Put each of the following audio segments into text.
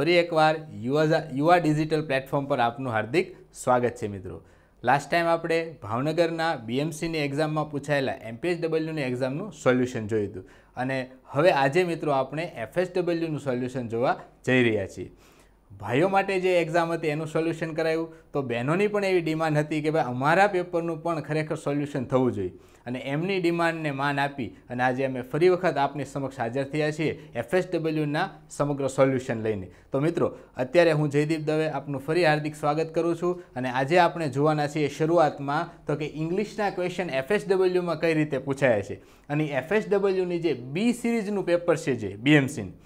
ફરી એકવાર યુવા યુવા ડિજિટલ પ્લેટફોર્મ પર આપનું હાર્દિક સ્વાગત છે મિત્રો લાસ્ટ ટાઈમ આપણે ભાવનગરના બીએમસીની એક્ઝામમાં પૂછાયેલા એમપીએચડબલ્યુની એક્ઝામનું સોલ્યુશન જોયું હતું અને હવે આજે મિત્રો આપણે એફએસડબલ્યુનું સોલ્યુશન જોવા જઈ રહ્યા છીએ ભાઈઓ માટે જે એક્ઝામ હતી એનું સોલ્યુશન કરાયું તો બહેનોની પણ એવી ડિમાન્ડ હતી કે ભાઈ અમારા પેપરનું પણ ખરેખર સોલ્યુશન થવું જોઈએ અને એમની ડિમાન્ડને માન આપી અને આજે અમે ફરી વખત આપની સમક્ષ હાજર થયા છીએ એફએસડબલ્યુના સમગ્ર સોલ્યુશન લઈને તો મિત્રો અત્યારે હું જયદીપ દવે આપનું ફરી હાર્દિક સ્વાગત કરું છું અને આજે આપણે જોવાના છીએ શરૂઆતમાં તો કે ઇંગ્લિશના ક્વેશ્ચન એફએસડબલ્યુમાં કઈ રીતે પૂછાયા છે અને એફએસડબલ્યુની જે બી સિરીઝનું પેપર છે જે બીએમસીનું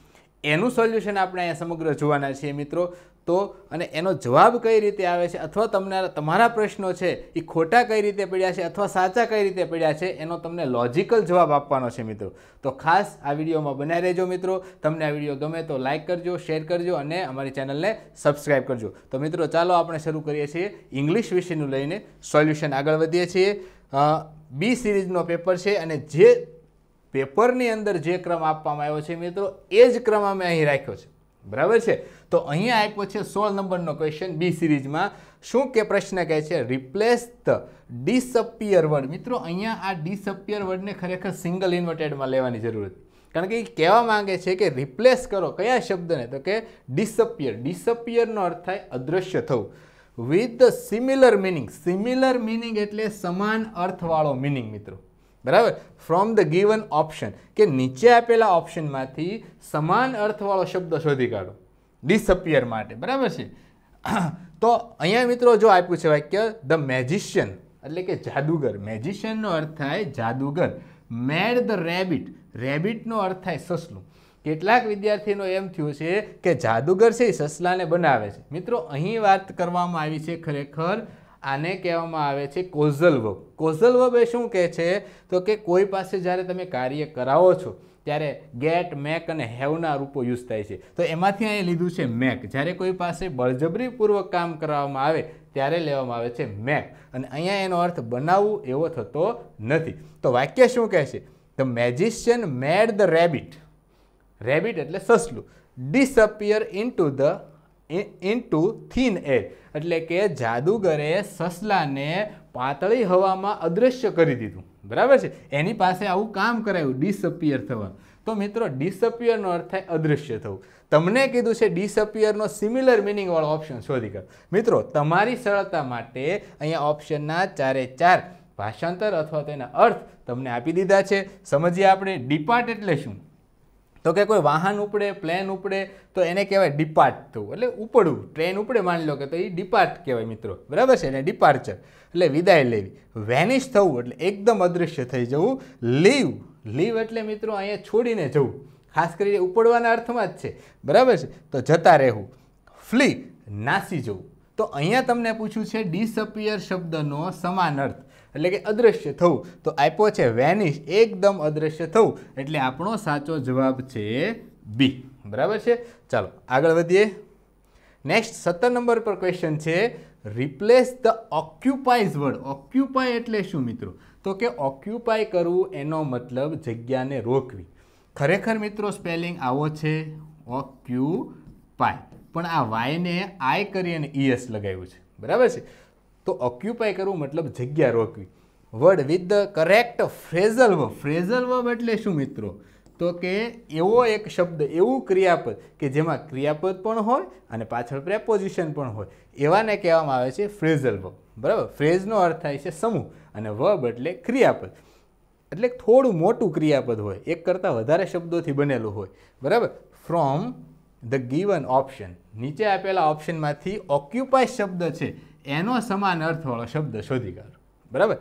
એનું સોલ્યુશન આપણે અહીંયા સમગ્ર જોવાના છીએ મિત્રો તો અને એનો જવાબ કઈ રીતે આવે છે અથવા તમને તમારા પ્રશ્નો છે એ ખોટા કઈ રીતે પડ્યા છે અથવા સાચા કઈ રીતે પડ્યા છે એનો તમને લોજિકલ જવાબ આપવાનો છે મિત્રો તો ખાસ આ વિડીયોમાં બનાવી રહેજો મિત્રો તમને આ વિડીયો ગમે તો લાઇક કરજો શેર કરજો અને અમારી ચેનલને સબસ્ક્રાઈબ કરજો તો મિત્રો ચાલો આપણે શરૂ કરીએ છીએ ઇંગ્લિશ વિષયનું લઈને સોલ્યુશન આગળ વધીએ છીએ બી સિરીઝનો પેપર છે અને જે પેપરની અંદર જે ક્રમ આપવામાં આવ્યો છે મિત્રો એ જ ક્રમ અમે અહીં રાખ્યો છે બરાબર છે તો અહીંયા આપ્યો છે સોળ નંબરનો ક્વેશ્ચન બી સિરીઝમાં શું કે પ્રશ્ન કહે છે રિપ્લેસ ધ ડિસઅપિયર વર્ડ મિત્રો અહીંયા આ ડિસઅપિયર વર્ડને ખરેખર સિંગલ ઇન્વર્ટેડમાં લેવાની જરૂર હતી કારણ કે એ કહેવા માંગે છે કે રિપ્લેસ કરો કયા શબ્દને તો કે ડિસઅપિયર ડિસઅપિયરનો અર્થ થાય અદૃશ્ય થવું with the similar meaning similar meaning એટલે સમાન અર્થવાળો મિનિંગ મિત્રો બરાબર ફ્રોમ ધ ગીવન ઓપ્શન કે નીચે આપેલા ઓપ્શનમાંથી સમાન અર્થવાળો શબ્દ શોધી કાઢો ડિસઅપિયર માટે બરાબર છે તો અહીંયા મિત્રો જો આપ્યું છે વાક્ય ધ મેજિશિયન એટલે કે જાદુગર મેજિશિયનનો અર્થ થાય જાદુગર મેડ ધ રેબિટ રેબિટનો અર્થ થાય સસલું કેટલાક વિદ્યાર્થીનો એમ થયું છે કે જાદુગર છે સસલાને બનાવે છે મિત્રો અહીં વાત કરવામાં આવી છે ખરેખર આને કહેવામાં આવે છે કોઝલ વર્બ કોઝલ વર્બ એ શું કહે છે તો કે કોઈ પાસે જ્યારે તમે કાર્ય કરાવો છો ત્યારે ગેટ મેક અને હેવના રૂપો યુઝ થાય છે તો એમાંથી અહીં લીધું છે મેક જ્યારે કોઈ પાસે બળજબરીપૂર્વક કામ કરાવવામાં આવે ત્યારે લેવામાં આવે છે મેક અને અહીંયા એનો અર્થ બનાવવું એવો થતો નથી તો વાક્ય શું કહે છે the magician made the rabbit rabbit એટલે સસલું disappear in the in thin air એટલે કે જાદુગરે સસલાને પાતળી હવામાં અદૃશ્ય કરી દીધું બરાબર છે એની પાસે આવું કામ કરાયું ડિસઅપિયર થવા તો મિત્રો ડિસઅપિયરનો અર્થ થાય અદૃશ્ય થવું તમને કીધું છે ડિસઅપિયરનો સિમિલર મિનિંગવાળો ઓપ્શન શોધી કર મિત્રો તમારી સરળતા માટે અહીંયા ઓપ્શનના ચારે ચાર ભાષાંતર અથવા તેના અર્થ તમને આપી દીધા છે સમજીએ આપણે ડિપાર્ટ એટલે શું તો કે કોઈ વાહન ઉપડે પ્લેન ઉપડે તો એને કહેવાય ડિપાર્ટ થવું એટલે ઉપડવું ટ્રેન ઉપડે માની લો કે તો એ ડિપાર્ટ કહેવાય મિત્રો બરાબર છે એને ડિપાર્ચર એટલે વિદાય લેવી વેનિશ થવું એટલે એકદમ અદૃશ્ય થઈ જવું લીવ લીવ એટલે મિત્રો અહીંયા છોડીને જવું ખાસ કરીને ઉપડવાના અર્થમાં જ છે બરાબર છે તો જતા રહેવું ફ્લી નાસી જવું તો અહીંયા તમને પૂછ્યું છે ડિસઅપિયર શબ્દનો સમાન અર્થ એટલે કે અદૃશ્ય થવું તો આપ્યો છે વેનિશ એકદમ અદૃશ્ય થવું એટલે આપણો સાચો જવાબ છે બી બરાબર છે ચાલો આગળ વધીએ નેક્સ્ટ સત્તર નંબર પર ક્વેશ્ચન છે replace the occupies word occupy એટલે શું મિત્રો તો કે ઓક્યુપાય કરવું એનો મતલબ જગ્યાને રોકવી ખરેખર મિત્રો સ્પેલિંગ આવો છે ઓક્યુપાય પણ આ વાયને આય કરી અને ઈએસ e લગાવ્યું છે બરાબર છે તો ઓક્યુપાય કરવું મતલબ જગ્યા રોકવી word with the correct phrasal verb phrasal verb એટલે શું મિત્રો તો કે એવો એક શબ્દ એવું ક્રિયાપદ કે જેમાં ક્રિયાપદ પણ હોય અને પાછળ પ્રેપોઝિશન પણ હોય એવાને કહેવામાં આવે છે ફ્રેઝલ વર્બ બરાબર ફ્રેઝનો અર્થ થાય છે સમૂહ અને વર્બ એટલે ક્રિયાપદ એટલે થોડું મોટું ક્રિયાપદ હોય એક કરતાં વધારે શબ્દોથી બનેલું હોય બરાબર ફ્રોમ ધ ગીવન ઓપ્શન નીચે આપેલા ઓપ્શનમાંથી ઓક્યુપાય શબ્દ છે એનો સમાન અર્થવાળો શબ્દ શોધી કાઢો બરાબર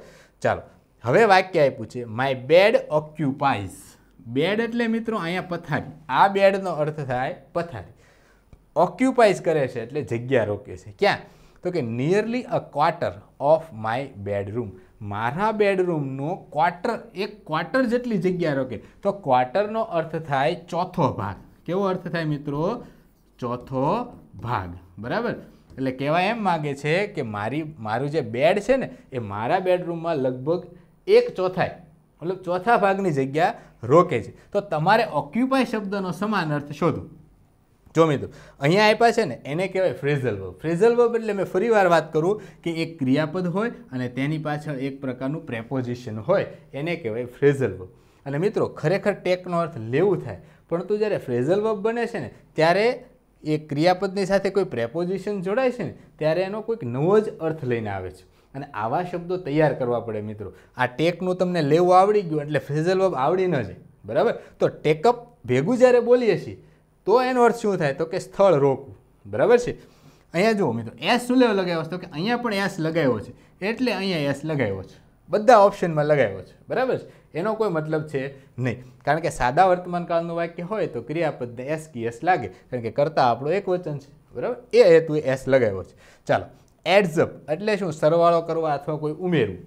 ચાલો હવે વાક્ય આપ્યું છે માય બેડ ઓક્યુપાઈઝ બેડ એટલે મિત્રો અહીંયા પથારી આ બેડનો અર્થ થાય પથારી ઓક્યુપાઈઝ કરે છે એટલે જગ્યા રોકે છે ક્યાં તો કે nearly a quarter of my bedroom મારા બેડરૂમનો ક્વાર્ટર એક ક્વાર્ટર જેટલી જગ્યા રોકે તો ક્વાર્ટરનો અર્થ થાય ચોથો ભાગ કેવો અર્થ થાય મિત્રો ચોથો ભાગ બરાબર એટલે કહેવાય એમ માગે છે કે મારી મારું જે બેડ છે ને એ મારા બેડરૂમમાં લગભગ એક ચોથાઈ મતલબ ચોથા ભાગની જગ્યા રોકે છે તો તમારે ઓક્યુપાય શબ્દનો સમાન અર્થ શોધો જો મિત્રો અહીંયા આપ્યા છે ને એને કહેવાય ફ્રેઝલ વર્બ ફ્રેઝલ વર્બ એટલે મેં ફરીવાર વાત કરું કે એક ક્રિયાપદ હોય અને તેની પાછળ એક પ્રકારનું પ્રેપોઝિશન હોય એને કહેવાય ફ્રેઝલ વર્બ અને મિત્રો ખરેખર ટેકનો અર્થ લેવું થાય પરંતુ જ્યારે ફ્રેઝલ વર્બ બને છે ને ત્યારે એ ક્રિયાપદની સાથે કોઈ પ્રેપોઝિશન જોડાય છે ને ત્યારે એનો કોઈક નવો જ અર્થ લઈને આવે છે અને આવા શબ્દો તૈયાર કરવા પડે મિત્રો આ ટેકનું તમને લેવું આવડી ગયું એટલે ફ્રેઝલ વર્બ આવડી ન જાય બરાબર તો ટેકઅપ ભેગું જ્યારે બોલીએ છીએ તો એનો અર્થ શું થાય તો કે સ્થળ રોકવું બરાબર છે અહીંયા જુઓ મિત્રો એસ શું લેવો લગાવ્યો છે કે અહીંયા પણ એસ લગાવ્યો છે એટલે અહીંયા એસ લગાવ્યો છે બધા ઓપ્શનમાં લગાવ્યો છે બરાબર છે એનો કોઈ મતલબ છે નહીં કારણ કે સાદા વર્તમાનકાળનું વાક્ય હોય તો ક્રિયાપદને એસ કી એસ લાગે કારણ કે કરતાં આપણો એક વચન છે બરાબર એ હેતુ એસ લગાવ્યો છે ચાલો એડ્સઅપ એટલે શું સરવાળો કરવા અથવા કોઈ ઉમેરવું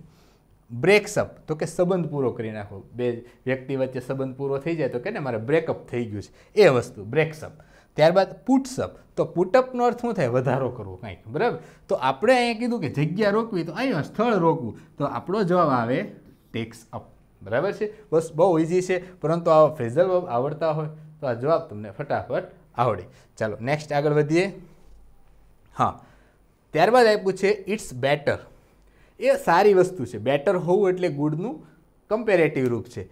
બ્રેક્સઅપ તો કે સંબંધ પૂરો કરી નાખો બે વ્યક્તિ વચ્ચે સંબંધ પૂરો થઈ જાય તો કે ને મારે બ્રેકઅપ થઈ ગયું છે એ વસ્તુ બ્રેક્સઅપ ત્યારબાદ પુટ્સઅપ તો પુટઅપનો અર્થ શું થાય વધારો કરવો કંઈક બરાબર તો આપણે અહીંયા કીધું કે જગ્યા રોકવી તો અહીંયા સ્થળ રોકવું તો આપણો જવાબ આવે ટેક્સ અપ બરાબર છે બસ બહુ ઇઝી છે પરંતુ આવા ફ્રેઝલ વર્બ આવડતા હોય તો આ જવાબ તમને ફટાફટ આવડે ચાલો નેક્સ્ટ આગળ વધીએ હા ત્યારબાદ આપ્યું છે ઇટ્સ બેટર એ સારી વસ્તુ છે બેટર હોવું એટલે ગુડનું કમ્પેરેટિવ રૂપ છે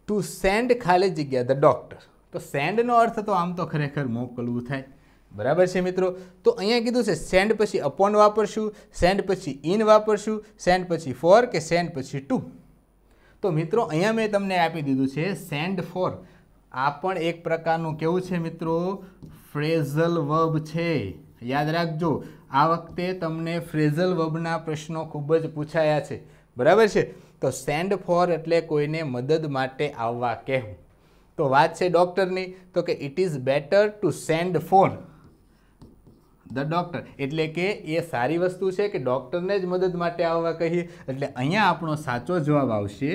ટુ સેન્ડ ખાલી જગ્યા ધ ડૉક્ટર તો સેન્ડનો અર્થ તો આમ તો ખરેખર મોકલવું થાય બરાબર છે મિત્રો તો અહીંયા કીધું છે સેન્ડ પછી અપોન વાપરશું સેન્ડ પછી ઇન વાપરશું સેન્ડ પછી ફોર કે સેન્ડ પછી ટુ તો મિત્રો અહીંયા મેં તમને આપી દીધું છે સેન્ડ ફોર આ પણ એક પ્રકારનું કેવું છે મિત્રો ફ્રેઝલ વબ છે યાદ રાખજો આ વખતે તમને ફ્રેઝલ વર્બના પ્રશ્નો ખૂબ જ પૂછાયા છે બરાબર છે તો સેન્ડ ફોર એટલે કોઈને મદદ માટે આવવા કહેવું તો વાત છે ડૉક્ટરની તો કે it is better to send for the doctor એટલે કે એ સારી વસ્તુ છે કે ડૉક્ટરને જ મદદ માટે આવવા કહીએ એટલે અહીંયા આપણો સાચો જવાબ આવશે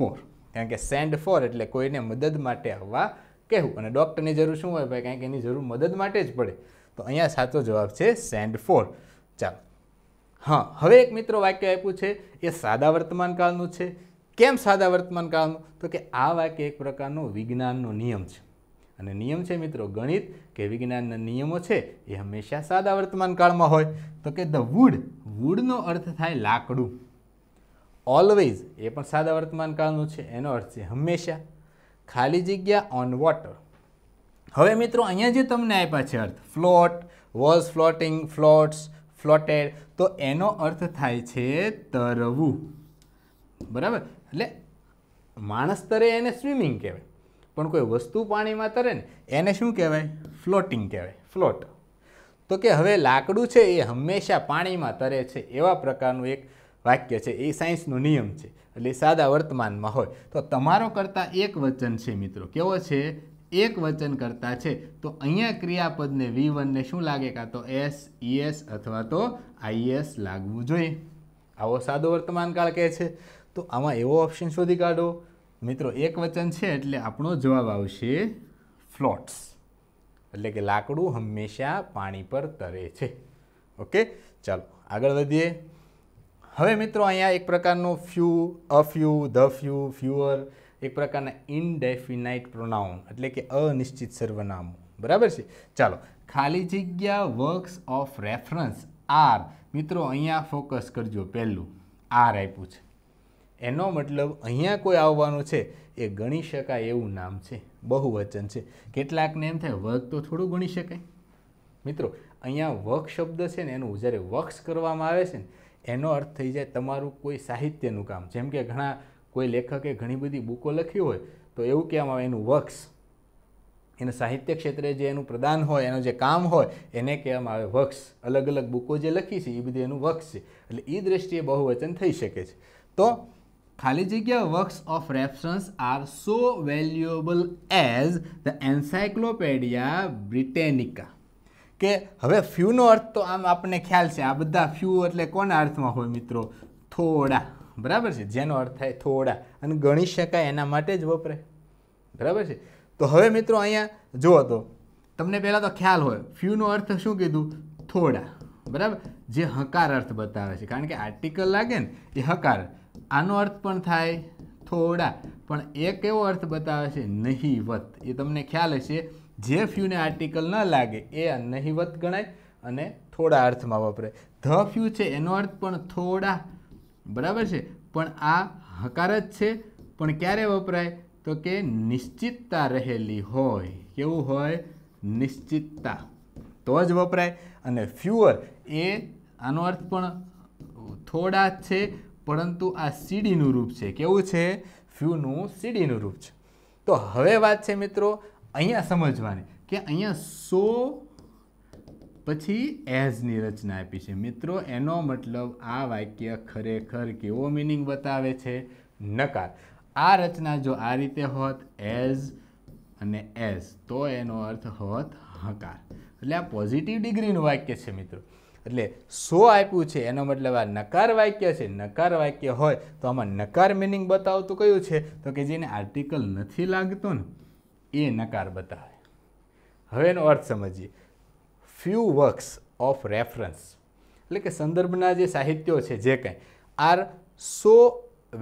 ફોર કારણ કે સેન્ડ ફોર એટલે કોઈને મદદ માટે આવવા કહેવું અને ડૉક્ટરની જરૂર શું હોય ભાઈ કારણ એની જરૂર મદદ માટે જ પડે તો અહીંયા સાચો જવાબ છે સેન્ડ ફોર ચાલો હા હવે એક મિત્રો વાક્ય આપ્યું છે એ સાદા વર્તમાન કાળનું છે કેમ સાદા વર્તમાન કાળનું તો કે આ વાક્ય એક પ્રકારનો વિજ્ઞાનનો નિયમ છે અને નિયમ છે મિત્રો ગણિત કે વિજ્ઞાનના નિયમો છે એ હંમેશા સાદા વર્તમાન કાળમાં હોય તો કે ધ વુડ વુડનો અર્થ થાય લાકડું ઓલવેઝ એ પણ સાદા વર્તમાન કાળનું છે એનો અર્થ છે હંમેશા ખાલી જગ્યા ઓન વોટર હવે મિત્રો અહીંયા જે તમને આપ્યા છે અર્થ float was floating floats floated તો એનો અર્થ થાય છે તરવું બરાબર એટલે માણસ તરે એને સ્વિમિંગ કહેવાય પણ કોઈ વસ્તુ પાણીમાં તરે ને એને શું કહેવાય ફ્લોટિંગ કહેવાય ફ્લોટ તો કે હવે લાકડું છે એ હંમેશા પાણીમાં તરે છે એવા પ્રકારનું એક વાક્ય છે એ સાયન્સનો નિયમ છે એટલે સાદા વર્તમાનમાં હોય તો તમારો કરતાં એક વચન છે મિત્રો કેવો છે એક વચન કરતાં છે તો અહીંયા ક્રિયાપદને વી વનને શું લાગે કાં તો એસ ઈએસ અથવા તો આઈએસ લાગવું જોઈએ આવો સાદો વર્તમાનકાળ કહે છે તો આમાં એવો ઓપ્શન શોધી કાઢો મિત્રો એક વચન છે એટલે આપણો જવાબ આવશે ફ્લોટ્સ એટલે કે લાકડું હંમેશા પાણી પર તરે છે ઓકે ચાલો આગળ વધીએ હવે મિત્રો અહીંયા એક પ્રકારનો few a few the few fewer એક પ્રકારના ઇનડેફિનાઇટ પ્રોનાઉન એટલે કે અનિશ્ચિત સર્વનામું બરાબર છે ચાલો ખાલી જગ્યા વર્ક્સ ઓફ રેફરન્સ આર મિત્રો અહીંયા ફોકસ કરજો પહેલું આર આપ્યું છે એનો મતલબ અહીંયા કોઈ આવવાનું છે એ ગણી શકાય એવું નામ છે બહુવચન છે કેટલાકને એમ થાય વર્ગ તો થોડું ગણી શકાય મિત્રો અહીંયા વક શબ્દ છે ને એનું જ્યારે વક્ષ કરવામાં આવે છે ને એનો અર્થ થઈ જાય તમારું કોઈ સાહિત્યનું કામ જેમ કે ઘણા કોઈ લેખકે ઘણી બધી બુકો લખી હોય તો એવું કહેવામાં આવે એનું વક્ષ એને સાહિત્ય ક્ષેત્રે જે એનું પ્રદાન હોય એનું જે કામ હોય એને કહેવામાં આવે વક્ષ અલગ અલગ બુકો જે લખી છે એ બધી એનું વક્ષ છે એટલે એ દ્રષ્ટિએ બહુવચન થઈ શકે છે તો ખાલી જગ્યા works of reference are so valuable as the encyclopaedia Britannica કે હવે ફ્યુનો અર્થ તો આમ આપણને ખ્યાલ છે આ બધા ફ્યુ એટલે કોના અર્થમાં હોય મિત્રો થોડા બરાબર છે જેનો અર્થ થાય થોડા અને ગણી શકાય એના માટે જ વપરાય બરાબર છે તો હવે મિત્રો અહીંયા જુઓ તો તમને પહેલાં તો ખ્યાલ હોય ફ્યુનો અર્થ શું કીધું થોડા બરાબર જે હકાર અર્થ બતાવે છે કારણ કે આર્ટિકલ લાગે ને એ હકાર આનો અર્થ પણ થાય થોડા પણ એ કેવો અર્થ બતાવે છે નહીવત એ તમને ખ્યાલ હશે જે ફ્યુને આર્ટિકલ ન લાગે એ નહીવત ગણાય અને થોડા અર્થમાં વપરાય ધ ફ્યુ છે એનો અર્થ પણ થોડા બરાબર છે પણ આ હકાર જ છે પણ ક્યારે વપરાય તો કે નિશ્ચિતતા રહેલી હોય કેવું હોય નિશ્ચિતતા તો જ વપરાય અને ફ્યુઅર એ આનો અર્થ પણ થોડા છે પરંતુ આ સીડીનું રૂપ છે કેવું છે ફ્યુનું સીડીનું રૂપ છે તો હવે વાત છે મિત્રો અહીંયા સમજવાની કે અહીંયા સો પછી એઝની રચના આપી છે મિત્રો એનો મતલબ આ વાક્ય ખરેખર કેવો મિનિંગ બતાવે છે નકાર આ રચના જો આ રીતે હોત એઝ અને એઝ તો એનો અર્થ હોત હકાર એટલે આ પોઝિટિવ ડિગ્રીનું વાક્ય છે મિત્રો એટલે સો આપ્યું છે એનો મતલબ આ નકાર વાક્ય છે નકાર વાક્ય હોય તો આમાં નકાર મિનિંગ બતાવતું કયું છે તો કે જેને આર્ટિકલ નથી લાગતો ને એ નકાર બતાવે હવે એનો અર્થ સમજીએ ફ્યુ વર્ક્સ ઓફ રેફરન્સ એટલે કે સંદર્ભના જે સાહિત્યો છે જે કંઈ are so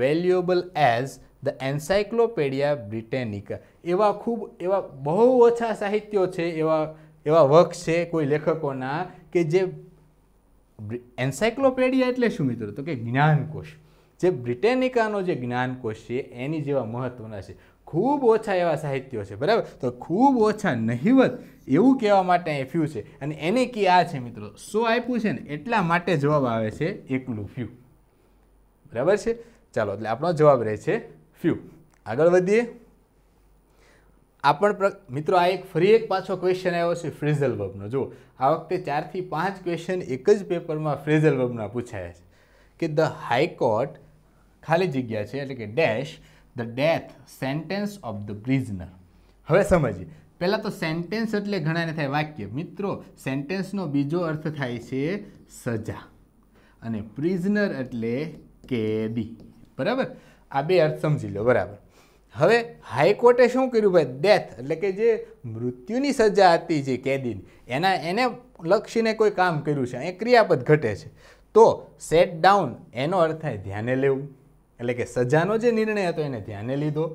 valuable as the encyclopaedia Britannica એવા ખૂબ એવા બહુ ઓછા સાહિત્યો છે એવા એવા વર્ક છે કોઈ લેખકોના કે જે એન્સાયક્લોપેડિયા એટલે શું મિત્રો તો કે જ્ઞાનકોશ જે બ્રિટેનિકાનો જે જ્ઞાનકોશ છે એની જેવા મહત્ત્વના છે ખૂબ ઓછા એવા સાહિત્યો છે બરાબર તો ખૂબ ઓછા નહિવત એવું કહેવા માટે અહીં ફ્યુ છે અને એને કી આ છે મિત્રો સો આપ્યું છે ને એટલા માટે જવાબ આવે છે એકલું ફ્યુ બરાબર છે ચાલો એટલે આપણો જવાબ રહે છે ફ્યુ આગળ વધીએ આ પણ મિત્રો આ એક ફરી એક પાછો ક્વેશ્ચન આવ્યો છે ફ્રેઝલ વર્બનો જો આ વખતે ચારથી પાંચ ક્વેશ્ચન એક જ પેપરમાં ફ્રેઝલ વર્બના પૂછાયા છે કે ધ હાઈકોર્ટ ખાલી જગ્યા છે એટલે કે dash the death sentence of the prisoner હવે સમજીએ પહેલાં તો સેન્ટેન્સ એટલે ઘણાને થાય વાક્ય મિત્રો સેન્ટેન્સનો બીજો અર્થ થાય છે સજા અને પ્રિઝનર એટલે કેદી બરાબર આ બે અર્થ સમજી લો બરાબર હવે હાઈકોર્ટે શું કર્યું ભાઈ ડેથ એટલે કે જે મૃત્યુની સજા હતી જે કેદીની એના એને લક્ષીને કોઈ કામ કર્યું છે એ ક્રિયાપદ ઘટે છે તો સેટ ડાઉન એનો અર્થ થાય ધ્યાને લેવું એટલે કે સજાનો જે નિર્ણય હતો એને ધ્યાને લીધો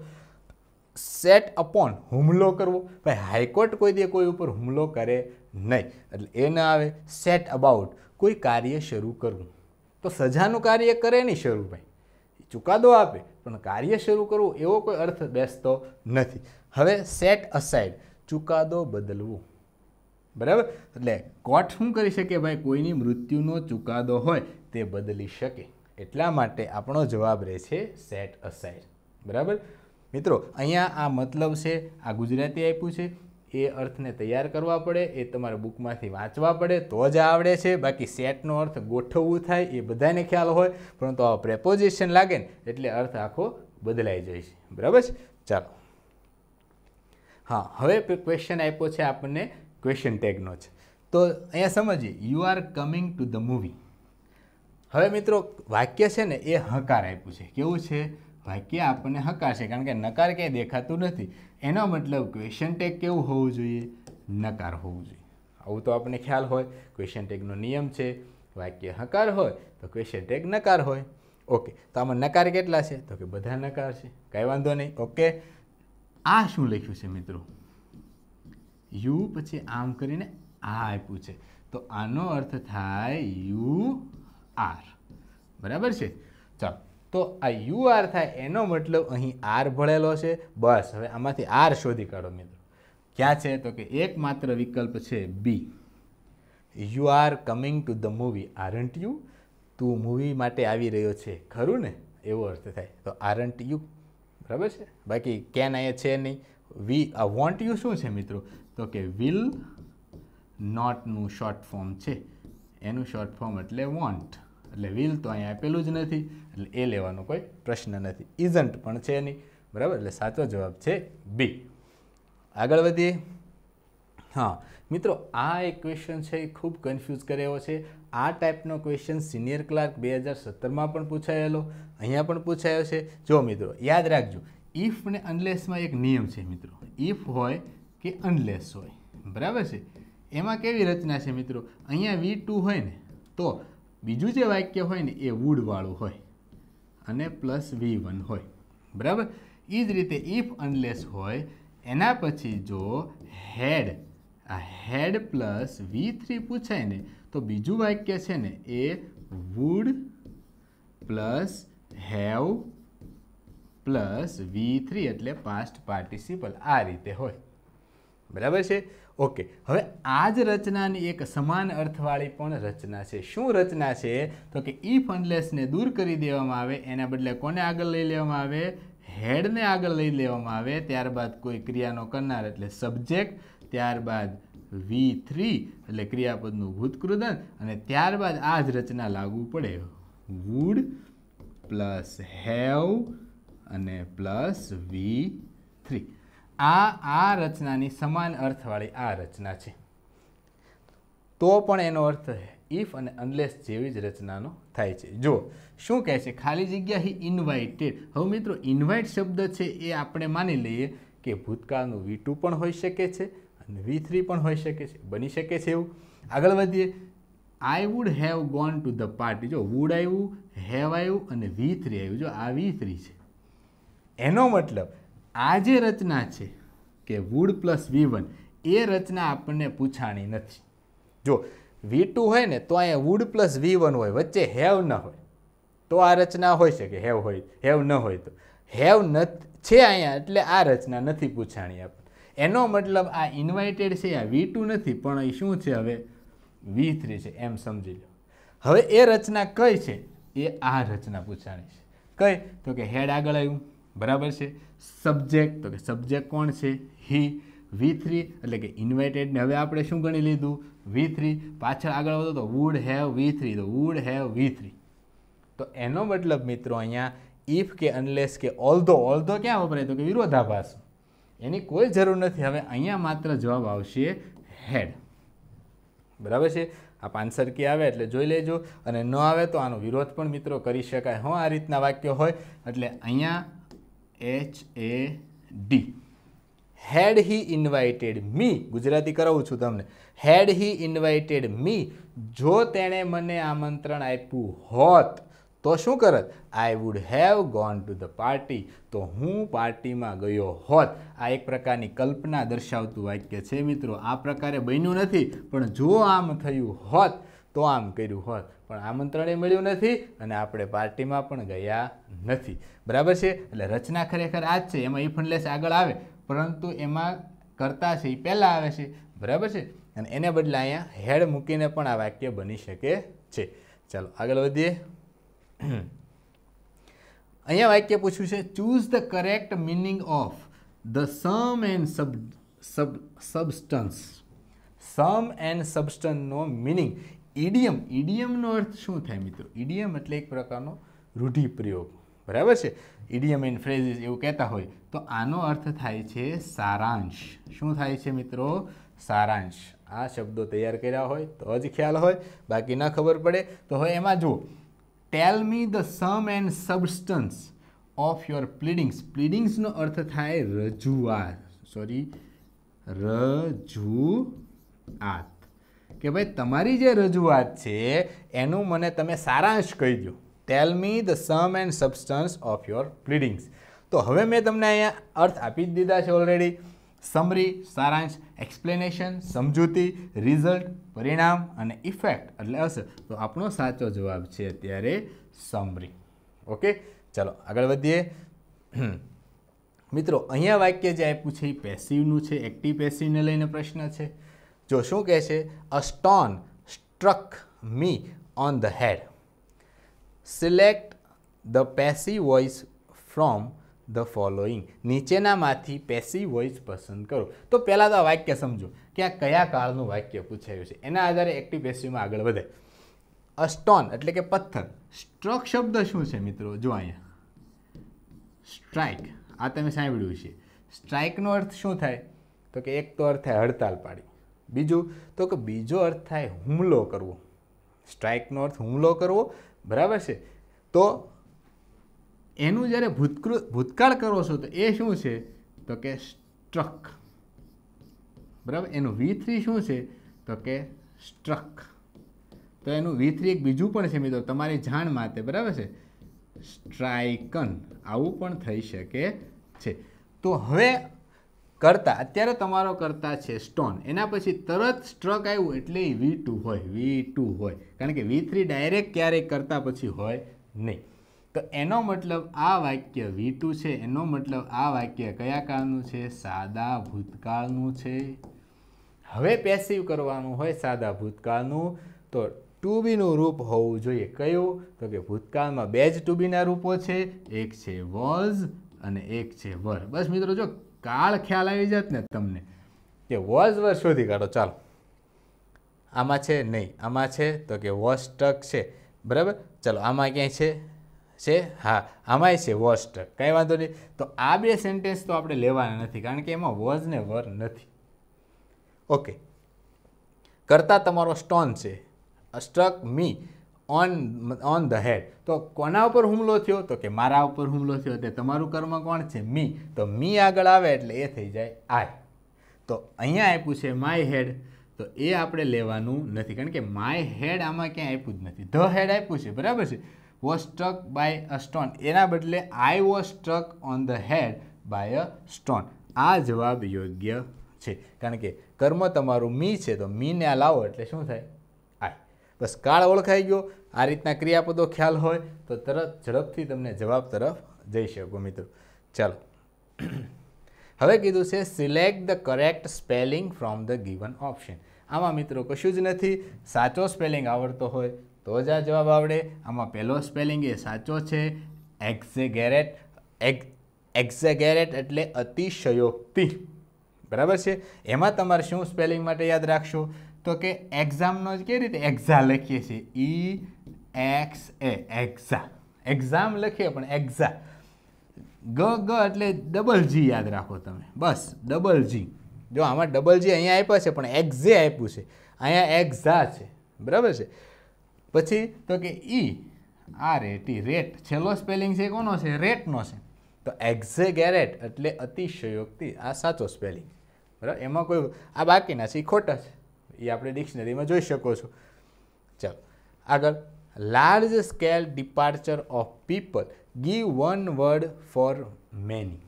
સેટ અપોન હુમલો કરવો ભાઈ હાઈકોર્ટ કોઈ દે કોઈ ઉપર હુમલો કરે નહીં એટલે એ ન આવે સેટ અબાઉટ કોઈ કાર્ય શરૂ કરવું તો સજાનું કાર્ય કરે નહીં શરૂ ભાઈ ચુકાદો આપે પણ કાર્ય શરૂ કરવું એવો કોઈ અર્થ બેસતો નથી હવે સેટ અસાઇડ ચુકાદો બદલવો બરાબર એટલે કોર્ટ શું કરી શકે ભાઈ કોઈની મૃત્યુનો ચુકાદો હોય તે બદલી શકે એટલા માટે આપણો જવાબ રહે છે સેટ અસાઇડ બરાબર મિત્રો અહીંયા આ મતલબ છે આ ગુજરાતી આપ્યું છે એ અર્થને તૈયાર કરવા પડે એ તમારે બુકમાંથી વાંચવા પડે તો જ આવડે છે બાકી સેટનો અર્થ ગોઠવવું થાય એ બધાને ખ્યાલ હોય પરંતુ આ પ્રેપોઝિશન લાગે ને એટલે અર્થ આખો બદલાઈ જાય છે બરાબર છે ચાલો હા હવે ક્વેશ્ચન આપ્યો છે આપણને ક્વેશ્ચન ટેગનો છે તો અહીંયા સમજીએ you are coming to the movie હવે મિત્રો વાક્ય છે ને એ હકાર આપ્યું છે કેવું છે વાક્ય આપણને હકાર છે કારણ કે નકાર ક્યાંય દેખાતું નથી એનો મતલબ ક્વેશ્ચન ટેગ કેવું હોવું જોઈએ નકાર હોવું જોઈએ આવું તો આપણને ખ્યાલ હોય ક્વેશ્ચન ટેગનો નિયમ છે વાક્ય હકાર હોય તો ક્વેશ્ચન ટેગ નકાર હોય ઓકે તો આમાં નકાર કેટલા છે તો કે બધા નકાર છે કાંઈ વાંધો નહીં ઓકે આ શું લખ્યું છે મિત્રો યુ પછી આમ કરીને આ આપ્યું છે તો આનો અર્થ થાય યુ આર બરાબર છે ચાલો તો આ યુ આર થાય એનો મતલબ અહીં આર ભળેલો છે બસ હવે આમાંથી આર શોધી કાઢો મિત્રો ક્યાં છે તો કે એકમાત્ર વિકલ્પ છે B you are coming to the movie aren't you તું મૂવી માટે આવી રહ્યો છે ખરું ને એવો અર્થ થાય તો આરન્ટ યુ બરાબર છે બાકી કેન અહીંયા છે નહીં વી આ વોન્ટ યુ શું છે મિત્રો તો કે વિલ નોટનું શોર્ટ ફોર્મ છે એનું શોર્ટ ફોર્મ એટલે વોન્ટ એટલે વિલ તો અહીંયા આપેલું જ નથી એટલે એ લેવાનો કોઈ પ્રશ્ન નથી ઇઝન્ટ પણ છે નહીં બરાબર એટલે સાચો જવાબ છે બી આગળ વધીએ હા મિત્રો આ એક ક્વેશ્ચન છે એ ખૂબ કન્ફ્યુઝ કરેલો છે આ ટાઈપનો ક્વેશ્ચન સિનિયર ક્લાર્ક બે હજાર સત્તરમાં પણ પૂછાયેલો અહીંયા પણ પૂછાયો છે જો મિત્રો યાદ રાખજો ઇફ ને અનલેસમાં એક નિયમ છે મિત્રો ઇફ હોય કે અનલેસ હોય બરાબર છે એમાં કેવી રચના છે મિત્રો અહીંયા વી ટુ હોય ને તો બીજું જે વાક્ય હોય ને એ વુડવાળું હોય અને પ્લસ વી વન હોય બરાબર એ જ રીતે ઇફ અનલેસ હોય એના પછી જો હેડ આ હેડ પ્લસ વી થ્રી પૂછાય ને તો બીજું વાક્ય છે ને એ would plus have plus V three એટલે પાસ્ટ પાર્ટિસિપલ આ રીતે હોય બરાબર છે ઓકે હવે આ જ રચનાની એક સમાન અર્થવાળી પણ રચના છે શું રચના છે તો કે ઈ ફંડલેસને દૂર કરી દેવામાં આવે એના બદલે કોને આગળ લઈ લેવામાં આવે હેડને આગળ લઈ લેવામાં આવે ત્યારબાદ કોઈ ક્રિયાનો કરનાર એટલે સબ્જેક્ટ ત્યારબાદ વી થ્રી એટલે ક્રિયાપદનું ભૂતકૃદન અને ત્યારબાદ આ જ રચના લાગુ પડે વુડ પ્લસ હેવ અને પ્લસ વી થ્રી આ આ રચનાની સમાન અર્થવાળી આ રચના છે તો પણ એનો અર્થ ઇફ અને અનલેસ જેવી જ રચનાનો થાય છે જો શું કહે છે ખાલી જગ્યા હી ઇન્વાઇટેડ હવે મિત્રો ઇન્વાઇટ શબ્દ છે એ આપણે માની લઈએ કે ભૂતકાળનું વી ટુ પણ હોઈ શકે છે અને વી થ્રી પણ હોઈ શકે છે બની શકે છે એવું આગળ વધીએ I would have gone to the party જો વુડ આવ્યું હેવ આવ્યું અને વી થ્રી આવ્યું જો આ વી થ્રી છે એનો મતલબ આ જે રચના છે કે વુડ પ્લસ વી વન એ રચના આપણને પૂછાણી નથી જો વી ટુ હોય ને તો અહીંયા વુડ પ્લસ વી વન હોય વચ્ચે હેવ ન હોય તો આ રચના હોઈ શકે હેવ હોય હેવ ન હોય તો હેવ ન છે અહીંયા એટલે આ રચના નથી પૂછાણી આપણને એનો મતલબ આ ઇન્વાઇટેડ છે આ વી ટુ નથી પણ શું છે હવે વી થ્રી છે એમ સમજી લો હવે એ રચના કઈ છે એ આ રચના પૂછાણી છે કઈ તો કે હેડ આગળ આવ્યું બરાબર છે સબ્જેક્ટ તો કે સબ્જેક્ટ કોણ છે હી વી થ્રી એટલે કે ઇન્વાઇટેડને હવે આપણે શું ગણી લીધું વી થ્રી પાછળ આગળ વધો તો વુડ હેવ વી થ્રી તો વુડ હેવ વી થ્રી તો એનો મતલબ મિત્રો અહીંયા ઇફ કે અનલેસ કે ઓલધો ઓલધો ક્યાં વપરાય તો કે વિરોધાભાસ એની કોઈ જરૂર નથી હવે અહીંયા માત્ર જવાબ આવશે હેડ બરાબર છે આ આન્સર કી આવે એટલે જોઈ લેજો અને ન આવે તો આનો વિરોધ પણ મિત્રો કરી શકાય હો આ રીતના વાક્ય હોય એટલે અહીંયા H A D had he invited me Gujarati કરાવું છું તમને હેડ હી ઇન્વાઇટેડ મી જો તેણે મને આમંત્રણ આપ્યું હોત તો શું કરત I would have gone to the party તો હું પાર્ટીમાં ગયો હોત આ એક પ્રકારની કલ્પના દર્શાવતું વાક્ય છે મિત્રો આ પ્રકારે બન્યું નથી પણ જો આમ થયું હોત તો આમ કર્યું હોત પણ આમંત્રણ એ મળ્યું નથી અને આપણે પાર્ટીમાં પણ ગયા નથી બરાબર છે એટલે રચના ખરેખર આ જ છે એમાં ઇફ લેસ આગળ આવે પરંતુ એમાં કરતા છે એ પહેલાં આવે છે બરાબર છે અને એને બદલે અહીંયા હેડ મૂકીને પણ આ વાક્ય બની શકે છે ચાલો આગળ વધીએ અહીંયા વાક્ય પૂછ્યું છે choose the correct meaning of the sum and sub sub substance sum and સબસ્ટન્સનો મિનિંગ ઈડીએમ ઈડીએમનો અર્થ શું થાય મિત્રો ઈડીએમ એટલે એક પ્રકારનો રૂઢિપ્રયોગ બરાબર છે ઈડીએમ એન્ડ ફ્રેઝિસ એવું કહેતા હોય તો આનો અર્થ થાય છે સારાંશ શું થાય છે મિત્રો સારાંશ આ શબ્દો તૈયાર કર્યા હોય તો જ ખ્યાલ હોય બાકી ના ખબર પડે તો હવે એમાં જુઓ tell me the sum and substance of your pleadings પ્લીડિંગ્સનો અર્થ થાય રજૂઆત સોરી રજૂઆત કે ભાઈ તમારી જે રજૂઆત છે એનું મને તમે સારાંશ કહી દો tell me the sum and substance of your pleadings તો હવે મેં તમને અહીંયા અર્થ આપી જ દીધા છે ઓલરેડી સમરી સારાંશ એક્સપ્લેનેશન સમજૂતી રિઝલ્ટ પરિણામ અને ઇફેક્ટ એટલે હશે તો આપણો સાચો જવાબ છે અત્યારે સમરી ઓકે ચલો આગળ વધીએ મિત્રો અહીંયા વાક્ય જે આપ્યું છે એ પેસિવનું છે એક્ટિવ પેસિવને લઈને પ્રશ્ન છે તો શું કહે છે a stone struck me on the head select the passive voice from the following નીચેનામાંથી પેસી વોઇસ પસંદ કરો તો પહેલાં તો વાક્ય સમજો કે આ કયા કાળનું વાક્ય પૂછાયું છે એના આધારે એક્ટિવ પેસિવમાં આગળ વધે અ સ્ટોન એટલે કે પથ્થર સ્ટ્રક શબ્દ શું છે મિત્રો જો અહીંયા સ્ટ્રાઇક આ તમે સાંભળ્યું છે સ્ટ્રાઇકનો અર્થ શું થાય તો કે એક તો અર્થ થાય હડતાલ પાડી બીજું તો કે બીજો અર્થ થાય હુમલો કરવો સ્ટ્રાઇકનો અર્થ હુમલો કરવો બરાબર છે તો એનું જ્યારે ભૂતકૃત ભૂતકાળ કરો છો તો એ શું છે તો કે સ્ટ્રક બરાબર એનું વી થ્રી શું છે તો કે સ્ટ્રક તો એનું વી થ્રી એક બીજું પણ છે મિત્રો તમારી જાણ માટે બરાબર છે સ્ટ્રાઇકન આવું પણ થઈ શકે છે તો હવે કરતા અત્યારે તમારો કરતા છે સ્ટોન એના પછી તરત સ્ટ્રક આવ્યું એટલે વી ટુ હોય વી ટુ હોય કારણ કે વી થ્રી ડાયરેક્ટ ક્યારેય કરતા પછી હોય નહીં તો એનો મતલબ આ વાક્ય વી ટુ છે એનો મતલબ આ વાક્ય કયા કાળનું છે સાદા ભૂતકાળનું છે હવે પેસિવ કરવાનું હોય સાદા ભૂતકાળનું તો ટુબીનું રૂપ હોવું જોઈએ કયું તો કે ભૂતકાળમાં બે જ ટુબીના રૂપો છે એક છે વોઝ અને એક છે વર બસ મિત્રો જો કાળ ખ્યાલ આવી જાત ને તમને કે વોઝ વર શોધી કાઢો ચાલો આમાં છે નહીં આમાં છે તો કે વોસ્ટક છે બરાબર ચાલો આમાં ક્યાંય છે છે હા આમાંય છે વોસ્ટક કંઈ વાંધો નહીં તો આ બે સેન્ટેન્સ તો આપણે લેવાના નથી કારણ કે એમાં વોઝ ને વર નથી ઓકે કરતાં તમારો સ્ટોન છે stuck me on on the head તો કોના ઉપર હુમલો થયો તો કે મારા ઉપર હુમલો થયો એટલે તમારું કર્મ કોણ છે મી તો મી આગળ આવે એટલે એ થઈ જાય આય તો અહીંયા આપ્યું છે માય હેડ તો એ આપણે લેવાનું નથી કારણ કે માય હેડ આમાં ક્યાંય આપ્યું જ નથી ધ હેડ આપ્યું છે બરાબર છે was struck by a stone એના બદલે I was struck on the head by a stone આ જવાબ યોગ્ય છે કારણ કે કર્મ તમારું મી છે તો મીને આ લાવો એટલે શું થાય બસ કાળ ઓળખાઈ ગયો આ રીતના ક્રિયાપદો ખ્યાલ હોય તો તરત ઝડપથી તમને જવાબ તરફ જઈ શકો મિત્રો ચાલો હવે કીધું છે select the correct spelling from the given option આમાં મિત્રો કશું જ નથી સાચો સ્પેલિંગ આવડતો હોય તો જ આ જવાબ આવડે આમાં પહેલો સ્પેલિંગ એ સાચો છે એક્ઝેગેરેટ એગ એક્ઝેગેરેટ એટલે અતિશયોક્તિ બરાબર છે એમાં તમારે શું સ્પેલિંગ માટે યાદ રાખશો તો કે એક્ઝામનો જ કેવી રીતે એક્ઝા લખીએ છીએ ઈ એક્સ એ એક્ઝા એક્ઝામ લખીએ પણ એક્ઝા ગ ગ એટલે ડબલ જી યાદ રાખો તમે બસ ડબલ જી જો આમાં ડબલ જી અહીંયા આપ્યા છે પણ એક્ઝે આપ્યું છે અહીંયા એક્ઝા છે બરાબર છે પછી તો કે ઈ e, આ રેટ ઈ રેટ છેલ્લો સ્પેલિંગ છે કોનો છે રેટનો છે તો એક્ઝે ગેરેટ એટલે અતિશયોક્તિ આ સાચો સ્પેલિંગ બરાબર એમાં કોઈ આ બાકીના છે એ ખોટા છે એ આપણે ડિક્શનરીમાં જોઈ શકો છો ચાલો આગળ large scale departure of people give one word for many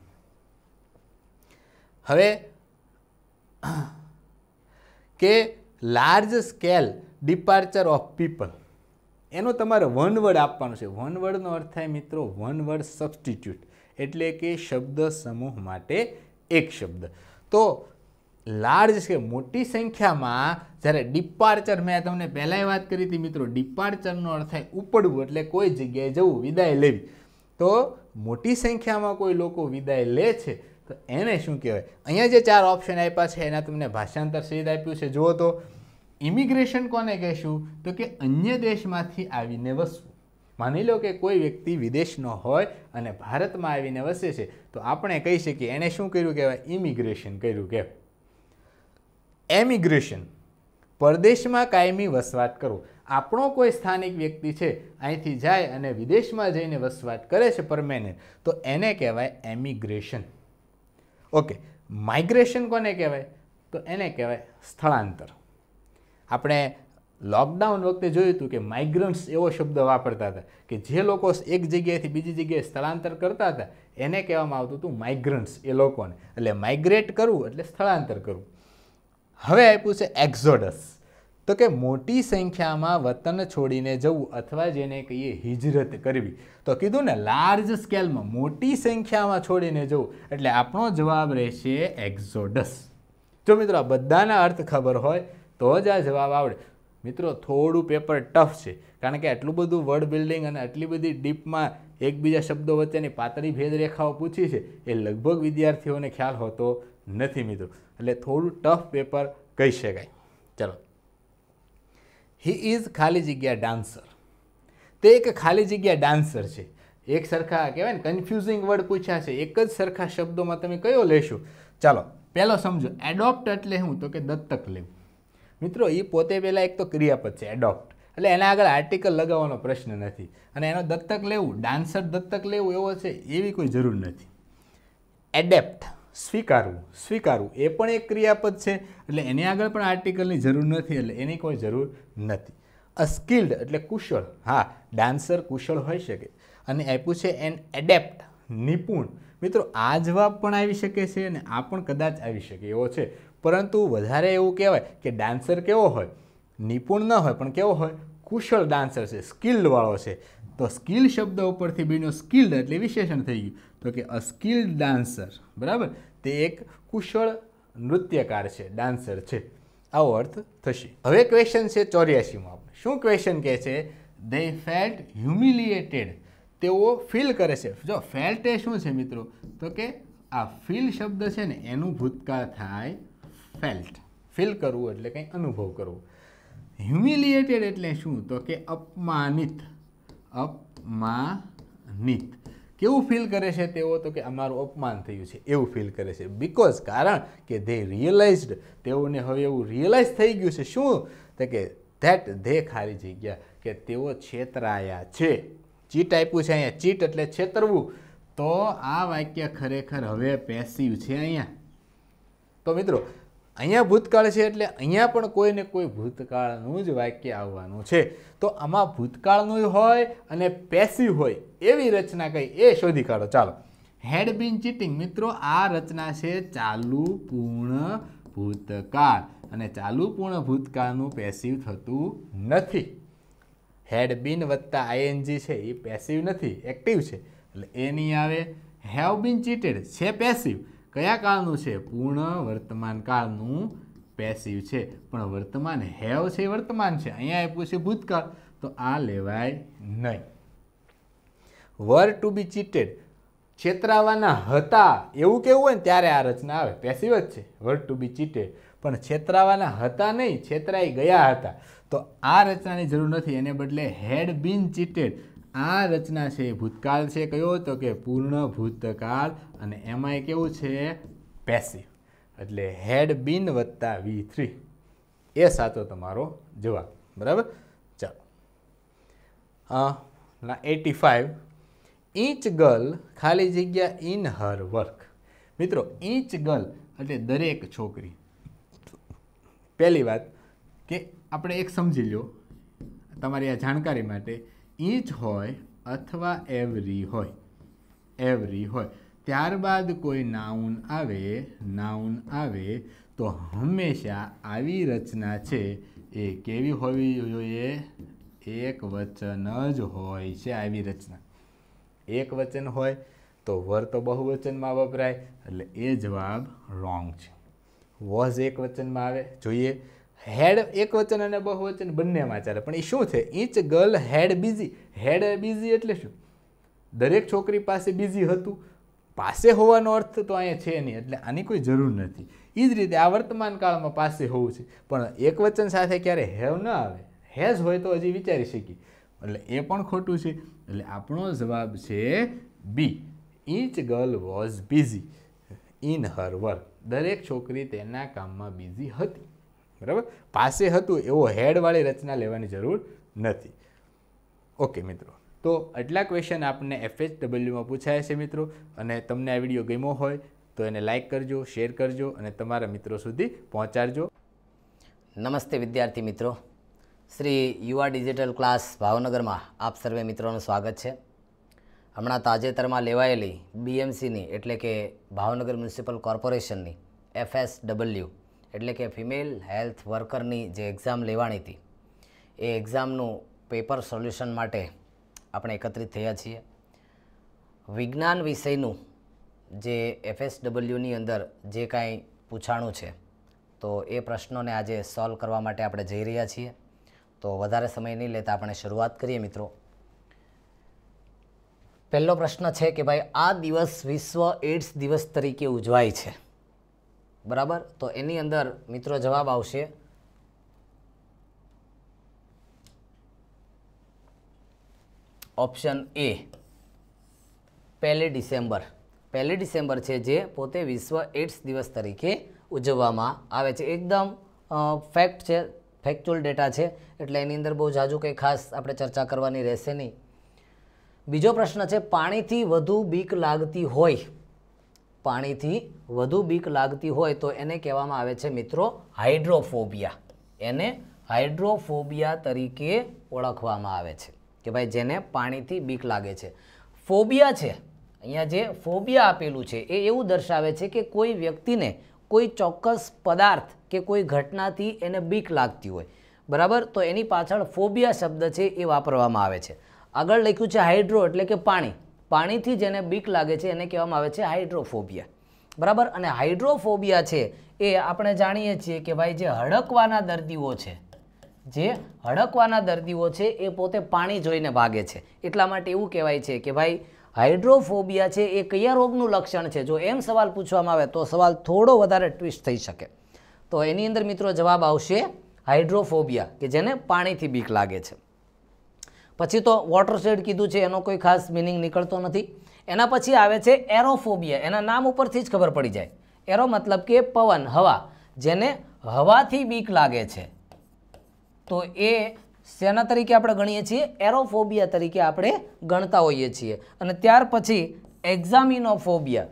હવે કે large scale departure of people એનો તમારે વન વર્ડ આપવાનો છે વન વર્ડનો અર્થ થાય મિત્રો વન વર્ડ સબસ્ટિટ્યૂટ એટલે કે શબ્દ સમૂહ માટે એક શબ્દ તો લાર્જ છે મોટી સંખ્યામાં જ્યારે ડિપાર્ચર મેં તમને પહેલાંય વાત કરી હતી મિત્રો ડિપાર્ચરનો અર્થ થાય ઉપડવું એટલે કોઈ જગ્યાએ જવું વિદાય લેવી તો મોટી સંખ્યામાં કોઈ લોકો વિદાય લે છે તો એને શું કહેવાય અહીંયા જે ચાર ઓપ્શન આપ્યા છે એના તમને ભાષાંતર સહિત આપ્યું છે જુઓ તો ઇમિગ્રેશન કોને કહેશું તો કે અન્ય દેશમાંથી આવીને વસવું માની લો કે કોઈ વ્યક્તિ વિદેશનો હોય અને ભારતમાં આવીને વસે છે તો આપણે કહી શકીએ એણે શું કર્યું કહેવાય ઇમિગ્રેશન કર્યું કહેવાય એમિગ્રેશન પરદેશમાં કાયમી વસવાટ કરવો આપણો કોઈ સ્થાનિક વ્યક્તિ છે અહીંથી જાય અને વિદેશમાં જઈને વસવાટ કરે છે પરમેનન્ટ તો એને કહેવાય એમિગ્રેશન ઓકે માઇગ્રેશન કોને કહેવાય તો એને કહેવાય સ્થળાંતર આપણે લોકડાઉન વખતે જોયું હતું કે માઇગ્રન્ટ્સ એવો શબ્દ વાપરતા હતા કે જે લોકો એક જગ્યાએથી બીજી જગ્યાએ સ્થળાંતર કરતા હતા એને કહેવામાં આવતું હતું માઇગ્રન્ટ્સ એ લોકોને એટલે માઇગ્રેટ કરવું એટલે સ્થળાંતર કરવું હવે આપ્યું છે એક્ઝોડસ તો કે મોટી સંખ્યામાં વતન છોડીને જવું અથવા જેને કહીએ હિજરત કરવી તો કીધું ને લાર્જ સ્કેલમાં મોટી સંખ્યામાં છોડીને જવું એટલે આપણો જવાબ રહેશે એક્ઝોડસ જો મિત્રો આ બધાના અર્થ ખબર હોય તો જ આ જવાબ આવડે મિત્રો થોડું પેપર ટફ છે કારણ કે આટલું બધું વર્ડ બિલ્ડિંગ અને આટલી બધી ડીપમાં એકબીજા શબ્દો વચ્ચેની પાતળી ભેદરેખાઓ પૂછી છે એ લગભગ વિદ્યાર્થીઓને ખ્યાલ હોતો નથી મિત્રો એટલે થોડું ટફ પેપર કહી શકાય ચલો હી ઇઝ ખાલી જગ્યા ડાન્સર તે એક ખાલી જગ્યા ડાન્સર છે એક સરખા કહેવાય ને કન્ફ્યુઝિંગ વર્ડ પૂછ્યા છે એક જ સરખા શબ્દોમાં તમે કયો લેશો ચાલો પહેલો સમજો એડોપ્ટ એટલે હું તો કે દત્તક લેવું મિત્રો એ પોતે પહેલાં એક તો ક્રિયાપદ છે એડોપ્ટ એટલે એના આગળ આર્ટિકલ લગાવવાનો પ્રશ્ન નથી અને એનો દત્તક લેવું ડાન્સર દત્તક લેવું એવો છે એવી કોઈ જરૂર નથી એડેપ્ટ સ્વીકારવું સ્વીકારવું એ પણ એક ક્રિયાપદ છે એટલે એની આગળ પણ આર્ટિકલની જરૂર નથી એટલે એની કોઈ જરૂર નથી અસ્કિલ્ડ એટલે કુશળ હા ડાન્સર કુશળ હોઈ શકે અને આપ્યું છે એન એડેપ્ટ નિપુણ મિત્રો આ જવાબ પણ આવી શકે છે અને આ પણ કદાચ આવી શકે એવો છે પરંતુ વધારે એવું કહેવાય કે ડાન્સર કેવો હોય નિપુણ ન હોય પણ કેવો હોય કુશળ ડાન્સર છે સ્કિલ્ડવાળો છે તો સ્કિલ શબ્દ ઉપરથી બીનો સ્કિલ્ડ એટલે વિશેષણ થઈ ગયું તો કે અ સ્કિલ્ડ ડાન્સર બરાબર તે એક કુશળ નૃત્યકાર છે ડાન્સર છે આવો અર્થ થશે હવે ક્વેશ્ચન છે ચોર્યાસીમાં આપણે શું ક્વેશ્ચન કહે છે દે ફેલ્ટ હ્યુમિલિએટેડ તેઓ ફીલ કરે છે જો ફેલ્ટ એ શું છે મિત્રો તો કે આ ફીલ શબ્દ છે ને એનું ભૂતકાળ થાય ફેલ્ટ ફીલ કરવું એટલે કંઈ અનુભવ કરવો હ્યુમિલિએટેડ એટલે શું તો કે અપમાનિત અપમાનિત કેવું ફીલ કરે છે તેઓ તો કે અમારું અપમાન થયું છે એવું ફીલ કરે છે બિકોઝ કારણ કે ધે રિયલાઇઝડ તેઓને હવે એવું રિયલાઇઝ થઈ ગયું છે શું તો કે ધેટ ધે ખારી જગ્યા કે તેઓ છેતરાયા છે ચીટ આપ્યું છે અહીંયા ચીટ એટલે છેતરવું તો આ વાક્ય ખરેખર હવે પેસિવ છે અહીંયા તો મિત્રો અહીંયા ભૂતકાળ છે એટલે અહીંયા પણ કોઈને કોઈ ભૂતકાળનું જ વાક્ય આવવાનું છે તો આમાં ભૂતકાળનું હોય અને પેસિવ હોય એવી રચના કઈ એ શોધી કાઢો ચાલો હેડ બીન ચીટિંગ મિત્રો આ રચના છે ચાલુ પૂર્ણ ભૂતકાળ અને ચાલુ પૂર્ણ ભૂતકાળનું પેસિવ થતું નથી હેડ બીન વત્તા આઈએનજી છે એ પેસિવ નથી એક્ટિવ છે એટલે એ નહીં આવે હેવ બીન ચીટેડ છે પેસિવ કયા કાળનું છે પૂર્ણ વર્તમાન કાળનું પેસિવ છે પણ વર્તમાન હેવ છે વર્તમાન છે અહીંયા આપ્યું છે ભૂતકાળ તો આ લેવાય નહીં વર ટુ બી ચીટેડ છેતરાવાના હતા એવું કેવું હોય ને ત્યારે આ રચના આવે પેસિવ જ છે વર ટુ બી ચીટેડ પણ છેતરાવાના હતા નહીં છેતરાઈ ગયા હતા તો આ રચનાની જરૂર નથી એને બદલે હેડ બીન ચીટેડ આ રચના છે ભૂતકાળ છે કયો તો કે પૂર્ણ ભૂતકાળ અને એમાંય કેવું છે પેસી એટલે હેડ બિન વત્તા વી થ્રી એ સાચો તમારો જવાબ બરાબર ચાલો એટી ફાઇવ ઇચ ગર્લ ખાલી જગ્યા ઇન હર વર્ક મિત્રો ઇચ ગર્લ એટલે દરેક છોકરી પહેલી વાત કે આપણે એક સમજી લો તમારી આ જાણકારી માટે ઈચ હોય અથવા એવરી હોય એવરી હોય ત્યારબાદ કોઈ નાઉન આવે નાઉન આવે તો હંમેશા આવી રચના છે એ કેવી હોવી જોઈએ એક વચન જ હોય છે આવી રચના એક વચન હોય તો વર તો બહુવચનમાં વપરાય એટલે એ જવાબ રોંગ છે વોઝ એક વચનમાં આવે જોઈએ હેડ એક વચન અને બહુવચન બંનેમાં ચાલે પણ એ શું છે each girl had busy had busy એટલે શું દરેક છોકરી પાસે બીઝી હતું પાસે હોવાનો અર્થ તો અહીંયા છે નહીં એટલે આની કોઈ જરૂર નથી એ જ રીતે આ વર્તમાન કાળમાં પાસે હોવું છે પણ એક વચન સાથે ક્યારે હેવ ન આવે હેઝ હોય તો હજી વિચારી શકીએ એટલે એ પણ ખોટું છે એટલે આપણો જવાબ છે B each girl was busy in her work દરેક છોકરી તેના કામમાં બિઝી હતી બરાબર પાસે હતું એવો હેડવાળી રચના લેવાની જરૂર નથી ઓકે મિત્રો તો આટલા ક્વેશ્ચન આપણને એફએચ ડબલ્યુમાં પૂછાય છે મિત્રો અને તમને આ વિડીયો ગમ્યો હોય તો એને લાઇક કરજો શેર કરજો અને તમારા મિત્રો સુધી પહોંચાડજો નમસ્તે વિદ્યાર્થી મિત્રો શ્રી યુવા ડિજિટલ ક્લાસ ભાવનગરમાં આપ સર્વે મિત્રોનું સ્વાગત છે હમણાં તાજેતરમાં લેવાયેલી બીએમસીની એટલે કે ભાવનગર મ્યુનિસિપલ કોર્પોરેશનની એફ એસ ડબલ્યુ એટલે કે ફિમેલ હેલ્થ વર્કરની જે એક્ઝામ લેવાની હતી એ એક્ઝામનું પેપર સોલ્યુશન માટે આપણે એકત્રિત થયા છીએ વિજ્ઞાન વિષયનું જે એફએસડબલ્યુની અંદર જે કાંઈ પૂછાણું છે તો એ પ્રશ્નોને આજે સોલ્વ કરવા માટે આપણે જઈ રહ્યા છીએ તો વધારે સમય નહીં લેતા આપણે શરૂઆત કરીએ મિત્રો પહેલો પ્રશ્ન છે કે ભાઈ આ દિવસ વિશ્વ એડ્સ દિવસ તરીકે ઉજવાય છે બરાબર તો એની અંદર મિત્રો જવાબ આવશે ઓપ્શન એ પહેલી ડિસેમ્બર પહેલી ડિસેમ્બર છે જે પોતે વિશ્વ એડ્સ દિવસ તરીકે ઉજવવામાં આવે છે એકદમ ફેક્ટ છે ફેક્ચ્યુઅલ ડેટા છે એટલે એની અંદર બહુ જાજુ કંઈ ખાસ આપણે ચર્ચા કરવાની રહેશે નહીં બીજો પ્રશ્ન છે પાણીથી વધુ બીક લાગતી હોય પાણીથી વધુ બીક લાગતી હોય તો એને કહેવામાં આવે છે મિત્રો હાઇડ્રોફોબિયા એને હાઇડ્રોફોબિયા તરીકે ઓળખવામાં આવે છે કે ભાઈ જેને પાણીથી બીક લાગે છે ફોબિયા છે અહીંયા જે ફોબિયા આપેલું છે એ એવું દર્શાવે છે કે કોઈ વ્યક્તિને કોઈ ચોક્કસ પદાર્થ કે કોઈ ઘટનાથી એને બીક લાગતી હોય બરાબર તો એની પાછળ ફોબિયા શબ્દ છે એ વાપરવામાં આવે છે આગળ લખ્યું છે હાઇડ્રો એટલે કે પાણી પાણીથી જેને બીક લાગે છે એને કહેવામાં આવે છે હાઇડ્રોફોબિયા બરાબર અને હાઇડ્રોફોબિયા છે એ આપણે જાણીએ છીએ કે ભાઈ જે હડકવાના દર્દીઓ છે જે હડકવાના દર્દીઓ છે એ પોતે પાણી જોઈને ભાગે છે એટલા માટે એવું કહેવાય છે કે ભાઈ હાઇડ્રોફોબિયા છે એ કયા રોગનું લક્ષણ છે જો એમ સવાલ પૂછવામાં આવે તો સવાલ થોડો વધારે ટ્વિસ્ટ થઈ શકે તો એની અંદર મિત્રો જવાબ આવશે હાઇડ્રોફોબિયા કે જેને પાણીથી બીક લાગે છે પછી તો વોટરશેડ કીધું છે એનો કોઈ ખાસ મિનિંગ નીકળતો નથી એના પછી આવે છે એરોફોબિયા એના નામ ઉપરથી જ ખબર પડી જાય એરો મતલબ કે પવન હવા જેને હવાથી બીક લાગે છે તો એ શેના તરીકે આપણે ગણીએ છીએ એરોફોબિયા તરીકે આપણે ગણતા હોઈએ છીએ અને ત્યાર પછી એક્ઝામિનોફોબિયા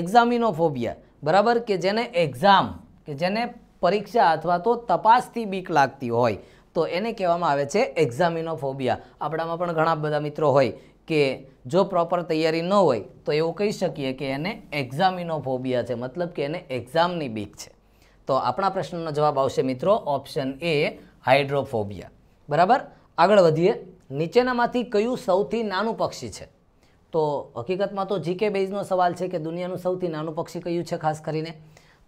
એક્ઝામિનોફોબિયા બરાબર કે જેને એક્ઝામ કે જેને પરીક્ષા અથવા તો તપાસથી બીક લાગતી હોય તો એને કહેવામાં આવે છે એક્ઝામિનોફોબિયા આપણામાં પણ ઘણા બધા મિત્રો હોય કે જો પ્રોપર તૈયારી ન હોય તો એવું કહી શકીએ કે એને એક્ઝામિનોફોબિયા છે મતલબ કે એને એક્ઝામની બીક છે તો આપણા પ્રશ્નનો જવાબ આવશે મિત્રો ઓપ્શન એ હાઇડ્રોફોબિયા બરાબર આગળ વધીએ નીચેનામાંથી કયું સૌથી નાનું પક્ષી છે તો હકીકતમાં તો જીકે બેઝનો સવાલ છે કે દુનિયાનું સૌથી નાનું પક્ષી કયું છે ખાસ કરીને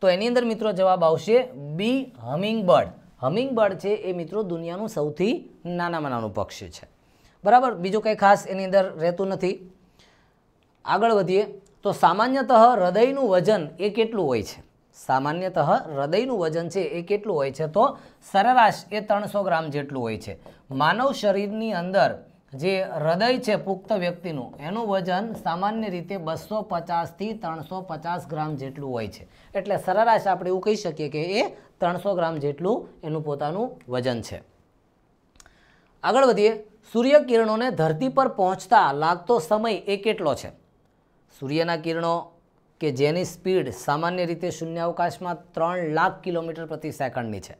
તો એની અંદર મિત્રો જવાબ આવશે બી હમિંગ બર્ડ હમિંગબર્ડ છે એ મિત્રો દુનિયાનું સૌથી નાનામાં નાનું પક્ષી છે બરાબર બીજું કંઈ ખાસ એની અંદર રહેતું નથી આગળ વધીએ તો સામાન્યતઃ હૃદયનું વજન એ કેટલું હોય છે સામાન્યતઃ હૃદયનું વજન છે એ કેટલું હોય છે તો સરેરાશ એ ત્રણસો ગ્રામ જેટલું હોય છે માનવ શરીરની અંદર જે હૃદય છે પુખ્ત વ્યક્તિનું એનું વજન સામાન્ય રીતે બસો પચાસથી ત્રણસો પચાસ ગ્રામ જેટલું હોય છે એટલે સરેરાશ આપણે એવું કહી શકીએ કે એ ત્રણસો ગ્રામ જેટલું એનું પોતાનું વજન છે આગળ વધીએ સૂર્યકિરણોને ધરતી પર પહોંચતા લાગતો સમય એ કેટલો છે સૂર્યના કિરણો કે જેની સ્પીડ સામાન્ય રીતે શૂન્યાવકાશમાં ત્રણ લાખ કિલોમીટર પ્રતિ સેકન્ડની છે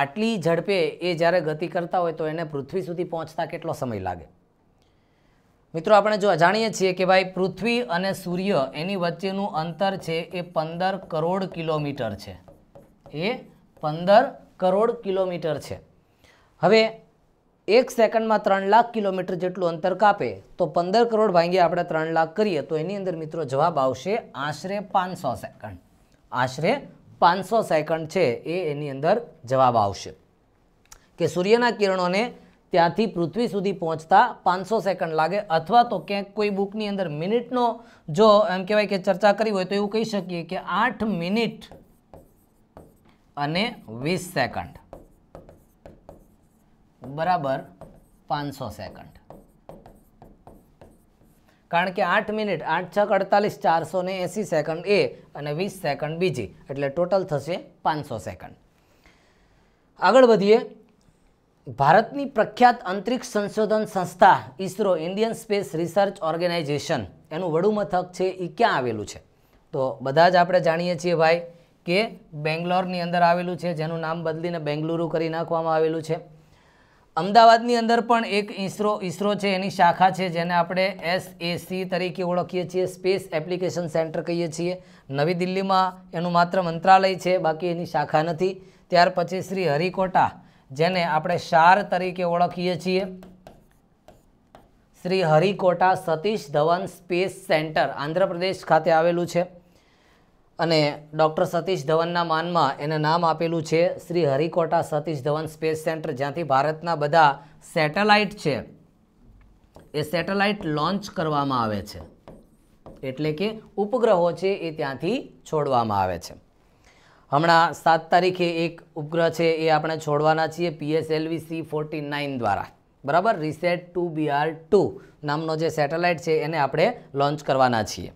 આટલી ઝડપે એ જ્યારે ગતિ કરતા હોય તો એને પૃથ્વી સુધી પહોંચતા કેટલો સમય લાગે મિત્રો આપણે જો જાણીએ છીએ કે ભાઈ પૃથ્વી અને સૂર્ય એની વચ્ચેનું અંતર છે એ પંદર કરોડ કિલોમીટર છે એ પંદર કરોડ કિલોમીટર છે હવે એક સેકન્ડમાં ત્રણ લાખ કિલોમીટર જેટલું અંતર કાપે તો પંદર કરોડ ભાંગી આપણે ત્રણ લાખ કરીએ તો એની અંદર મિત્રો જવાબ આવશે આશરે પાંચસો સેકન્ડ આશરે પાંચસો સેકન્ડ છે એ એની અંદર જવાબ આવશે કે સૂર્યના કિરણોને ત્યાંથી પૃથ્વી સુધી પહોંચતા પાંચસો સેકન્ડ લાગે અથવા તો ક્યાંક કોઈ બુકની અંદર મિનિટનો જો એમ કહેવાય કે ચર્ચા કરી હોય તો એવું કહી શકીએ કે આઠ મિનિટ અને વીસ સેકન્ડ બરાબર પાંચસો સેકન્ડ કારણ કે આઠ મિનિટ આઠ છક અડતાલીસ ચારસો ને એંસી સેકન્ડ એ અને વીસ સેકન્ડ બીજી એટલે ટોટલ થશે પાંચસો સેકન્ડ આગળ વધીએ ભારતની પ્રખ્યાત અંતરિક્ષ સંશોધન સંસ્થા ISRO Indian space research organisation એનું વડુ મથક છે એ ક્યાં આવેલું છે તો બધા જ આપણે જાણીએ છીએ ભાઈ કે બેંગ્લોરની અંદર આવેલું છે જેનું નામ બદલીને બેંગલુરુ કરી નાખવામાં આવેલું છે અમદાવાદની અંદર પણ એક ઈસરો ઈસરો છે એની શાખા છે જેને આપણે એસએસી તરીકે ઓળખીએ છીએ સ્પેસ એપ્લિકેશન સેન્ટર કહીએ છીએ નવી દિલ્હીમાં એનું માત્ર મંત્રાલય છે બાકી એની શાખા નથી ત્યાર પછી શ્રી હરિકોટા જેને આપણે શાર તરીકે ઓળખીએ છીએ Sriharikota Satish Dhawan space centre Andhra Pradesh ખાતે આવેલું છે અને ડૉક્ટર સતીશ ધવનના માનમાં એને નામ આપેલું છે Sriharikota Satish Dhawan space centre જ્યાંથી ભારતના બધા સેટેલાઇટ છે એ સેટેલાઇટ લોન્ચ કરવામાં આવે છે એટલે કે ઉપગ્રહો છે એ ત્યાંથી છોડવામાં આવે છે હમણાં સાત તારીખે એક ઉપગ્રહ છે એ આપણે છોડવાના છીએ પીએસએલવી સી ફોર્ટી નાઇન દ્વારા બરાબર રીસેટ ટુ બીઆર ટુ નામનો જે સેટેલાઇટ છે એને આપણે લોન્ચ કરવાના છીએ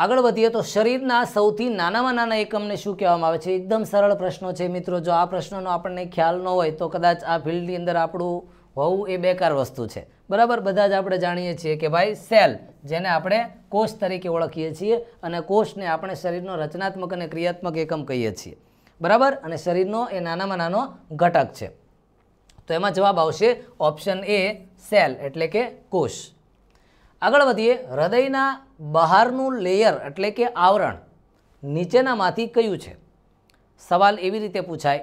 આગળ વધીએ તો શરીરના સૌથી નાનામાં નાના એકમને શું કહેવામાં આવે છે એકદમ સરળ પ્રશ્નો છે મિત્રો જો આ પ્રશ્નનો આપણને ખ્યાલ ન હોય તો કદાચ આ ફિલ્ડની અંદર આપણું હોવું એ બેકાર વસ્તુ છે બરાબર બધા જ આપણે જાણીએ છીએ કે ભાઈ સેલ જેને આપણે કોષ તરીકે ઓળખીએ છીએ અને કોષને આપણે શરીરનો રચનાત્મક અને ક્રિયાત્મક એકમ કહીએ છીએ બરાબર અને શરીરનો એ નાનામાં નાનો ઘટક છે તો એમાં જવાબ આવશે ઓપ્શન એ સેલ એટલે કે કોષ આગળ વધીએ હૃદયના બહારનું લેયર એટલે કે આવરણ નીચેનામાંથી કયું છે સવાલ એવી રીતે પૂછાય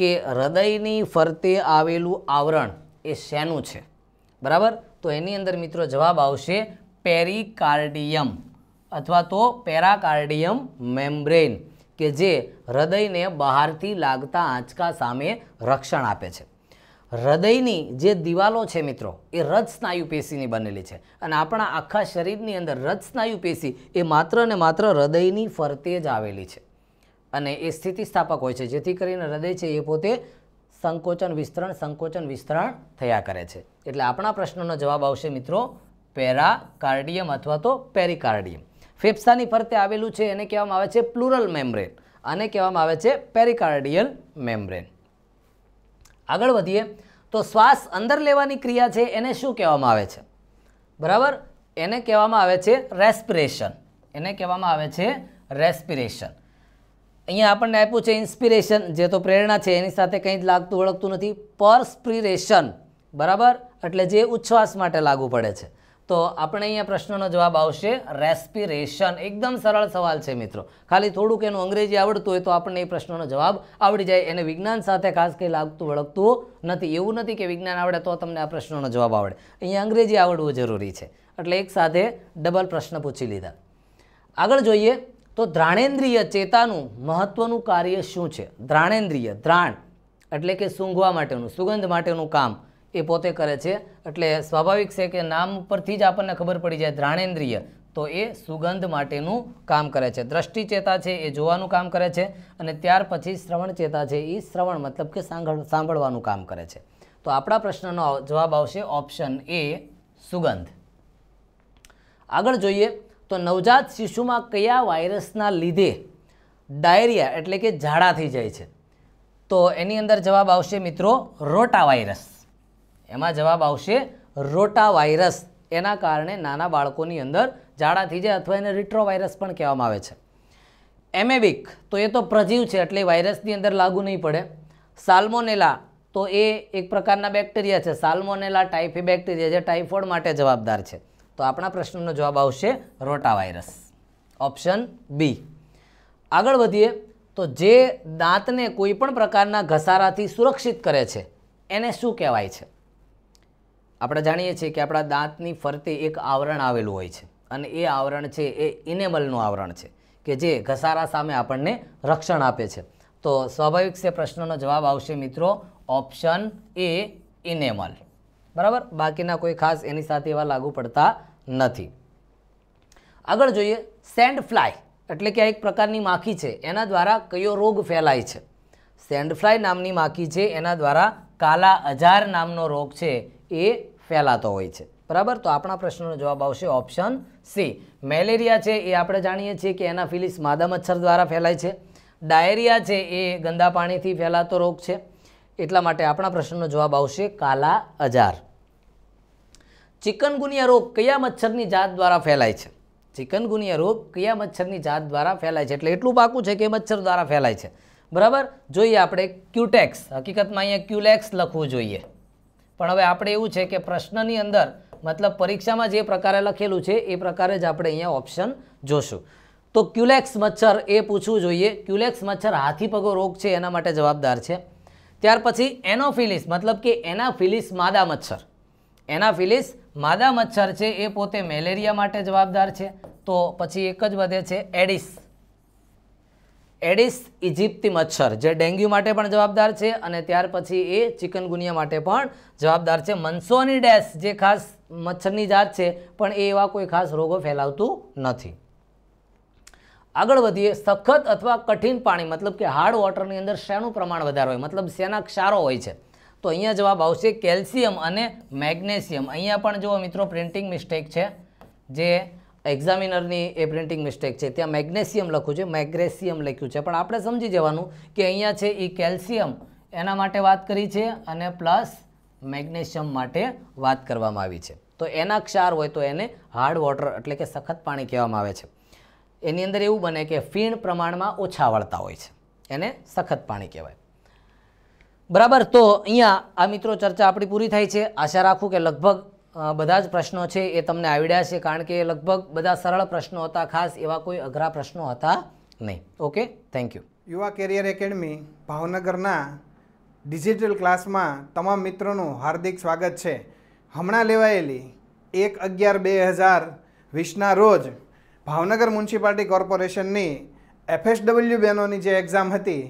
કે હૃદયની ફરતે આવેલું આવરણ એ શેનું છે બરાબર તો એની અંદર મિત્રો જવાબ આવશે પેરીકાર્ડિયમ અથવા તો પેરાકાર્ડિયમ મેમ્બ્રેન કે જે હૃદયને બહારથી લાગતા આંચકા સામે રક્ષણ આપે છે હૃદયની જે દિવાલો છે મિત્રો એ રજ સ્નાયુ પેશીની બનેલી છે અને આપણા આખા શરીરની અંદર રજ સ્નાયુ પેશી એ માત્ર ને માત્ર હૃદયની ફરતે જ આવેલી છે અને એ સ્થિતિસ્થાપક હોય છે જેથી કરીને હૃદય છે એ પોતે સંકોચન વિસ્તરણ સંકોચન વિસ્તરણ થયા કરે છે એટલે આપણા પ્રશ્નનો જવાબ આવશે મિત્રો પેરાકાર્ડિયમ અથવા તો પેરીકાર્ડિયમ ફેફસાની ફરતે આવેલું છે એને કહેવામાં આવે છે પ્લુરલ મેમ્બ્રેન અને કહેવામાં આવે છે પેરીકાર્ડિયલ મેમ્બ્રેન આગળ વધીએ તો શ્વાસ અંદર લેવાની ક્રિયા છે એને શું કહેવામાં આવે છે બરાબર એને કહેવામાં આવે છે રેસ્પિરેશન એને કહેવામાં આવે છે રેસ્પિરેશન અહીંયા આપણને આપ્યું છે ઇન્સ્પિરેશન જે તો પ્રેરણા છે એની સાથે કંઈ જ લાગતું ઓળખતું નથી પરસ્પિરેશન બરાબર એટલે જે ઉચ્છ્વાસ માટે લાગુ પડે છે તો આપણે અહીંયા પ્રશ્નનો જવાબ આવશે રેસ્પિરેશન એકદમ સરળ સવાલ છે મિત્રો ખાલી થોડુંક એનું અંગ્રેજી આવડતું હોય તો આપણને એ પ્રશ્નનો જવાબ આવડી જાય એને વિજ્ઞાન સાથે ખાસ કંઈ લાગતું વળગતું નથી એવું નથી કે વિજ્ઞાન આવડે તો તમને આ પ્રશ્નનો જવાબ આવડે અહીંયા અંગ્રેજી આવડવું જરૂરી છે એટલે એક સાથે ડબલ પ્રશ્ન પૂછી લીધા આગળ જોઈએ તો દ્રાણેન્દ્રિય ચેતાનું મહત્ત્વનું કાર્ય શું છે દ્રાણેન્દ્રિય દ્રાણ એટલે કે સૂંઘવા માટેનું સુગંધ માટેનું કામ એ પોતે કરે છે એટલે સ્વાભાવિક છે કે નામ પરથી જ આપણને ખબર પડી જાય દ્રાણેન્દ્રિય તો એ સુગંધ માટેનું કામ કરે છે દ્રષ્ટિચેતા છે એ જોવાનું કામ કરે છે અને ત્યાર પછી શ્રવણ ચેતા છે એ શ્રવણ મતલબ કે સાંભળવાનું કામ કરે છે તો આપણા પ્રશ્નનો જવાબ આવશે ઓપ્શન એ સુગંધ આગળ જોઈએ તો નવજાત શિશુમાં કયા વાયરસના લીધે ડાયરિયા એટલે કે ઝાડા થઈ જાય છે તો એની અંદર જવાબ આવશે મિત્રો રોટા વાયરસ એમાં જવાબ આવશે રોટા વાયરસ એના કારણે નાના બાળકોની અંદર ઝાડા થઈ જાય અથવા એને રિટ્રો વાયરસ પણ કહેવામાં આવે છે એમેબિક તો એ તો પ્રજીવ છે એટલે વાયરસની અંદર લાગુ નહીં પડે સાલ્મોનેલા તો એ એક પ્રકારના બેક્ટેરિયા છે સાલ્મોનેલા ટાઈફી બેક્ટેરિયા જે ટાઇફોઇડ માટે જવાબદાર છે તો આપણા પ્રશ્નનો જવાબ આવશે રોટા વાયરસ ઓપ્શન બી આગળ વધીએ તો જે દાંતને કોઈપણ પ્રકારના ઘસારાથી સુરક્ષિત કરે છે એને શું કહેવાય છે આપણે જાણીએ છીએ કે આપણા દાંતની ફરતે એક આવરણ આવેલું હોય છે અને એ આવરણ છે એ ઇનેમલનું આવરણ છે કે જે ઘસારા સામે આપણને રક્ષણ આપે છે તો સ્વાભાવિક છે પ્રશ્નનો જવાબ આવશે મિત્રો ઓપ્શન એ ઇનેમલ બરાબર બાકીના કોઈ ખાસ એની સાથે એવા લાગુ પડતા નથી આગળ જોઈએ સેન્ડ ફ્લાય એટલે કે આ એક પ્રકારની માખી છે એના દ્વારા કયો રોગ ફેલાય છે સેન્ડફ્લાય નામની માખી છે એના દ્વારા કાલા અજાર નામનો રોગ છે એ ફેલાતો હોય છે બરાબર તો આપણા પ્રશ્નનો જવાબ આવશે ઓપ્શન સી મેલેરિયા છે એ આપણે જાણીએ છીએ કે એના એનાફિલિસ માદા મચ્છર દ્વારા ફેલાય છે ડાયરિયા છે એ ગંદા પાણીથી ફેલાતો રોગ છે એટલા માટે આપણા પ્રશ્નનો જવાબ આવશે કાલા અજાર ચિકનગુનિયા રોગ કયા મચ્છરની જાત દ્વારા ફેલાય છે ચિકનગુનિયા રોગ કયા મચ્છરની જાત દ્વારા ફેલાય છે એટલે એટલું પાકું છે કે મચ્છર દ્વારા ફેલાય છે બરાબર જોઈએ આપણે ક્યુટેક્સ હકીકતમાં અહીંયા ક્યુલેક્સ લખવું જોઈએ પણ હવે આપણે એવું છે કે પ્રશ્નની અંદર મતલબ પરીક્ષામાં જે પ્રકારે લખેલું છે એ પ્રકારે જ આપણે અહીંયા ઓપ્શન જોશું તો ક્યુલેક્સ મચ્છર એ પૂછવું જોઈએ ક્યુલેક્સ મચ્છર હાથીપગો રોગ છે એના માટે જવાબદાર છે ત્યાર પછી એનોફિલિસ મતલબ કે એનાફિલિસ માદા મચ્છર એનાફિલિસ માદા મચ્છર છે એ પોતે મેલેરિયા માટે જવાબદાર છે તો પછી એક જ વધે છે એડિસ એડિસ ઇજિપ્તી મચ્છર જે ડેન્ગ્યુ માટે પણ જવાબદાર છે અને ત્યાર પછી એ ચિકનગુનિયા માટે પણ જવાબદાર છે મન્સોની ડેશ જે ખાસ મચ્છરની જાત છે પણ એ એવા કોઈ ખાસ રોગો ફેલાવતું નથી આગળ વધીએ સખત અથવા કઠિન પાણી મતલબ કે હાર્ડ વોટરની અંદર શેનું પ્રમાણ વધારે હોય મતલબ શેના ક્ષારો હોય છે તો અહીંયા જવાબ આવશે કેલ્શિયમ અને મેગ્નેશિયમ અહીંયા પણ જુઓ મિત્રો પ્રિન્ટિંગ મિસ્ટેક છે જે એક્ઝામિનરની એ પ્રિન્ટિંગ મિસ્ટેક છે ત્યાં મેગ્નેશિયમ લખ્યું છે મેગ્નેશિયમ લખ્યું છે પણ આપણે સમજી જવાનું કે અહીંયા છે એ કેલ્શિયમ એના માટે વાત કરી છે અને પ્લસ મેગ્નેશિયમ માટે વાત કરવામાં આવી છે તો એના ક્ષાર હોય તો એને હાર્ડ વોટર એટલે કે સખત પાણી કહેવામાં આવે છે એની અંદર એવું બને કે ફીણ પ્રમાણમાં ઓછા વળતા હોય છે એને સખત પાણી કહેવાય બરાબર તો અહીંયા આ મિત્રો ચર્ચા આપણી પૂરી થાય છે આશા રાખું કે લગભગ બધા જ પ્રશ્નો છે એ તમને આવડ્યા છે કારણ કે લગભગ બધા સરળ પ્રશ્નો હતા ખાસ એવા કોઈ અઘરા પ્રશ્નો હતા નહીં okay thank you Yuva career academy ભાવનગરના ડિજિટલ ક્લાસમાં તમામ મિત્રોનું હાર્દિક સ્વાગત છે હમણાં લેવાયેલી એક અગિયાર બે હજાર વીસના રોજ ભાવનગર મ્યુનિસિપાલિટી કોર્પોરેશનની એફએસડબલ્યુ બેનોની જે એક્ઝામ હતી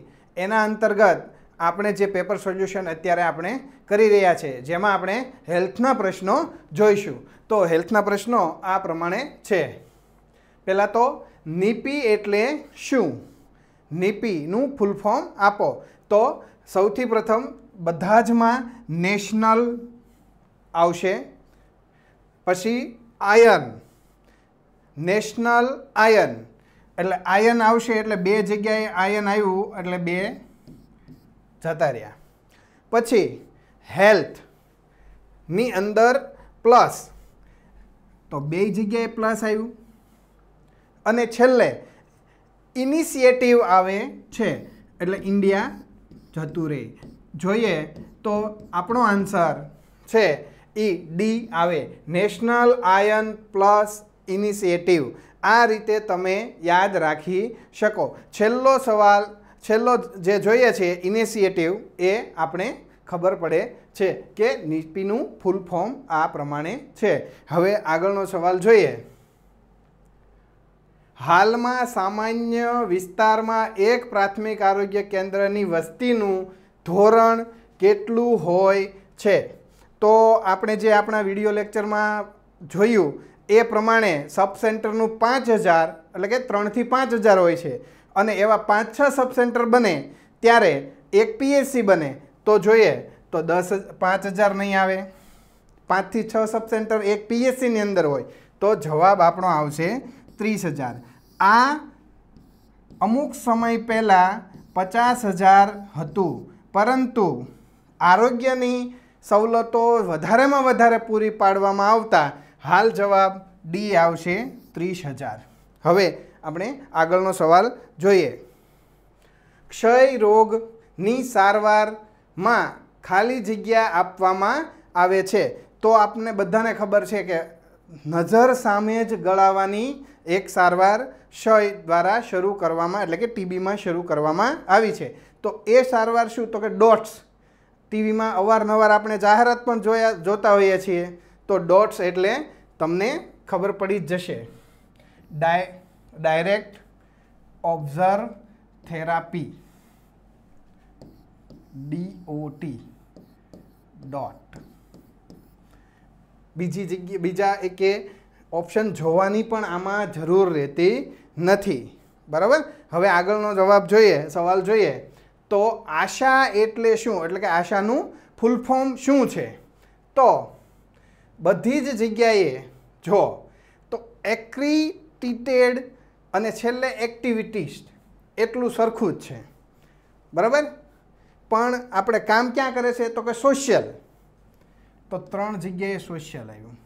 એના અંતર્ગત આપણે જે પેપર સોલ્યુશન અત્યારે આપણે કરી રહ્યા છે જેમાં આપણે હેલ્થના પ્રશ્નો જોઈશું તો હેલ્થના પ્રશ્નો આ પ્રમાણે છે પહેલાં તો નીપી એટલે શું નીપીનું ફૂલ ફોર્મ આપો તો સૌથી પ્રથમ બધા જમાં નેશનલ આવશે પછી આયન નેશનલ આયન એટલે આયન આવશે એટલે બે જગ્યાએ આયન આવ્યું એટલે બે જતા રહ્યા પછી હેલ્થની અંદર પ્લસ તો બે જગ્યાએ પ્લસ આવ્યું અને છેલ્લે ઇનિશિયેટિવ આવે છે એટલે ઇન્ડિયા જતું રહે જોઈએ તો આપણો આન્સર છે એ ડી આવે નેશનલ આયન પ્લસ ઇનિશિયેટિવ આ રીતે તમે યાદ રાખી શકો છેલ્લો સવાલ છેલ્લો જે જોઈએ છે ઇનિશિયેટિવ એ આપણે ખબર પડે છે કે નીપીનું ફૂલ ફોર્મ આ પ્રમાણે છે હવે આગળનો સવાલ જોઈએ હાલમાં સામાન્ય વિસ્તારમાં એક પ્રાથમિક આરોગ્ય કેન્દ્રની વસ્તીનું ધોરણ કેટલું હોય છે તો આપણે જે આપણા વિડીયો લેક્ચરમાં જોયું એ પ્રમાણે સબ સેન્ટરનું પાંચ હજાર એટલે કે ત્રણથી પાંચ હજાર હોય છે અને એવા પાંચ છ સબ સેન્ટર બને ત્યારે એક પીએસસી બને તો જોઈએ તો દસ પાંચ હજાર નહીં આવે પાંચથી છ સબ સેન્ટર એક પીએસસીની અંદર હોય તો જવાબ આપણો આવશે ત્રીસ હજાર આ અમુક સમય પહેલાં પચાસ હજાર હતું પરંતુ આરોગ્યની સવલતો વધારેમાં વધારે પૂરી પાડવામાં આવતા હાલ જવાબ ડી આવશે ત્રીસ હજાર હવે આપણે આગળનો સવાલ જોઈએ ક્ષય રોગની સારવાર માં ખાલી જગ્યા આપવામાં આવે છે તો આપને બધાને ખબર છે કે નજર સામે જ ગળાવાની એક સારવાર ક્ષય દ્વારા શરૂ કરવામાં એટલે કે ટીબીમાં શરૂ કરવામાં આવી છે તો એ સારવાર શું તો કે ડોટ્સ ટીવીમાં અવારનવાર આપણે જાહેરાત પણ જોયા જોતા હોઈએ છીએ તો ડોટ્સ એટલે તમને ખબર પડી જ જશે ડાય direct observe therapy DOT DOT બીજી જગ્યા બીજા એકે ઓપ્શન જોવાની પણ આમાં જરૂર રહેતી નથી બરાબર હવે આગળનો જવાબ જોઈએ સવાલ જોઈએ તો આશા એટલે શું એટલે કે આશાનું ફૂલ ફોર્મ શું છે તો બધી જ જગ્યાએ જો તો એક્રિટિટેડ અને છેલ્લે એક્ટિવિટીસ્ટ એટલું સરખું જ છે બરાબર પણ આપણે કામ ક્યાં કરે છે તો કે સોશિયલ તો ત્રણ જગ્યાએ સોશિયલ આવ્યું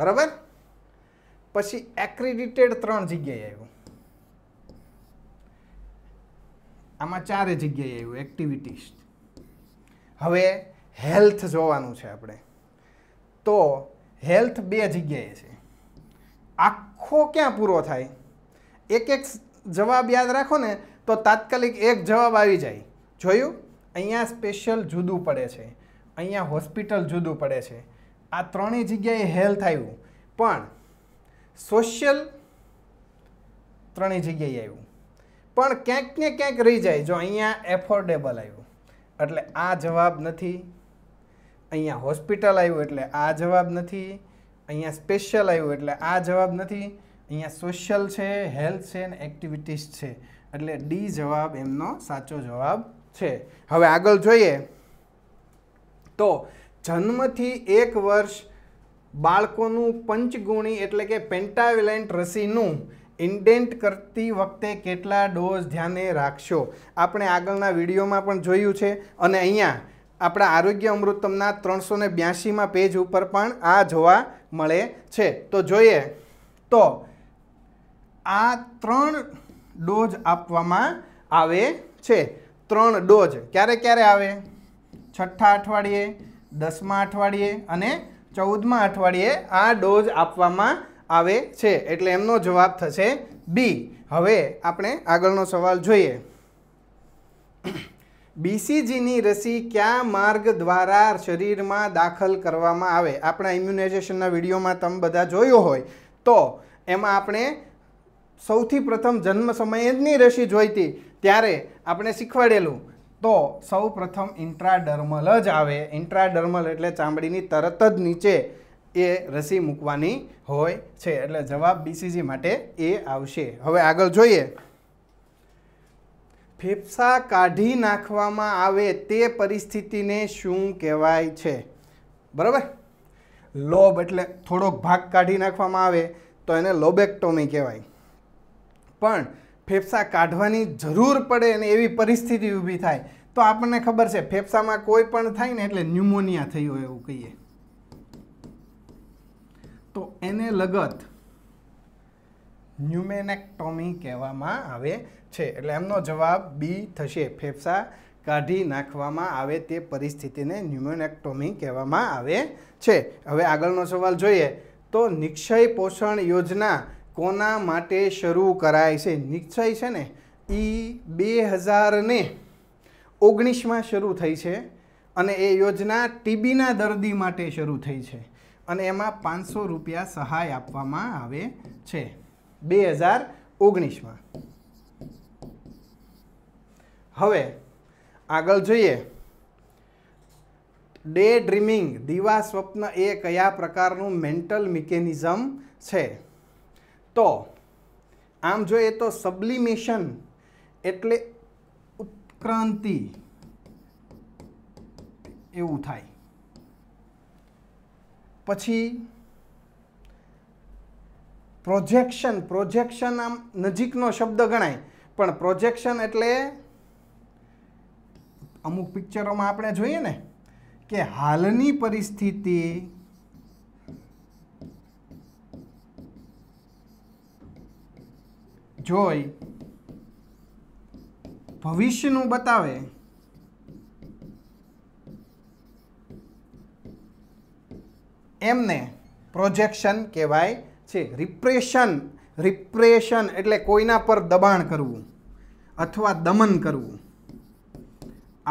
બરાબર પછી એક્રિડિટેડ ત્રણ જગ્યાએ આવ્યું આમાં ચારે જગ્યાએ આવ્યું એક્ટિવિટીઝ હવે હેલ્થ જોવાનું છે આપણે તો હેલ્થ બે જગ્યાએ છે આખો ક્યાં પૂરો થાય એક એક જવાબ યાદ રાખો ને તો તાત્કાલિક એક જવાબ આવી જાય જોયું અહીંયા સ્પેશિયલ જુદું પડે છે અહીંયા હોસ્પિટલ જુદું પડે છે આ ત્રણેય જગ્યાએ હેલ્થ આવ્યું પણ સોશિયલ ત્રણેય જગ્યાએ આવ્યું પણ ક્યાંક ને ક્યાંક રહી જાય જો અહીંયા એફોર્ડેબલ આવ્યું એટલે આ જવાબ નથી અહીંયા હોસ્પિટલ આવ્યું એટલે આ જવાબ નથી અહીંયા સ્પેશિયલ આવ્યું એટલે આ જવાબ નથી અહીંયા સોશિયલ છે હેલ્થ છે ને એક્ટિવિટીઝ છે એટલે ડી જવાબ એમનો સાચો જવાબ છે હવે આગળ જોઈએ તો જન્મથી એક વર્ષ બાળકોનું પંચગુણી એટલે કે પેન્ટાવિલેન્ટ રસીનું ઇન્ડેન્ટ કરતી વખતે કેટલા ડોઝ ધ્યાને રાખશો આપણે આગળના વિડીયોમાં પણ જોયું છે અને અહીંયા આપણા આરોગ્ય અમૃતમના ત્રણસો ને બ્યાસીમાં પેજ ઉપર પણ આ જોવા મળે છે તો જોઈએ તો આ ત્રણ ડોઝ આપવામાં આવે છે ત્રણ ડોઝ ક્યારે ક્યારે આવે છઠ્ઠા અઠવાડિયે દસમા અઠવાડિયે અને ચૌદમા અઠવાડિયે આ ડોઝ આપવામાં આવે છે એટલે એમનો જવાબ થશે બી હવે આપણે આગળનો સવાલ જોઈએ બીસીજીની રસી કયા માર્ગ દ્વારા શરીરમાં દાખલ કરવામાં આવે આપણા ઇમ્યુનાઇઝેશનના વિડીયોમાં તમે બધા જોયો હોય તો એમાં આપણે સૌથી પ્રથમ જન્મ સમયે જની રસી જોઈતી ત્યારે આપણે શીખવાડેલું તો સૌ પ્રથમ ઇન્ટ્રાડર્મલ જ આવે ઇન્ટ્રાડર્મલ એટલે ચામડીની તરત જ નીચે એ રસી મૂકવાની હોય છે એટલે જવાબ બીસીજી માટે એ આવશે હવે આગળ જોઈએ ફેફસા કાઢી નાખવામાં આવે તે પરિસ્થિતિને શું કહેવાય છે બરાબર લોબ એટલે થોડોક ભાગ કાઢી નાખવામાં આવે તો એને લોબેક્ટોમી કહેવાય પણ ફેફસા કાઢવાની જરૂર પડે અને એવી પરિસ્થિતિ ઊભી થાય તો આપણને ખબર છે ફેફસામાં કોઈ પણ થાય ને એટલે ન્યુમોનિયા થઈ હોય એવું કહીએ તો એને લગત ન્યુમેનેક્ટોમી કહેવામાં આવે છે એટલે એમનો જવાબ બી થશે ફેફસા કાઢી નાખવામાં આવે તે પરિસ્થિતિને ન્યુમેનેક્ટોમી કહેવામાં આવે છે હવે આગળનો સવાલ જોઈએ તો નિક્ષય પોષણ યોજના કોના માટે શરૂ કરાય છે નિશ્ચય છે ને એ બે હજારને ઓગણીસમાં શરૂ થઈ છે અને એ યોજના ટીબીના દર્દી માટે શરૂ થઈ છે અને એમાં પાંચસો રૂપિયા સહાય આપવામાં આવે છે બે હજાર ઓગણીસમાં હવે આગળ જોઈએ ડે ડ્રીમિંગ દિવા સ્વપ્ન એ કયા પ્રકારનું મેન્ટલ મિકેનિઝમ છે તો આમ જોઈએ તો સબ્લિમેશન એટલે ઉત્ક્રાંતિ એવું થાય પછી પ્રોજેક્શન પ્રોજેક્શન આમ નજીકનો શબ્દ ગણાય પણ પ્રોજેક્શન એટલે અમુક પિક્ચરોમાં આપણે જોઈએ ને કે હાલની પરિસ્થિતિ જોઈ ભવિષ્યનું બતાવે એમને પ્રોજેક્શન કહેવાય છે રિપ્રેશન રિપ્રેશન એટલે કોઈના પર દબાણ કરવું અથવા દમન કરવું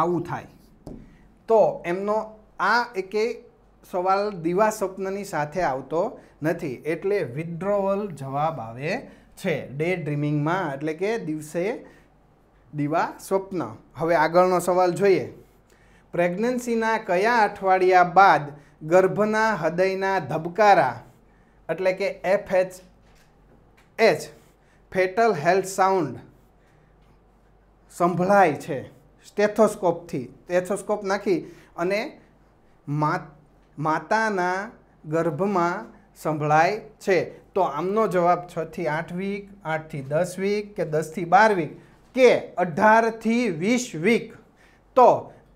આવું થાય તો એમનો આ એકે સવાલ દિવા સ્વપ્નની સાથે આવતો નથી એટલે વિડ્રોવલ જવાબ આવે છે ડે ડ્રીમિંગમાં એટલે કે દિવસે દીવા સ્વપ્ન હવે આગળનો સવાલ જોઈએ પ્રેગ્નન્સીના કયા અઠવાડિયા બાદ ગર્ભના હૃદયના ધબકારા એટલે કે F H H fetal health sound સંભળાય છે સ્ટેથોસ્કોપથી સ્ટેથોસ્કોપ નાખી અને માતાના ગર્ભમાં સંભળાય છે તો આમનો જવાબ છથી આઠ વીક આઠથી દસ વીક કે દસથી બાર વીક કે અઢારથી વીસ વીક તો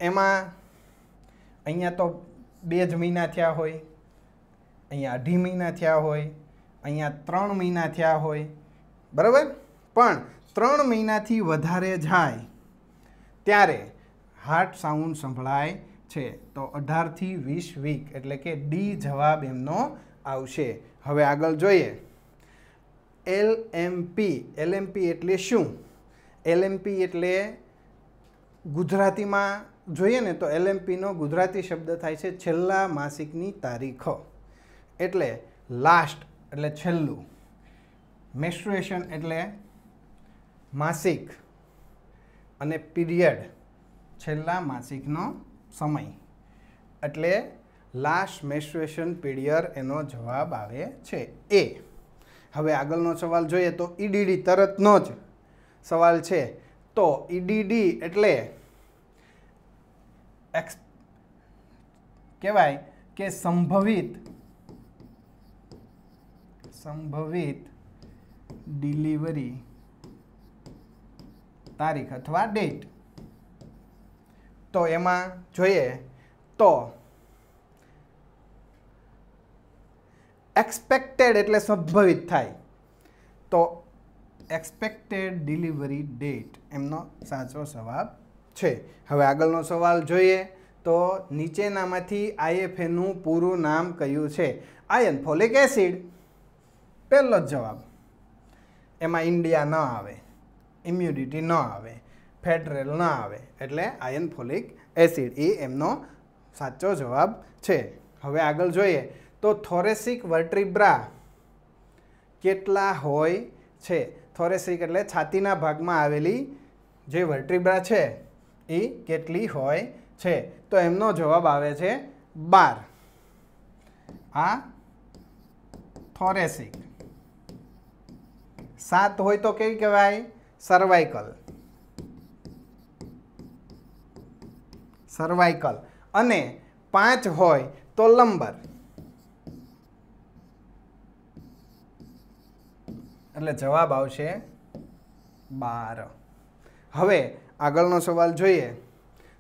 એમાં અહીંયા તો બે જ મહિના થયા હોય અહીંયા અઢી મહિના થયા હોય અહીંયા ત્રણ મહિના થયા હોય બરાબર પણ ત્રણ મહિનાથી વધારે જાય ત્યારે હાર્ટ સાઉન્ડ સંભળાય છે તો અઢારથી વીસ વીક એટલે કે ડી જવાબ એમનો આવશે હવે આગળ જોઈએ એલ એલએમપી એલએમપી એટલે શું એલએમપી એટલે ગુજરાતીમાં જોઈએ ને તો એલએમપીનો ગુજરાતી શબ્દ થાય છે છેલ્લા માસિકની તારીખો એટલે લાસ્ટ એટલે છેલ્લું મેસ્ટ્રુએશન એટલે માસિક અને પીરિયડ છેલ્લા માસિકનો સમય એટલે લાસ્ટ મેસ્ટ્રેશન પીરિયડ એનો જવાબ આવે છે એ હવે આગળનો સવાલ જોઈએ તો ઈડીડી તરતનો જ સવાલ છે તો ઈડીડી એટલે એક્સ કહેવાય કે સંભવિત સંભવિત ડિલિવરી તારીખ અથવા ડેટ તો એમાં જોઈએ તો એક્સપેક્ટેડ એટલે સંભવિત થાય તો એક્સપેક્ટેડ ડિલિવરી ડેટ એમનો સાચો જવાબ છે હવે આગળનો સવાલ જોઈએ તો નીચેનામાંથી આઈએફએનું પૂરું નામ કયું છે આયન ફોલિક એસિડ પહેલો જ જવાબ એમાં ઇન્ડિયા ન આવે ઇમ્યુનિટી ન આવે ફેડરેલ ન આવે એટલે આયન ફોલિક એસિડ એ એમનો સાચો જવાબ છે હવે આગળ જોઈએ તો થોરેસિક વર્ટ્રિબ્રા કેટલા હોય છે થોરેસિક એટલે છાતીના ભાગમાં આવેલી જે વર્ટ્રિબ્રા છે એ કેટલી હોય છે તો એમનો જવાબ આવે છે બાર આ થોરેસિક સાત હોય તો કેવી કહેવાય સર્વાઈકલ સર્વાઈકલ અને પાંચ હોય તો લંબર એટલે જવાબ આવશે બાર હવે આગળનો સવાલ જોઈએ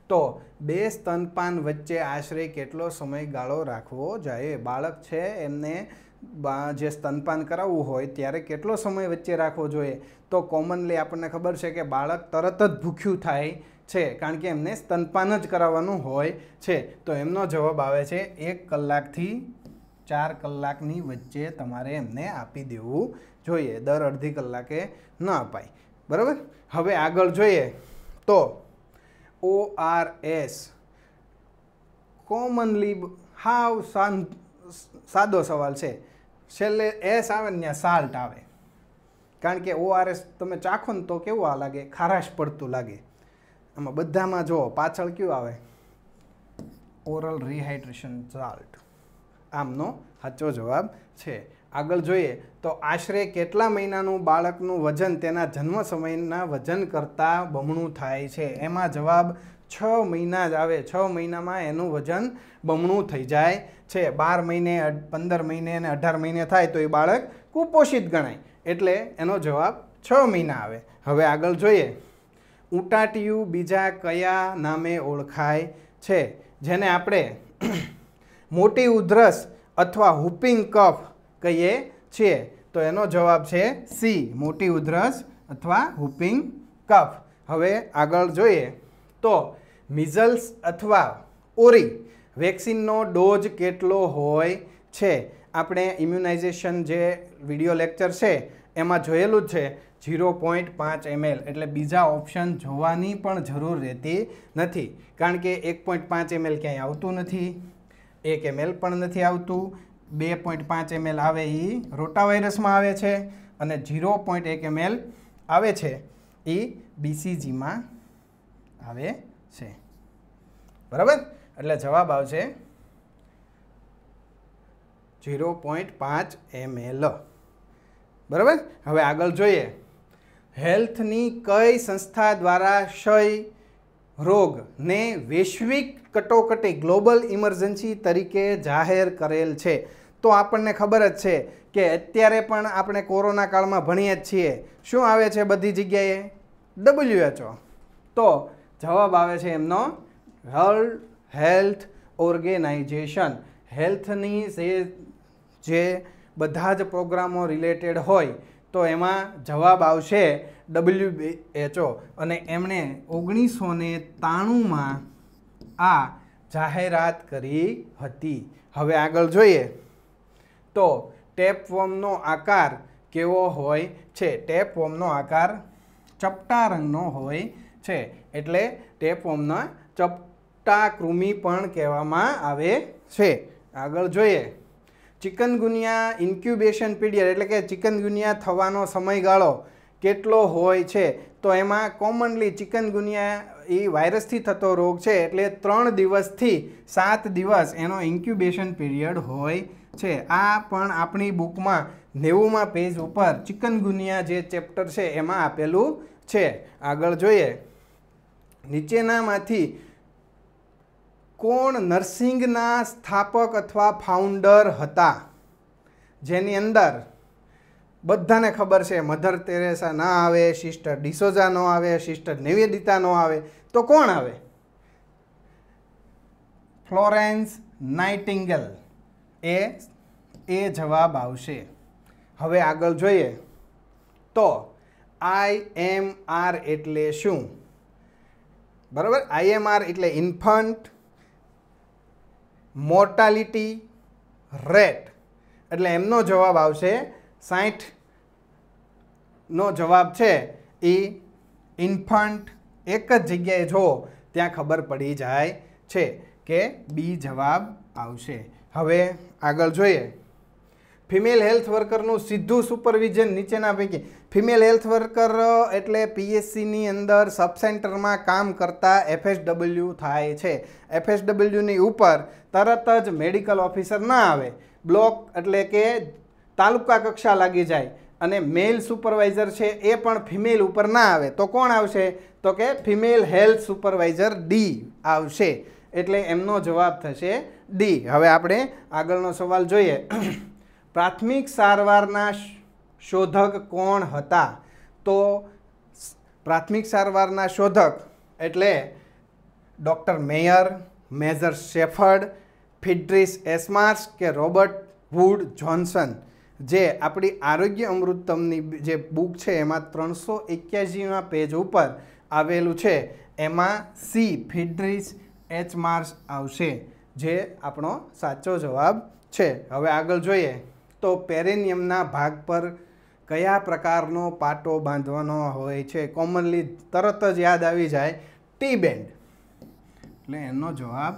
તો બે સ્તનપાન વચ્ચે આશરે કેટલો સમયગાળો રાખવો જોઈએ બાળક છે એમને જે સ્તનપાન કરાવવું હોય ત્યારે કેટલો સમય વચ્ચે રાખવો જોઈએ તો કોમનલી આપણને ખબર છે કે બાળક તરત જ ભૂખ્યું થાય છે કારણ કે એમને સ્તનપાન જ કરાવવાનું હોય છે તો એમનો જવાબ આવે છે એક કલાકથી ચાર કલાકની વચ્ચે તમારે એમને આપી દેવું જોઈએ દર અડધી કલાકે ન અપાય બરાબર હવે આગળ જોઈએ તો O R S commonly how સાદો સવાલ છે છેલ્લે એસ આવે ને ત્યાં સાલ્ટ આવે કારણ કે ઓઆરએસ તમે ચાખો ને તો કેવું આ લાગે ખારાશ પડતું લાગે આમાં બધામાં જો પાછળ કયું આવે ઓરલ રિહાઇડ્રેશન સાલ્ટ આમનો સાચો જવાબ છે આગળ જોઈએ તો આશરે કેટલા મહિનાનું બાળકનું વજન તેના જન્મ સમયના વજન કરતાં બમણું થાય છે એમાં જવાબ છ મહિના જ આવે છ મહિનામાં એનું વજન બમણું થઈ જાય છે બાર મહિને પંદર મહિને અને અઢાર મહિને થાય તો એ બાળક કુપોષિત ગણાય એટલે એનો જવાબ છ મહિના આવે હવે આગળ જોઈએ ઉટાટિયું બીજા કયા નામે ઓળખાય છે જેને આપણે મોટી ઉધરસ અથવા હુપિંગ કફ કહીએ છીએ તો એનો જવાબ છે સી મોટી ઉધરસ અથવા હુપિંગ કફ હવે આગળ જોઈએ તો મિઝલ્સ અથવા ઓરી વેક્સિનનો ડોઝ કેટલો હોય છે આપણે ઇમ્યુનાઇઝેશન જે વિડીયો લેક્ચર છે એમાં જોયેલું જ છે ઝીરો પોઈન્ટ પાંચ એમએલ એટલે બીજા ઓપ્શન જોવાની પણ જરૂર રહેતી નથી કારણ કે એક પોઈન્ટ પાંચ એમએલ ક્યાંય આવતું નથી એક એમએલ પણ નથી આવતું બે પોઈન્ટ પાંચ એમએલ આવે એ રોટાવાયરસમાં આવે છે અને ઝીરો પોઈન્ટ એક એમએલ આવે છે એ બીસીજીમાં આવે છે બરાબર એટલે જવાબ આવશે ઝીરો પોઈન્ટ પાંચ એમએલ બરાબર હવે આગળ જોઈએ હેલ્થની કઈ સંસ્થા દ્વારા ક્ષય રોગને વૈશ્વિક કટોકટી ગ્લોબલ ઇમરજન્સી તરીકે જાહેર કરેલ છે તો આપણને ખબર જ છે કે અત્યારે પણ આપણે કોરોના કાળમાં ભણીએ જ છીએ શું આવે છે બધી જગ્યાએ ડબલ્યુએચઓ તો જવાબ આવે છે એમનો વર્લ્ડ હેલ્થ ઓર્ગેનાઇઝેશન હેલ્થની જે જે બધા જ પ્રોગ્રામો રિલેટેડ હોય તો એમાં જવાબ આવશે ડબલ્યુ એચઓ અને એમણે ઓગણીસો ને ત્રાણુંમાં આ જાહેરાત કરી હતી હવે આગળ જોઈએ તો ટેપવોર્મનો આકાર કેવો હોય છે ટેપવોર્મનો આકાર ચપટા રંગનો હોય છે એટલે ટેપવોર્મને ચપટા કૃમિ પણ કહેવામાં આવે છે આગળ જોઈએ ચિકનગુનિયા ઇન્ક્યુબેશન પીરિયડ એટલે કે ચિકનગુનિયા થવાનો સમયગાળો કેટલો હોય છે તો એમાં કોમનલી ચિકનગુનિયા એ વાયરસથી થતો રોગ છે એટલે ત્રણ દિવસથી સાત દિવસ એનો ઇન્ક્યુબેશન પીરિયડ હોય છે આ પણ આપણી બુકમાં નેવુંમાં પેજ ઉપર ચિકનગુનિયા જે ચેપ્ટર છે એમાં આપેલું છે આગળ જોઈએ નીચેનામાંથી કોણ નર્સિંગના સ્થાપક અથવા ફાઉન્ડર હતા જેની અંદર બધાને ખબર છે મધર તેરેસા ના આવે સિસ્ટર ડિસોઝા ન આવે સિસ્ટર નિવેદિતા ન આવે તો કોણ આવે ફ્લોરેન્સ નાઇટિંગલ એ એ જવાબ આવશે હવે આગળ જોઈએ તો આઈ એમ આર એટલે શું બરાબર આઈએમઆર એટલે ઇન્ફન્ટ મોર્ટાલિટી રેટ એટલે એમનો જવાબ આવશે સાઠનો જવાબ છે એ ઇન્ફન્ટ એક જ જગ્યાએ જો ત્યાં ખબર પડી જાય છે કે બી જવાબ આવશે હવે આગળ જોઈએ ફિમેલ હેલ્થ વર્કરનું સીધું સુપરવિઝન નીચેના પૈકી ફિમેલ હેલ્થ વર્કર એટલે પીએસસીની અંદર સબસેન્ટરમાં કામ કરતા એફએસડબલ્યુ થાય છે એફએસડબલ્યુની ઉપર તરત જ મેડિકલ ઓફિસર ના આવે બ્લોક એટલે કે તાલુકા કક્ષા લાગી જાય અને મેલ સુપરવાઇઝર છે એ પણ ફિમેલ ઉપર ના આવે તો કોણ આવશે તો કે ફિમેલ હેલ્થ સુપરવાઇઝર ડી આવશે એટલે એમનો જવાબ થશે ડી હવે આપણે આગળનો સવાલ જોઈએ પ્રાથમિક સારવારના શોધક કોણ હતા તો પ્રાથમિક સારવારના શોધક એટલે doctor mayor major Shepherd Friedrich Esmarch કે રોબર્ટ વુડ જોન્સન જે આપણી આરોગ્ય અમૃતમની જે બુક છે એમાં ત્રણસો એક્યાસીમાં પેજ ઉપર આવેલું છે એમાં સી ફિડ્રિસ માર્સ આવશે જે આપણો સાચો જવાબ છે હવે આગળ જોઈએ તો પેરેનિયમના ભાગ પર કયા પ્રકારનો પાટો બાંધવાનો હોય છે કોમનલી તરત જ યાદ આવી જાય ટી બેન્ડ એટલે એનો જવાબ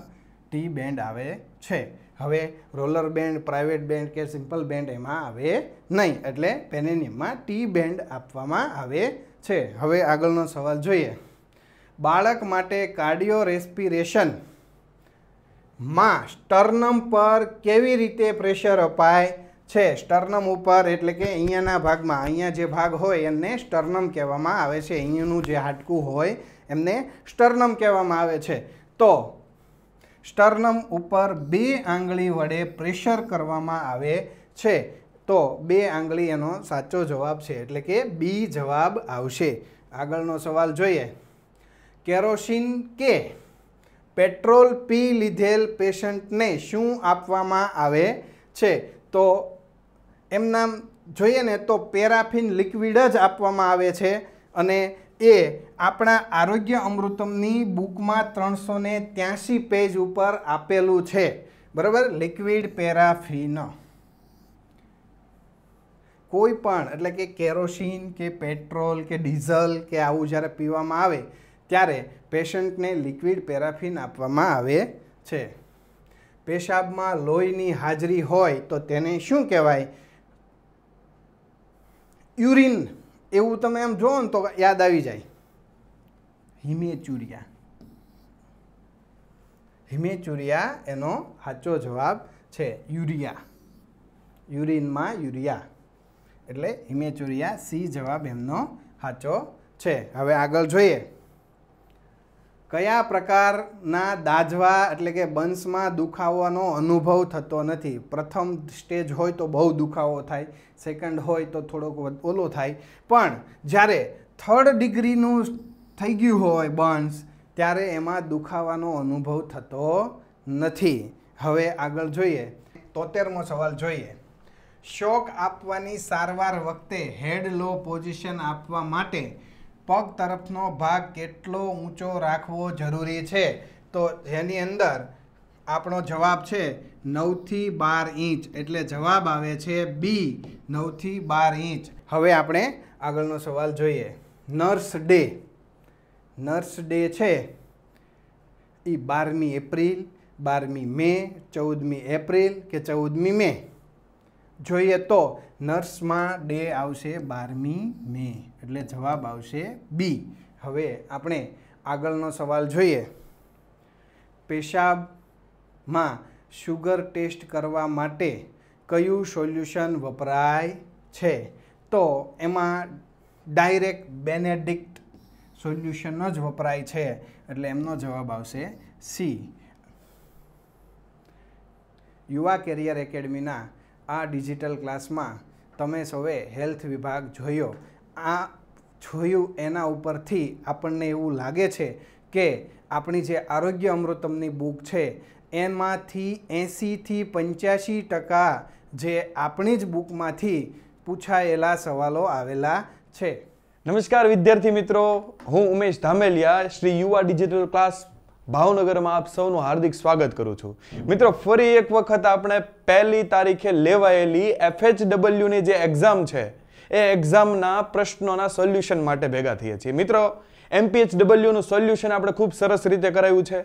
ટી બેન્ડ આવે છે હવે રોલર બેન્ડ પ્રાઇવેટ બેન્ડ કે સિમ્પલ બેન્ડ એમાં આવે નહીં એટલે પેરેનિયમમાં ટી બેન્ડ આપવામાં આવે છે હવે આગળનો સવાલ જોઈએ બાળક માટે કાર્ડિયો રેસ્પિરેશન માં સ્ટર્નમ પર કેવી રીતે પ્રેશર અપાય છે સ્ટર્નમ ઉપર એટલે કે અહીંયાના ભાગમાં અહીંયા જે ભાગ હોય એમને સ્ટર્નમ કહેવામાં આવે છે અહીંયાનું જે હાડકું હોય એમને સ્ટર્નમ કહેવામાં આવે છે તો સ્ટર્નમ ઉપર બે આંગળી વડે પ્રેશર કરવામાં આવે છે તો બે આંગળી એનો સાચો જવાબ છે એટલે કે બી જવાબ આવશે આગળનો સવાલ જોઈએ કેરોસીન કે પેટ્રોલ પી લીધેલ પેશન્ટને શું આપવામાં આવે છે તો એમ નામ જોઈએ ને તો પેરાફિન લિક્વિડ જ આપવામાં આવે છે અને એ આપણા આરોગ્ય અમૃતમની બુકમાં ત્રણસો ને ત્યાસી પેજ ઉપર આપેલું છે બરાબર લિક્વિડ પેરાફિન કોઈ પણ એટલે કે કેરોસીન કે પેટ્રોલ કે ડીઝલ કે આવું જ્યારે પીવામાં આવે ત્યારે પેશન્ટને લિક્વિડ પેરાફિન આપવામાં આવે છે પેશાબમાં લોહીની હાજરી હોય તો તેને શું કહેવાય યુરિન એવું તમે એમ જુઓ ને તો યાદ આવી જાય હિમેચુરિયા હિમેચુરિયા એનો સાચો જવાબ છે યુરિયા યુરિનમાં યુરિયા એટલે હિમેચુરિયા સી જવાબ એમનો સાચો છે હવે આગળ જોઈએ કયા પ્રકારના દાજવા એટલે કે બંશમાં દુખાવાનો અનુભવ થતો નથી પ્રથમ સ્ટેજ હોય તો બહુ દુખાવો થાય સેકન્ડ હોય તો થોડોક ઓલો થાય પણ જ્યારે થર્ડ ડિગ્રીનું થઈ ગયું હોય બંશ ત્યારે એમાં દુખાવાનો અનુભવ થતો નથી હવે આગળ જોઈએ તોતેરમો સવાલ જોઈએ શોક આપવાની સારવાર વખતે હેડ લો પોઝિશન આપવા માટે પગ તરફનો ભાગ કેટલો ઊંચો રાખવો જરૂરી છે તો એની અંદર આપણો જવાબ છે નવથી બાર ઇંચ એટલે જવાબ આવે છે બી નવથી બાર ઇંચ હવે આપણે આગળનો સવાલ જોઈએ નર્સ ડે નર્સ ડે છે એ બારમી એપ્રિલ બારમી મે ચૌદમી એપ્રિલ કે ચૌદમી મે જોઈએ તો નર્સમાં ડે આવશે બારમી મે એટલે જવાબ આવશે બી હવે આપણે આગળનો સવાલ જોઈએ પેશાબમાં શુગર ટેસ્ટ કરવા માટે કયું સોલ્યુશન વપરાય છે તો એમાં ડાયરેક્ટ બેનેડિક્ટ સોલ્યુશનનો જ વપરાય છે એટલે એમનો જવાબ આવશે સી યુવા કેરિયર એકેડમીના આ ડિજિટલ ક્લાસમાં તમે સૌએ હેલ્થ વિભાગ જોયો આ જોયું એના ઉપરથી આપણને એવું લાગે છે કે આપણી જે આરોગ્ય અમૃતમની બુક છે એમાંથી એંસીથી પંચ્યાસી ટકા જે આપણી જ બુકમાંથી પૂછાયેલા સવાલો આવેલા છે નમસ્કાર વિદ્યાર્થી મિત્રો હું ઉમેશ ધામેલિયા શ્રી યુવા ડિજિટલ ક્લાસ ભાવનગરમાં આપ સૌનું હાર્દિક સ્વાગત કરું છું મિત્રો ફરી એક વખત આપણે પહેલી તારીખે લેવાયેલી એફએચડબલ્યુની જે એક્ઝામ છે એ એક્ઝામના પ્રશ્નોના સોલ્યુશન માટે ભેગા થઈએ છીએ મિત્રો એમપીએચડબલ્યુનું સોલ્યુશન આપણે ખૂબ સરસ રીતે કરાયું છે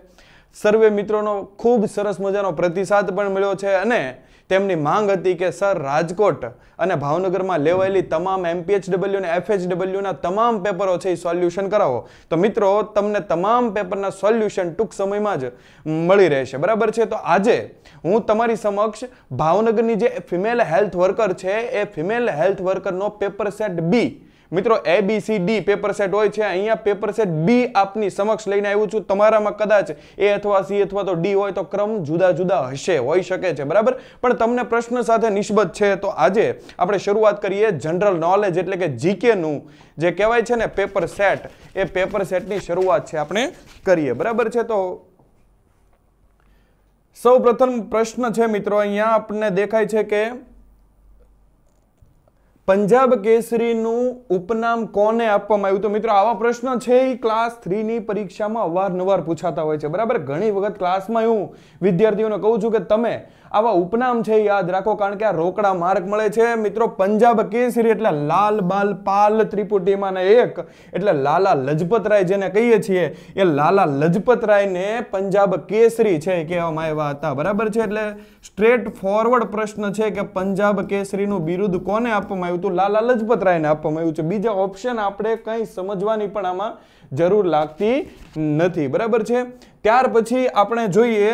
સર્વે મિત્રોનો ખૂબ સરસ મજાનો પ્રતિસાદ પણ મળ્યો છે અને તેમની માંગ હતી કે સર રાજકોટ અને ભાવનગરમાં લેવાયેલી તમામ એમપીએચડબલ્યુ અને એફએચડબલ્યુના તમામ પેપરો છે એ સોલ્યુશન કરાવો તો મિત્રો તમને તમામ પેપરના સોલ્યુશન ટૂંક સમયમાં જ મળી રહેશે બરાબર છે તો આજે હું તમારી સમક્ષ ભાવનગરની જે ફિમેલ હેલ્થ વર્કર છે એ ફિમેલ હેલ્થ વર્કરનો પેપર સેટ બી મિત્રો A B C D paper set હોય છે અહીંયા પેપર સેટ બી આપની સમક્ષ લઈને આવ્યું છું તમારામાં કદાચ એ અથવા સી અથવા તો ડી હોય તો ક્રમ જુદા જુદા હશે હોઈ શકે છે બરાબર પણ તમને પ્રશ્ન સાથે નિસ્બત છે તો આજે આપણે શરૂઆત કરીએ જનરલ નોલેજ એટલે કે જીકેનું જે કહેવાય છે ને પેપર સેટ એ પેપર સેટની શરૂઆત છે આપણે કરીએ બરાબર છે તો સૌ પ્રથમ પ્રશ્ન છે મિત્રો અહીંયા આપણને દેખાય છે કે પંજાબ કેસરીનું ઉપનામ કોને આપવામાં આવ્યું તો મિત્રો આવા પ્રશ્ન છે એ ક્લાસ થ્રીની પરીક્ષામાં અવારનવાર પૂછાતા હોય છે બરાબર ઘણી વખત ક્લાસમાં હું વિદ્યાર્થીઓને કહું છું કે તમે આવા ઉપનામ છે યાદ રાખો કારણ કે આ રોકડા માર્ક મળે છે મિત્રો પંજાબ કેસરી એટલે લાલ બાલ પાલ ત્રિપુટીમાંના એક એટલે લાલા લજપતરાય જેને કહીએ છીએ એ લાલા લજપતરાયને પંજાબ કેસરી છે કહેવામાં આવ્યા હતા બરાબર છે એટલે સ્ટ્રેટ ફોરવર્ડ પ્રશ્ન છે કે પંજાબ કેસરીનું બિરુદ કોને આપવામાં આવ્યું હતું લાલા લજપતરાયને આપવામાં આવ્યું છે બીજા ઓપ્શન આપણે કંઈ સમજવાની પણ આમાં જરૂર લાગતી નથી બરાબર છે ત્યાર પછી આપણે જોઈએ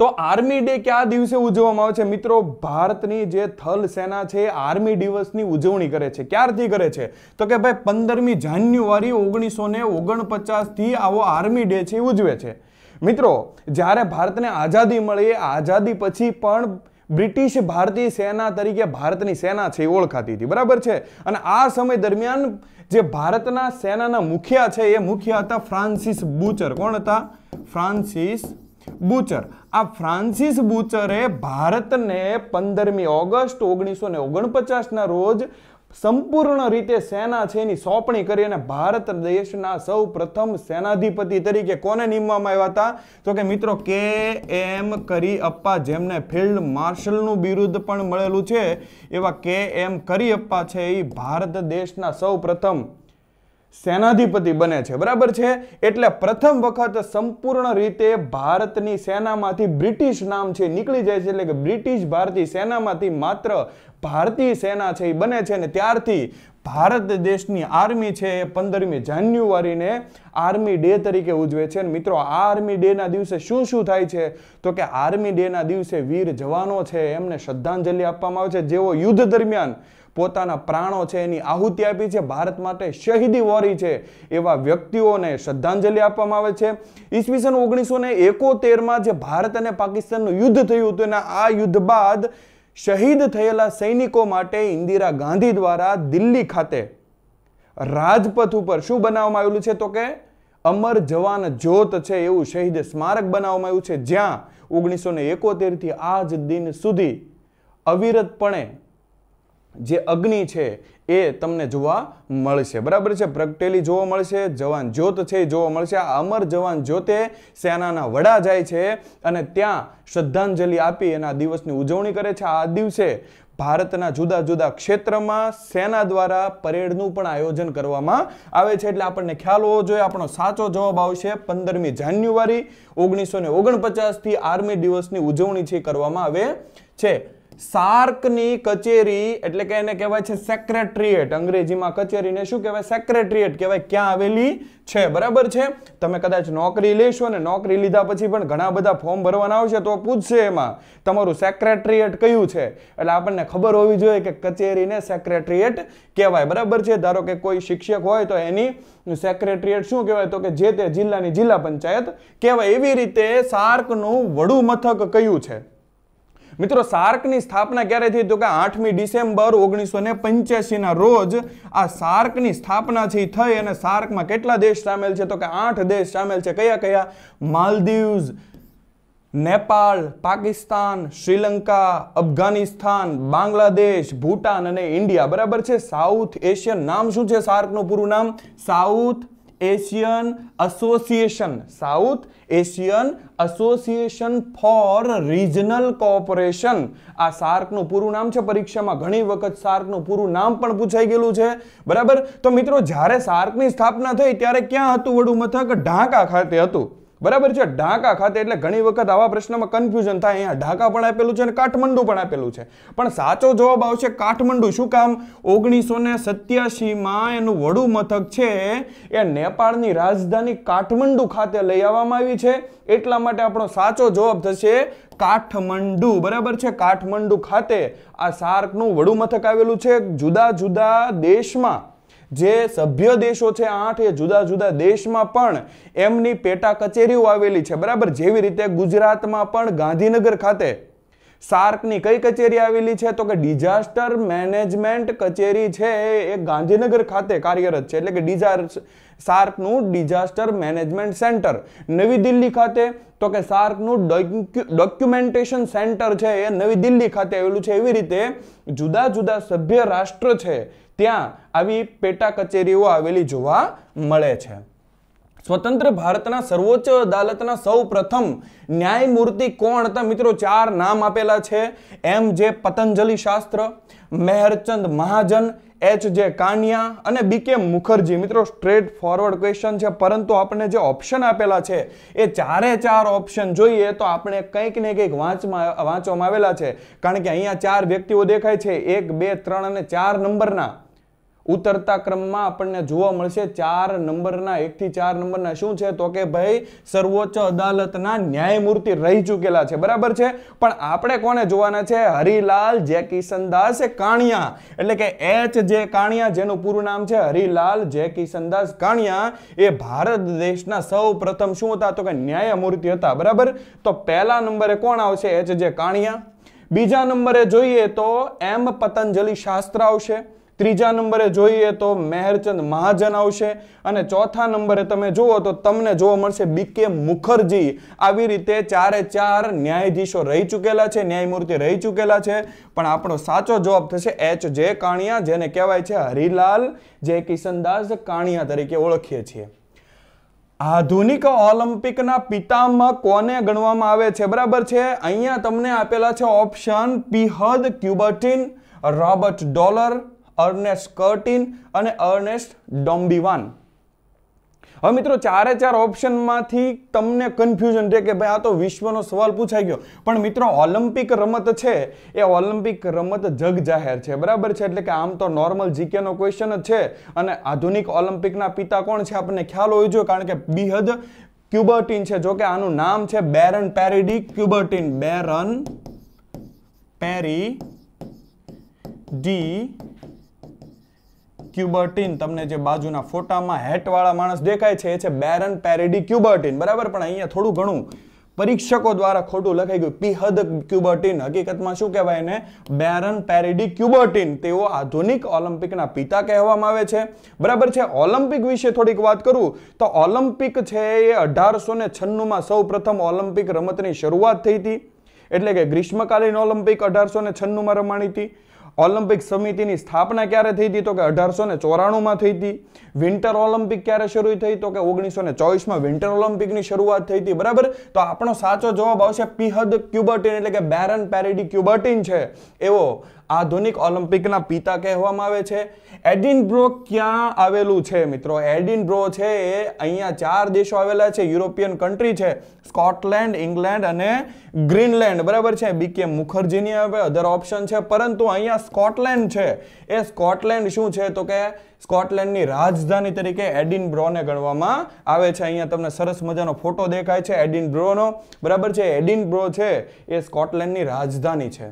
તો આર્મી ડે કયા દિવસે ઉજવવામાં આવે છે મિત્રો ભારતની જે થલ સેના છે આર્મી દિવસની ઉજવણી કરે છે ક્યારથી કરે છે તો કે ભાઈ પંદરમી જાન્યુઆરી ઓગણીસો ને ઓગણપચાસથી આવો આર્મી ડે છે ઉજવે છે મિત્રો જ્યારે ભારતને આઝાદી મળી આઝાદી પછી પણ બ્રિટિશ ભારતીય સેના તરીકે ભારતની સેના છે એ ઓળખાતી હતી બરાબર છે અને આ સમય દરમિયાન જે ભારતના સેનાના મુખિયા છે એ મુખ્ય હતા ફ્રાન્સિસ બુચર કોણ હતા ફ્રાન્સિસ બુચર આ ફ્રાન્સિસ બુચરે ભારતને પંદરમી ઓગસ્ટ ઓગણીસો ને ઓગણપચાસના રોજ સંપૂર્ણ રીતે સેના છે એની સોંપણી કરી અને ભારત દેશના સૌ પ્રથમ સેનાધિપતિ તરીકે કોને નીમવામાં આવ્યા હતા તો કે મિત્રો કે એમ કરી અપ્પા જેમને ફિલ્ડ માર્શલનું બિરુદ પણ મળેલું છે એવા કે એમ કરી અપ્પા છે એ ભારત દેશના સૌ પ્રથમ સેનાધિપતિ બને છે બરાબર છે એટલે પ્રથમ વખત સંપૂર્ણ રીતે ભારતની સેનામાંથી બ્રિટિશ નામ છે નીકળી જાય છે એટલે કે બ્રિટિશ ભારતીય સેનામાંથી માત્ર ભારતીય સેના છે એ બને છે અને ત્યારથી ભારત દેશની આર્મી છે એ પંદરમી જાન્યુઆરીને આર્મી ડે તરીકે ઉજવે છે અને મિત્રો આ આર્મી ડેના દિવસે શું શું થાય છે તો કે આર્મી ડેના દિવસે વીર જવાનો છે એમને શ્રદ્ધાંજલિ આપવામાં આવે છે જેઓ યુદ્ધ દરમિયાન પોતાના પ્રાણો છે એની આહુતિ આપી છે ભારત માટે શહીદી વોરી છે એવા વ્યક્તિઓને શ્રદ્ધાંજલિ આપવામાં આવે છે ઈસવીસન ઓગણીસો ને એકોતેરમાં જે ભારત અને પાકિસ્તાનનું યુદ્ધ થયું હતું એના આ યુદ્ધ બાદ શહીદ થયેલા સૈનિકો માટે ઇન્દિરા ગાંધી દ્વારા દિલ્હી ખાતે રાજપથ ઉપર શું બનાવવામાં આવેલું છે તો કે અમર જવાન જ્યોત છે એવું શહીદ સ્મારક બનાવવામાં આવ્યું છે જ્યાં ઓગણીસો ને એકોતેરથી જ દિન સુધી અવિરતપણે જે અગ્નિ છે એ તમને જોવા મળશે બરાબર છે પ્રગટેલી જોવા મળશે જવાન જ્યોત છે એ જોવા મળશે આ અમર જવાન જ્યોતે સેનાના વડા જાય છે અને ત્યાં શ્રદ્ધાંજલિ આપી એના દિવસની ઉજવણી કરે છે આ દિવસે ભારતના જુદા જુદા ક્ષેત્રમાં સેના દ્વારા પરેડનું પણ આયોજન કરવામાં આવે છે એટલે આપણને ખ્યાલ હોવો જોઈએ આપણો સાચો જવાબ આવશે પંદરમી જાન્યુઆરી ઓગણીસો ને ઓગણપચાસથી આર્મી દિવસની ઉજવણી છે કરવામાં આવે છે સાર્કની કચેરી એટલે કે એને કહેવાય છે સેક્રેટરીએટ અંગ્રેજીમાં કચેરીને શું કહેવાય સેક્રેટરીએટ કહેવાય ક્યાં આવેલી છે બરાબર છે તમે કદાચ નોકરી લેશો અને નોકરી લીધા પછી પણ ઘણા બધા ફોર્મ ભરવાના આવશે તો પૂછશે એમાં તમારું સેક્રેટરીએટ કયું છે એટલે આપણને ખબર હોવી જોઈએ કે કચેરીને સેક્રેટરીએટ કહેવાય બરાબર છે ધારો કે કોઈ શિક્ષક હોય તો એની સેક્રેટરીએટ શું કહેવાય તો કે જે તે જિલ્લાની જિલ્લા પંચાયત કહેવાય એવી રીતે સાર્કનું વડું મથક કયું છે મિત્રો સાર્કની સ્થાપના ક્યારે થઈ તો કે આઠમી ડિસેમ્બર ઓગણીસો ને પંચ્યાસીના રોજ આ સાર્કની સ્થાપના છે થઈ અને સાર્કમાં કેટલા દેશ સામેલ છે તો કે આઠ દેશ સામેલ છે કયા કયા માલદીવ્સ નેપાળ પાકિસ્તાન શ્રીલંકા અફઘાનિસ્તાન બાંગ્લાદેશ ભૂટાન અને ઇન્ડિયા બરાબર છે સાઉથ એશિયન નામ શું છે સાર્કનું પૂરું નામ South Asian Association South Asian Association for Regional Cooperation આ સાર્કનું પૂરું નામ છે પરીક્ષામાં ઘણી વખત સાર્કનું પૂરું નામ પણ પૂછાઈ ગયેલું છે બરાબર તો મિત્રો જ્યારે સાર્કની સ્થાપના થઈ ત્યારે ક્યાં હતું વડું મથક ઢાંકા ખાતે હતું બરાબર છે ઢાકા ખાતે એટલે ઘણી વખત આવા પ્રશ્નમાં કન્ફ્યુઝન થાય અહીંયા ઢાકા પણ આપેલું છે અને કાઠમંડુ પણ આપેલું છે પણ સાચો જવાબ આવશે કાઠમંડુ શું કામ ઓગણીસો ને સત્યાસીમાં એનું વડું મથક છે એ નેપાળની રાજધાની કાઠમંડુ ખાતે લઈ આવવામાં આવી છે એટલા માટે આપણો સાચો જવાબ થશે કાઠમંડુ બરાબર છે કાઠમંડુ ખાતે આ સાર્કનું વડું મથક આવેલું છે જુદા જુદા દેશમાં જે સભ્ય દેશો છે આઠ એ જુદા જુદા દેશમાં પણ એમની પેટા કચેરીઓ આવેલી છે બરાબર જેવી રીતે ગુજરાતમાં પણ ગાંધીનગર ખાતે સાર્કની કઈ કચેરી આવેલી છે તો કે ડિઝાસ્ટર મેનેજમેન્ટ કચેરી છે એ ગાંધીનગર ખાતે કાર્યરત છે એટલે કે ડિઝાસ્ટર સાર્કનું disaster management centre Navi Delhi ખાતે તો કે સાર્કનું ડોક્યુમેન્ટેશન સેન્ટર છે એ નવી દિલ્હી ખાતે આવેલું છે એવી રીતે જુદા જુદા સભ્ય રાષ્ટ્ર છે ત્યાં આવી પેટા કચેરીઓ આવેલી જોવા મળે છે સ્વતંત્ર ભારતના સર્વોચ્ચ અદાલતના સૌ પ્રથમ ન્યાયમૂર્તિ કોણ હતા મિત્રો ચાર નામ આપેલા છે એમ જે પતંજલિ શાસ્ત્ર મેહરચંદ મહાજન એચ જે કાનિયા અને બી બીકે મુખર્જી મિત્રો સ્ટ્રેટ ફોરવર્ડ ક્વેશ્ચન છે પરંતુ આપણે જે ઓપ્શન આપેલા છે એ ચારે ચાર ઓપ્શન જોઈએ તો આપણે કંઈક ને કંઈક વાંચમાં વાંચવામાં આવેલા છે કારણ કે અહીંયા ચાર વ્યક્તિઓ દેખાય છે એક બે ત્રણ અને ચાર નંબરના ઉતરતા ક્રમમાં આપણને જોવા મળશે ચાર નંબરના એકથી ચાર નંબરના શું છે તો કે ભાઈ સર્વોચ્ચ અદાલતના ન્યાયમૂર્તિ રહી ચૂકેલા છે બરાબર છે પણ આપણે કોને જોવાના છે હરિલાલ જે કિશન દાસ કાણિયા એટલે કે એચ જે કાણિયા જેનું પૂરું નામ છે હરિલાલ જે કિશન દાસ કાણિયા એ ભારત દેશના સૌ શું હતા તો કે ન્યાયમૂર્તિ હતા બરાબર તો પહેલા નંબરે કોણ આવશે એચ જે કાણિયા બીજા નંબરે જોઈએ તો એમ પતંજલિ શાસ્ત્ર આવશે ત્રીજા નંબરે જોઈએ તો મેહરચંદ મહાજન આવશે અને ચોથા નંબરે તમે જુઓ તો તમને જોવા મળશે બીકે મુખર્જી આવી રીતે ચારે ચાર ન્યાયાધીશો રહી ચૂકેલા છે ન્યાયમૂર્તિ રહી ચૂકેલા છે પણ આપણો સાચો જવાબ થશે એચ જે કાણિયા જેને કહેવાય છે હરિલાલ જે કિશનદાસ કાણિયા તરીકે ઓળખીએ છીએ આધુનિક ઓલિમ્પિકના પિતામાં કોને ગણવામાં આવે છે બરાબર છે અહીંયા તમને આપેલા છે ઓપ્શન પીહદ Coubertin Robert Dollar Ernest Curtin અને અર્નેસ્ટ ડોમ્બીવાન હવે મિત્રો ચારે ચાર ઓપ્શનમાંથી તમને કન્ફ્યુઝન છે કે ભાઈ આ તો વિશ્વનો સવાલ પૂછાઈ ગયો પણ મિત્રો ઓલિમ્પિક રમત છે એ ઓલિમ્પિક રમત જગ જાહેર છે બરાબર છે એટલે કે આમ તો નોર્મલ જીકેનો ક્વેશ્ચન જ છે અને આધુનિક ઓલિમ્પિકના પિતા કોણ છે આપણને ખ્યાલ હોવી જોઈએ કારણ કે બિહદ ક્યુબર્ટિન છે જોકે આનું નામ છે બેરન પેરેડી ક્યુબર્ટિન બેરન પેરી ડી ક્યુબર્ટિન તમને જે બાજુના ફોટામાં હેટવાળા માણસ દેખાય છે એ છે બેરન પેરેડી ક્યુબર્ટિન બરાબર પણ અહીંયા થોડું ઘણું પરીક્ષકો દ્વારા ખોટું લખાઈ ગયું પીહદ ક્યુબર્ટિન હકીકતમાં શું કહેવાય એને બેરન પેરેડી ક્યુબર્ટિન તેઓ આધુનિક ઓલિમ્પિકના પિતા કહેવામાં આવે છે બરાબર છે ઓલિમ્પિક વિશે થોડીક વાત કરું તો ઓલિમ્પિક છે એ અઢારસો ને છન્નુંમાં સૌ પ્રથમ ઓલિમ્પિક રમતની શરૂઆત થઈ હતી એટલે કે ગ્રીષ્મકાલીન ઓલિમ્પિક અઢારસો ને છન્નુંમાં રમાણી હતી ઓલિમ્પિક સમિતિની સ્થાપના ક્યારે થઈ હતી તો કે અઢારસો ને ચોરાણુંમાં થઈ હતી વિન્ટર ઓલિમ્પિક ક્યારે શરૂ થઈ તો કે ઓગણીસો ને ચોવીસમાં વિન્ટર ઓલિમ્પિકની શરૂઆત થઈ હતી બરાબર તો આપણો સાચો જવાબ આવશે પિહદ ક્યુબર્ટિન એટલે કે બેરન પેરેડી ક્યુબર્ટિન છે એવો આધુનિક ઓલિમ્પિકના પિતા કહેવામાં આવે છે એડિનબ્રો ક્યાં આવેલું છે મિત્રો એડિનબ્રો છે એ અહીંયા ચાર દેશો આવેલા છે યુરોપિયન કન્ટ્રી છે સ્કોટલેન્ડ ઇંગ્લેન્ડ અને ગ્રીનલેન્ડ બરાબર છે બીકે મુખર્જીની હવે અધર ઓપ્શન છે પરંતુ અહીંયા સ્કોટલેન્ડ છે એ સ્કોટલેન્ડ શું છે તો કે સ્કોટલેન્ડની રાજધાની તરીકે એડિનબ્રોને ગણવામાં આવે છે અહીંયા તમને સરસ મજાનો ફોટો દેખાય છે એડિનબ્રોનો બરાબર છે એડિનબ્રો છે એ સ્કોટલેન્ડની રાજધાની છે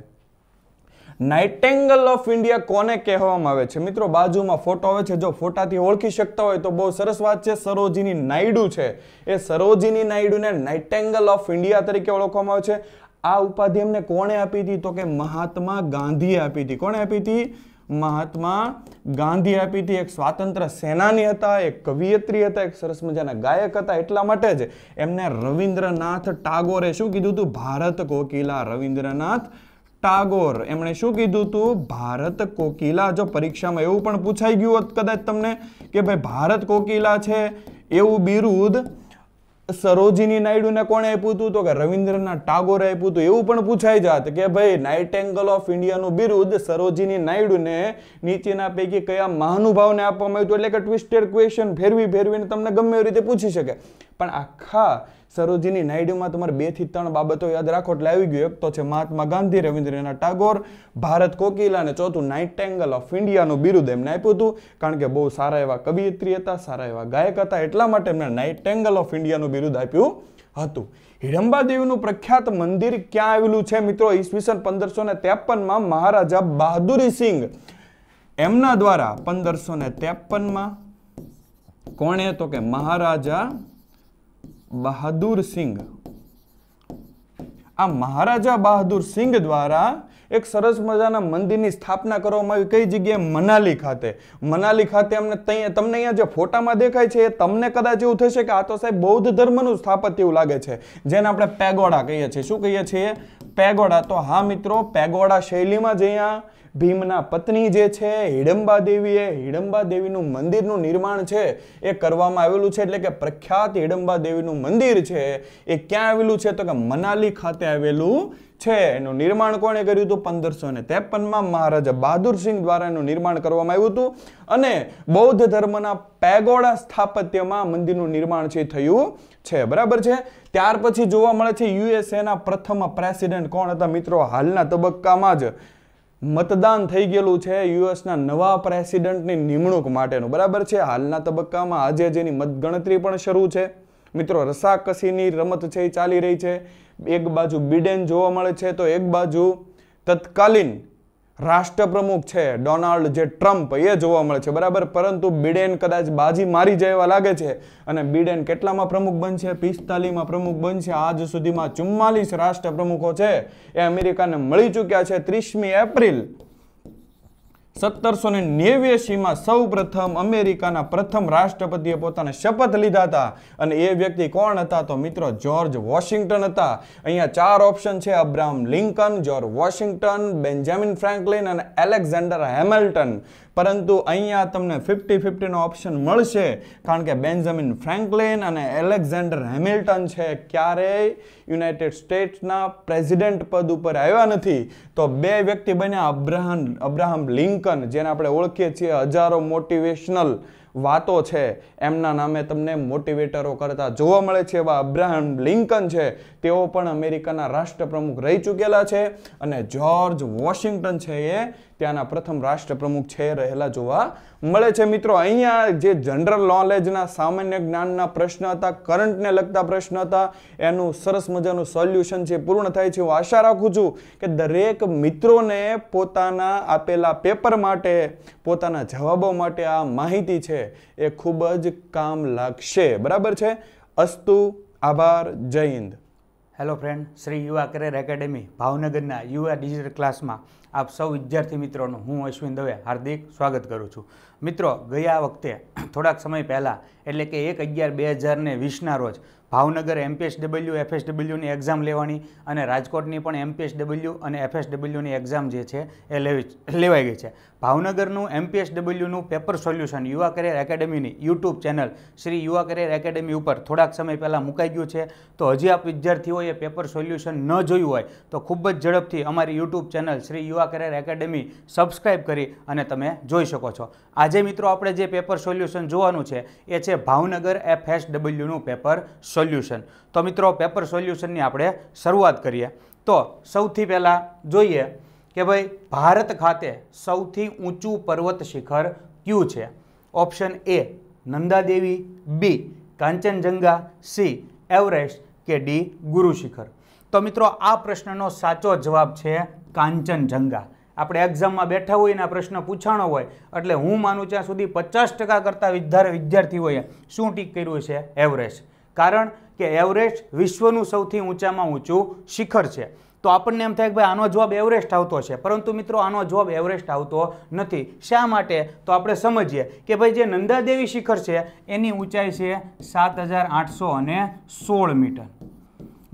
નાઇટેંગલ ઓફ ઇન્ડિયા કોને કહેવામાં આવે છે મિત્રો બાજુમાં ફોટો આવે છે જો ફોટાથી ઓળખી શકતા હોય તો બહુ સરસ વાત છે સરોજીની નાયડુ છે એ સરોજીની નાયડુને નાઇટેંગલ ઓફ ઇન્ડિયા તરીકે ઓળખવામાં આવે છે આ ઉપાધિ એમને કોણે આપી હતી તો કે મહાત્મા ગાંધીએ આપી હતી કોણે આપી હતી મહાત્મા ગાંધી આપી હતી એક સ્વાતંત્ર સેનાની હતા એક કવિયત્રી હતા એક સરસ મજાના ગાયક હતા એટલા માટે જ એમને રવિન્દ્રનાથ ટાગોરે શું કીધું હતું ભારત કોકિલા રવિન્દ્રનાથ ટાગોર એમણે શું કીધું હતું ભારત કોકિલા જો પરીક્ષામાં એવું પણ પૂછાઈ ગયું હોત કદાચ તમને કે ભાઈ ભારત કોકિલા છે એવું બિરુદ સરોજીની નાયડુને કોણે આપ્યું હતું તો કે રવિન્દ્રનાથ ટાગોરે આપ્યું હતું એવું પણ પૂછાઈ જાત કે ભાઈ નાઇટ નાઇટેંગલ ઓફ ઇન્ડિયાનું બિરુદ સરોજીની નાયડુને નીચેના પૈકી કયા મહાનુભાવને આપવામાં આવ્યું હતું એટલે કે ટ્વિસ્ટેડ ક્વેશ્ચન ફેરવી ફેરવીને તમને ગમે એ રીતે પૂછી શકે પણ આખા સરોજીની નાયડુમાં તમારે બે થી ત્રણ બાબતો યાદ રાખો એટલે આવી ગયું એક તો છે મહાત્મા ગાંધી રવિન્દ્રનાથ ટાગોર ભારત કોકિલા અને ચોથું નાઇટ નાઇટેંગલ ઓફ ઇન્ડિયાનું બિરુદ એમને આપ્યું હતું કારણ કે બહુ સારા એવા કવિયત્રી હતા સારા એવા ગાયક હતા એટલા માટે એમને નાઇટેંગલ ઓફ ઇન્ડિયાનું બિરુદ આપ્યું હતું હિડંબાદેવીનું પ્રખ્યાત મંદિર ક્યાં આવેલું છે મિત્રો ઈસવીસન પંદરસો ને ત્રેપનમાં મહારાજા બહાદુરી સિંહ એમના દ્વારા પંદરસો ને ત્રેપનમાં કોણે તો કે મહારાજા બહાદુર સિંઘ આ મહારાજા બહાદુર સિંઘ દ્વારા એક સરસ મજાના મંદિરની સ્થાપના કરવામાં આવી કઈ જગ્યાએ મનાલી ખાતે મનાલી ખાતે અમને તમને અહીંયા જે ફોટામાં દેખાય છે એ તમને કદાચ એવું થશે કે આ તો સાહેબ બૌદ્ધ ધર્મનું સ્થાપત્ય એવું લાગે છે જેને આપણે પેગોડા કહીએ છીએ શું કહીએ છીએ પેગોડા તો હા મિત્રો પેગોડા શૈલીમાં જ અહીંયા ભીમના પત્ની જે છે હિડંબા દેવીએ હિડંબા દેવીનું મંદિરનું નિર્માણ છે એ કરવામાં આવેલું છે એટલે કે પ્રખ્યાત હિડંબા દેવીનું મંદિર છે એ ક્યાં આવેલું છે તો કે મનાલી ખાતે આવેલું છે એનું નિર્માણ કોણે કર્યું હતું પંદરસો ને ત્રેપનમાં મહારાજા બહાદુરસિંહ દ્વારા એનું નિર્માણ કરવામાં આવ્યું હતું અને બૌદ્ધ ધર્મના પેગોડા સ્થાપત્યમાં મંદિરનું નિર્માણ છે થયું છે બરાબર છે ત્યાર પછી જોવા મળે છે યુએસએના પ્રથમ પ્રેસિડેન્ટ કોણ હતા મિત્રો હાલના તબક્કામાં જ મતદાન થઈ ગયેલું છે યુએસના નવા પ્રેસિડેન્ટની નિમણૂક માટેનું બરાબર છે હાલના તબક્કામાં આજે જેની મતગણતરી પણ શરૂ છે મિત્રો રસાકસીની રમત છે એ ચાલી રહી છે એક બાજુ બિડેન જોવા મળે છે તો એક બાજુ તત્કાલીન રાષ્ટ્રપ્રમુખ છે ડોનાલ્ડ જે ટ્રમ્પ એ જોવા મળે છે બરાબર પરંતુ બિડેન કદાચ બાજી મારી જાય લાગે છે અને બિડેન કેટલામાં પ્રમુખ બનશે પિસ્તાલીમાં પ્રમુખ બનશે આજ સુધીમાં ચુમ્માલીસ રાષ્ટ્રપ્રમુખો છે એ અમેરિકાને મળી ચૂક્યા છે ત્રીસમી એપ્રિલ સત્તરસો ને નેવ્યાસીમાં સૌ પ્રથમ અમેરિકાના પ્રથમ રાષ્ટ્રપતિએ પોતાને શપથ લીધા હતા અને એ વ્યક્તિ કોણ હતા તો મિત્રો જ્યોર્જ વોશિંગ્ટન હતા અહીંયા ચાર ઓપ્શન છે Abraham Lincoln George Washington Benjamin Franklin અને એલેક્ઝાન્ડર હેમિલ્ટન પરંતુ અહીંયા તમને ફિફ્ટી ફિફ્ટીનો ઓપ્શન મળશે કારણ કે બેન્જામિન ફ્રેન્કલિન અને એલેક્ઝાન્ડર હેમિલ્ટન છે ક્યારેય યુનાઇટેડ સ્ટેટ્સના પ્રેસિડેન્ટ પદ ઉપર આવ્યા નથી તો બે વ્યક્તિ બન્યા અબ્રાહમ અબ્રાહમ લિંકન જેને આપણે ઓળખીએ છીએ હજારો મોટિવેશનલ વાતો છે એમના નામે તમને મોટિવેટરો કરતા જોવા મળે છે એવા અબ્રાહમ લિંકન છે તેઓ પણ અમેરિકાના રાષ્ટ્રપ્રમુખ રહી ચૂકેલા છે અને જ્યોર્જ વોશિંગ્ટન છે એ ત્યાંના પ્રથમ રાષ્ટ્રપ્રમુખ છે રહેલા જોવા મળે છે મિત્રો અહીંયા જે જનરલ નોલેજના સામાન્ય જ્ઞાનના પ્રશ્ન હતા કરંટને લગતા પ્રશ્ન હતા એનું સરસ મજાનું સોલ્યુશન છે પૂર્ણ થાય છે હું આશા રાખું છું કે દરેક મિત્રોને પોતાના આપેલા પેપર માટે પોતાના જવાબો માટે આ માહિતી છે એ ખૂબ જ કામ લાગશે બરાબર છે અસ્તુ આભાર જય હિન્દ હેલો ફ્રેન્ડ શ્રી યુવા કરેર એકેડેમી ભાવનગરના યુવા ડિજિટલ ક્લાસમાં આપ સૌ વિદ્યાર્થી મિત્રોનું હું અશ્વિન દવે હાર્દિક સ્વાગત કરું છું મિત્રો ગયા વખતે થોડાક સમય પહેલાં એટલે કે એક અગિયાર બે હજાર ને વીસના રોજ ભાવનગર એમપીએસડબલ્યુ એફએસડબલ્યુની એક્ઝામ લેવાની અને રાજકોટની પણ એમપીએસડબલ્યુ અને એફએસડબલ્યુની એક્ઝામ જે છે એ લેવી લેવાઈ ગઈ છે ભાવનગરનું એમપીએસડબલ્યુનું પેપર સોલ્યુશન યુવા કરિયર એકેડમીની YouTube channel Shri Yuva career academy ઉપર થોડાક સમય પહેલાં મુકાઈ ગયું છે તો હજી આપ વિદ્યાર્થીઓએ પેપર સોલ્યુશન ન જોયું હોય તો ખૂબ જ ઝડપથી અમારી YouTube channel Shri Yuva career academy subscribe કરી અને તમે જોઈ શકો છો આજે મિત્રો આપણે જે પેપર સોલ્યુશન જોવાનું છે એ છે ભાવનગર એફએસડબલ્યુનું પેપર સોલ્યુશન સોલ્યુશન તો મિત્રો પેપર સોલ્યુશનની આપણે શરૂઆત કરીએ તો સૌથી પહેલાં જોઈએ કે ભાઈ ભારત ખાતે સૌથી ઊંચું પર્વત શિખર ક્યું છે option A Nanda Devi B Kanchenjunga C Everest કે ડી ગુરુશિખર તો મિત્રો આ પ્રશ્નનો સાચો જવાબ છે કાંચનજંગા આપણે એક્ઝામમાં બેઠા હોઈએ આ પ્રશ્ન પૂછાણો હોય એટલે હું માનું ત્યાં સુધી પચાસ ટકા કરતાં વિદ્યાર્થીઓએ શું ટીક કર્યું છે એવરેસ્ટ કારણ કે એવરેસ્ટ વિશ્વનું સૌથી ઊંચામાં ઊંચું શિખર છે તો આપણને એમ થાય કે ભાઈ આનો જવાબ એવરેસ્ટ આવતો છે પરંતુ મિત્રો આનો જવાબ એવરેસ્ટ આવતો નથી શા માટે તો આપણે સમજીએ કે ભાઈ જે નંદાદેવી શિખર છે એની ઊંચાઈ છે સાત હજાર આઠસો અને સોળ મીટર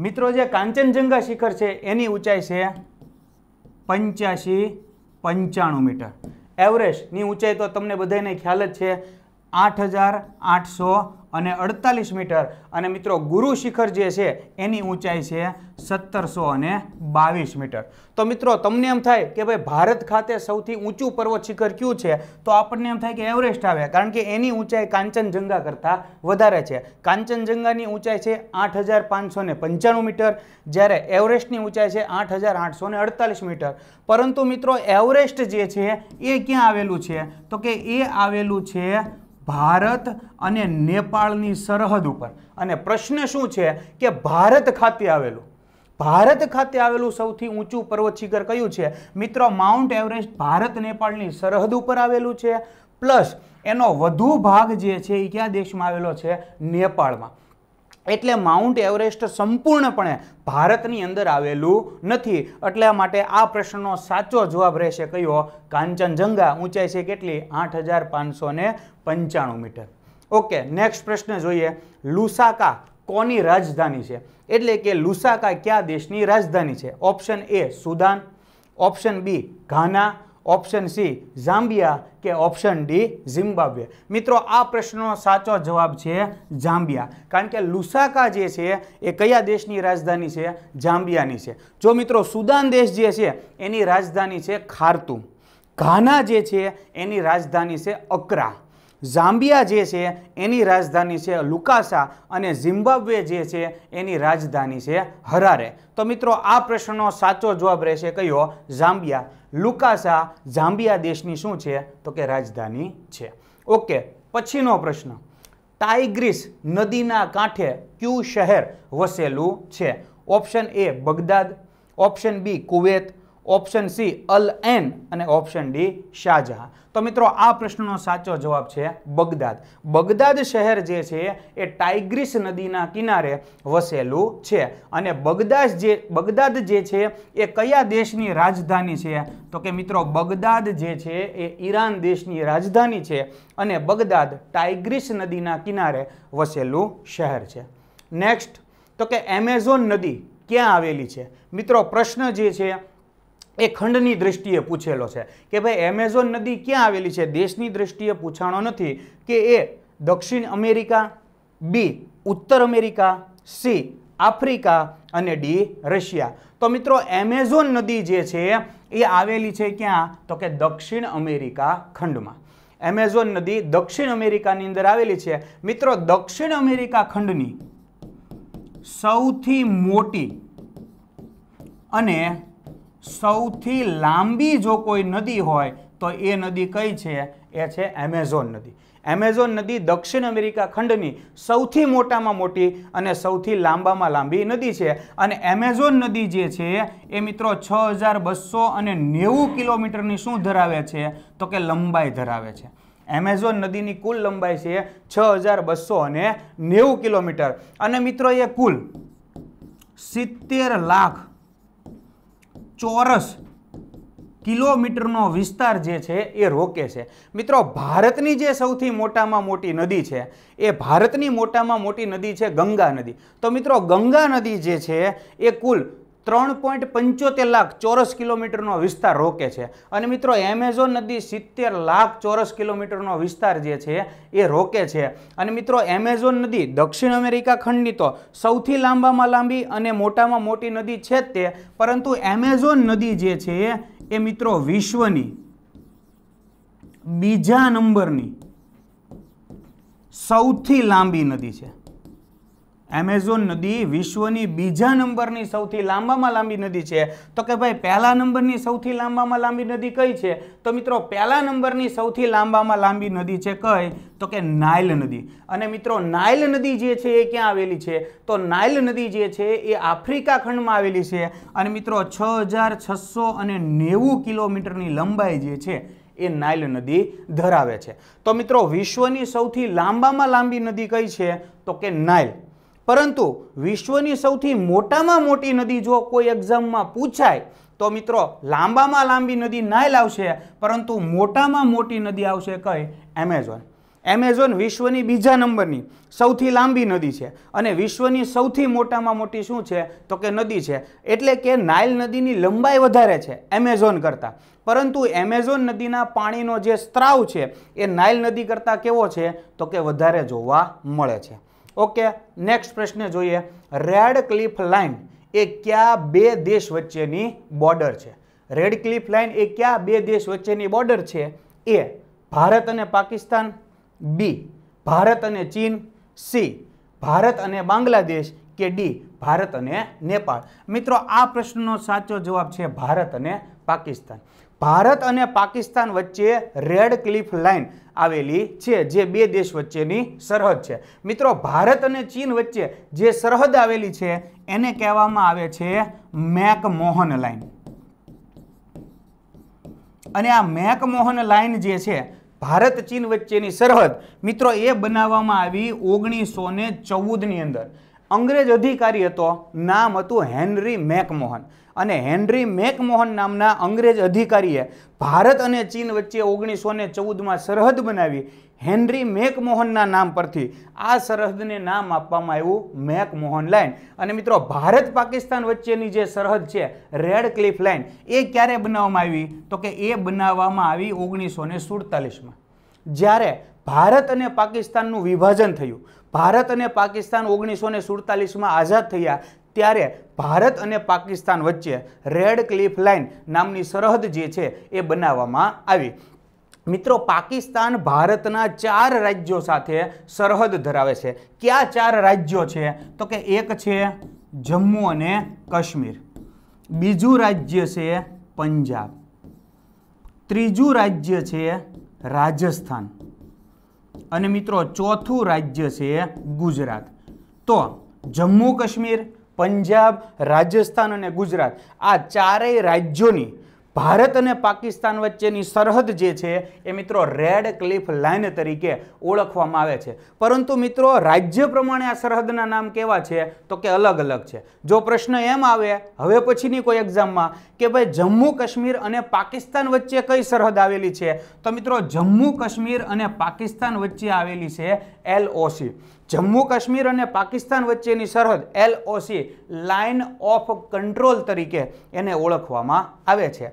મિત્રો જે કાંચનજંગા શિખર છે એની ઊંચાઈ છે પંચ્યાસી પંચાણું મીટર એવરેસ્ટની ઊંચાઈ તો તમને બધાને ખ્યાલ જ છે આઠ હજાર આઠસો અને અડતાલીસ મીટર અને મિત્રો ગુરુ શિખર જે છે એની ઊંચાઈ છે સત્તરસો અને બાવીસ મીટર તો મિત્રો તમને એમ થાય કે ભાઈ ભારત ખાતે સૌથી ઊંચું પર્વત શિખર કયું છે તો આપણને એમ થાય કે એવરેસ્ટ આવે કારણ કે એની ઊંચાઈ કાંચનજંગા કરતાં વધારે છે કાંચનજંગાની ઊંચાઈ છે આઠ હજાર પાંચસો પંચાણું મીટર જ્યારે એવરેસ્ટની ઊંચાઈ છે આઠ હજાર આઠસો અડતાલીસ મીટર પરંતુ મિત્રો એવરેસ્ટ જે છે એ ક્યાં આવેલું છે તો કે એ આવેલું છે ભારત અને નેપાળની સરહદ ઉપર અને પ્રશ્ન શું છે કે ભારત ખાતે આવેલું ભારત ખાતે આવેલું સૌથી ઊંચું પર્વત શિખર કયું છે મિત્રો માઉન્ટ એવરેસ્ટ ભારત નેપાળની સરહદ ઉપર આવેલું છે પ્લસ એનો વધુ ભાગ જે છે એ કયા દેશમાં આવેલો છે નેપાળમાં એટલે માઉન્ટ એવરેસ્ટ સંપૂર્ણપણે ભારતની અંદર આવેલું નથી એટલે માટે આ પ્રશ્નનો સાચો જવાબ રહેશે કયો કાંચનજંઘા ઊંચાઈ છે કેટલી આઠ હજાર પાંચસો ને પંચાણું મીટર ઓકે નેક્સ્ટ પ્રશ્ન જોઈએ લુસાકા કોની રાજધાની છે એટલે કે લુસાકા કયા દેશની રાજધાની છે option A Sudan option B Ghana option C Zambia કે ઓપ્શન ડી ઝિમ્બાબ્વે મિત્રો આ પ્રશ્નનો સાચો જવાબ છે ઝામ્બિયા કારણ કે લુસાકા જે છે એ કયા દેશની રાજધાની છે ઝામ્બિયાની છે જો મિત્રો સુદાન દેશ જે છે એની રાજધાની છે ખારતુમ ઘાના જે છે એની રાજધાની છે અકરા ઝામ્બિયા જે છે એની રાજધાની છે લુકાસા અને ઝિમ્બાબ્વે જે છે એની રાજધાની છે હરારે તો મિત્રો આ પ્રશ્નનો સાચો જવાબ રહેશે કયો ઝામ્બિયા લુકાસા ઝામ્બિયા દેશની શું છે તો કે રાજધાની છે ઓકે પછીનો પ્રશ્ન ટાઇગ્રીસ નદીના કાંઠે ક્યુ શહેર વસેલું છે option A Baghdad option B Kuwait option C Al Ain અને ઓપ્શન ડી શાહજહાં તો મિત્રો આ પ્રશ્નનો સાચો જવાબ છે બગદાદ બગદાદ શહેર જે છે એ ટાઈગ્રીસ નદીના કિનારે વસેલું છે અને બગદાદ જે બગદાદ જે છે એ કયા દેશની રાજધાની છે તો કે મિત્રો બગદાદ જે છે એ ઈરાન દેશની રાજધાની છે અને બગદાદ ટાઈગ્રીસ નદીના કિનારે વસેલું શહેર છે નેક્સ્ટ તો કે એમેઝોન નદી ક્યાં આવેલી છે મિત્રો પ્રશ્ન જે છે એ ખંડની દ્રષ્ટિએ પૂછેલો છે કે ભાઈ એમેઝોન નદી ક્યાં આવેલી છે દેશની દ્રષ્ટિએ પૂછાણો નથી કે એ દક્ષિણ અમેરિકા બી ઉત્તર અમેરિકા સી આફ્રિકા અને ડી રશિયા તો મિત્રો એમેઝોન નદી જે છે એ આવેલી છે ક્યાં તો કે દક્ષિણ અમેરિકા ખંડમાં એમેઝોન નદી દક્ષિણ અમેરિકાની અંદર આવેલી છે મિત્રો દક્ષિણ અમેરિકા ખંડની સૌથી મોટી અને સૌથી લાંબી જો કોઈ નદી હોય તો એ નદી કઈ છે એ છે એમેઝોન નદી એમેઝોન નદી દક્ષિણ અમેરિકા ખંડની સૌથી મોટામાં મોટી અને સૌથી લાંબામાં લાંબી નદી છે અને એમેઝોન નદી જે છે એ મિત્રો છ હજાર બસો અને નેવું કિલોમીટરની શું ધરાવે છે તો કે લંબાઈ ધરાવે છે એમેઝોન નદીની કુલ લંબાઈ છે છ હજાર બસો અને નેવું કિલોમીટર અને મિત્રો એ કુલ સિત્તેર લાખ ચોરસ કિલોમીટરનો વિસ્તાર જે છે એ રોકે છે મિત્રો ભારતની જે સૌથી મોટામાં મોટી નદી છે એ ભારતની મોટામાં મોટી નદી છે ગંગા નદી તો મિત્રો ગંગા નદી જે છે એ કુલ ત્રણ પોઈન્ટ પંચોતેર લાખ ચોરસ કિલોમીટરનો વિસ્તાર રોકે છે અને મિત્રો એમેઝોન નદી સિત્તેર લાખ ચોરસ કિલોમીટરનો વિસ્તાર જે છે એ રોકે છે અને મિત્રો એમેઝોન નદી દક્ષિણ અમેરિકા ખંડની તો સૌથી લાંબામાં લાંબી અને મોટામાં મોટી નદી છે તે પરંતુ એમેઝોન નદી જે છે એ મિત્રો વિશ્વની બીજા નંબરની સૌથી લાંબી નદી છે એમેઝોન નદી વિશ્વની બીજા નંબરની સૌથી લાંબામાં લાંબી નદી છે તો કે ભાઈ પહેલા નંબરની સૌથી લાંબામાં લાંબી નદી કઈ છે તો મિત્રો પહેલા નંબરની સૌથી લાંબામાં લાંબી નદી છે કઈ તો કે નાઇલ નદી અને મિત્રો નાઇલ નદી જે છે એ ક્યાં આવેલી છે તો નાઇલ નદી જે છે એ આફ્રિકા ખંડમાં આવેલી છે અને મિત્રો છ હજાર છસો અને નેવું કિલોમીટરની લંબાઈ જે છે એ નાઇલ નદી ધરાવે છે તો મિત્રો વિશ્વની સૌથી લાંબામાં લાંબી નદી કઈ છે તો કે નાઇલ પરંતુ વિશ્વની સૌથી મોટામાં મોટી નદી જો કોઈ એક્ઝામમાં પૂછાય તો મિત્રો લાંબામાં લાંબી નદી નાય લાવશે પરંતુ મોટામાં મોટી નદી આવશે કઈ એમેઝોન એમેઝોન વિશ્વની બીજા નંબરની સૌથી લાંબી નદી છે અને વિશ્વની સૌથી મોટામાં મોટી શું છે તો કે નદી છે એટલે કે નાઇલ નદીની લંબાઈ વધારે છે એમેઝોન કરતાં પરંતુ એમેઝોન નદીના પાણીનો જે સ્ત્રાવ છે એ નાઇલ નદી કરતાં કેવો છે તો કે વધારે જોવા મળે છે ઓકે નેક્સ્ટ પ્રશ્ન જોઈએ રેડ ક્લિફ લાઇન એ કયા બે દેશ વચ્ચેની બોર્ડર છે રેડ ક્લિફ લાઇન એ કયા બે દેશ વચ્ચેની બોર્ડર છે એ ભારત અને પાકિસ્તાન બી ભારત અને ચીન સી ભારત અને બાંગ્લાદેશ કે ડી ભારત અને નેપાળ મિત્રો આ પ્રશ્નનો સાચો જવાબ છે ભારત અને પાકિસ્તાન ભારત અને પાકિસ્તાન વચ્ચે રેડ ક્લિફ લાઇન આવેલી છે જે બે દેશ વચ્ચેની સરહદ છે મિત્રો ભારત અને ચીન વચ્ચે જે સરહદ આવેલી છે એને કહેવામાં આવે છે મેકમોહન લાઇન અને આ મેકમોહન લાઇન જે છે ભારત ચીન વચ્ચેની સરહદ મિત્રો એ બનાવવામાં આવી ઓગણીસો ને ચૌદની અંદર અંગ્રેજ અધિકારી હતો નામ હતું હેનરી મેકમોહન અને હેનરી મેકમોહન નામના અંગ્રેજ અધિકારીએ ભારત અને ચીન વચ્ચે ઓગણીસો ને ચૌદમાં સરહદ બનાવી હેનરી મેકમોહનના નામ પરથી આ સરહદને નામ આપવામાં આવ્યું મેકમોહન લાઇન અને મિત્રો ભારત પાકિસ્તાન વચ્ચેની જે સરહદ છે રેડ ક્લિફ લાઇન એ ક્યારે બનાવવામાં આવી તો કે એ બનાવવામાં આવી ઓગણીસો ને સુડતાલીસમાં જ્યારે ભારત અને પાકિસ્તાનનું વિભાજન થયું ભારત અને પાકિસ્તાન ઓગણીસો ને સુડતાલીસમાં આઝાદ થયા ત્યારે ભારત અને પાકિસ્તાન વચ્ચે રેડ ક્લિફ લાઇન નામની સરહદ જે છે એ બનાવવામાં આવી મિત્રો પાકિસ્તાન ભારતના ચાર રાજ્યો સાથે સરહદ ધરાવે છે કયા ચાર રાજ્યો છે તો કે એક છે જમ્મુ અને કાશ્મીર બીજું રાજ્ય છે પંજાબ ત્રીજું રાજ્ય છે રાજસ્થાન અને મિત્રો ચોથું રાજ્ય છે ગુજરાત તો જમ્મુ કાશ્મીર પંજાબ રાજસ્થાન અને ગુજરાત આ ચારેય રાજ્યોની ભારત અને પાકિસ્તાન વચ્ચેની સરહદ જે છે એ મિત્રો રેડ ક્લિફ લાઇન તરીકે ઓળખવામાં આવે છે પરંતુ મિત્રો રાજ્ય પ્રમાણે આ સરહદના નામ કેવા છે તો કે અલગ અલગ છે જો પ્રશ્ન એમ આવે હવે પછીની કોઈ એક્ઝામમાં કે ભાઈ જમ્મુ કાશ્મીર અને પાકિસ્તાન વચ્ચે કઈ સરહદ આવેલી છે તો મિત્રો જમ્મુ કાશ્મીર અને પાકિસ્તાન વચ્ચે આવેલી છે એલઓસી જમ્મુ કાશ્મીર અને પાકિસ્તાન વચ્ચેની સરહદ L OC line of control તરીકે એને ઓળખવામાં આવે છે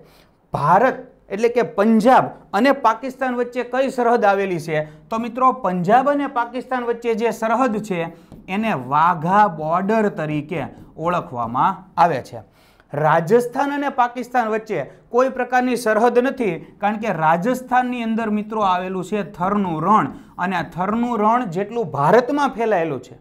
ભારત એટલે કે પંજાબ અને પાકિસ્તાન વચ્ચે કઈ સરહદ આવેલી છે તો મિત્રો પંજાબ અને પાકિસ્તાન વચ્ચે જે સરહદ છે એને વાઘા બોર્ડર તરીકે ઓળખવામાં આવે છે રાજસ્થાન અને પાકિસ્તાન વચ્ચે કોઈ પ્રકારની સરહદ નથી કારણ કે રાજસ્થાનની અંદર મિત્રો આવેલું છે થરનું રણ અને આ થરનું રણ જેટલું ભારતમાં ફેલાયેલું છે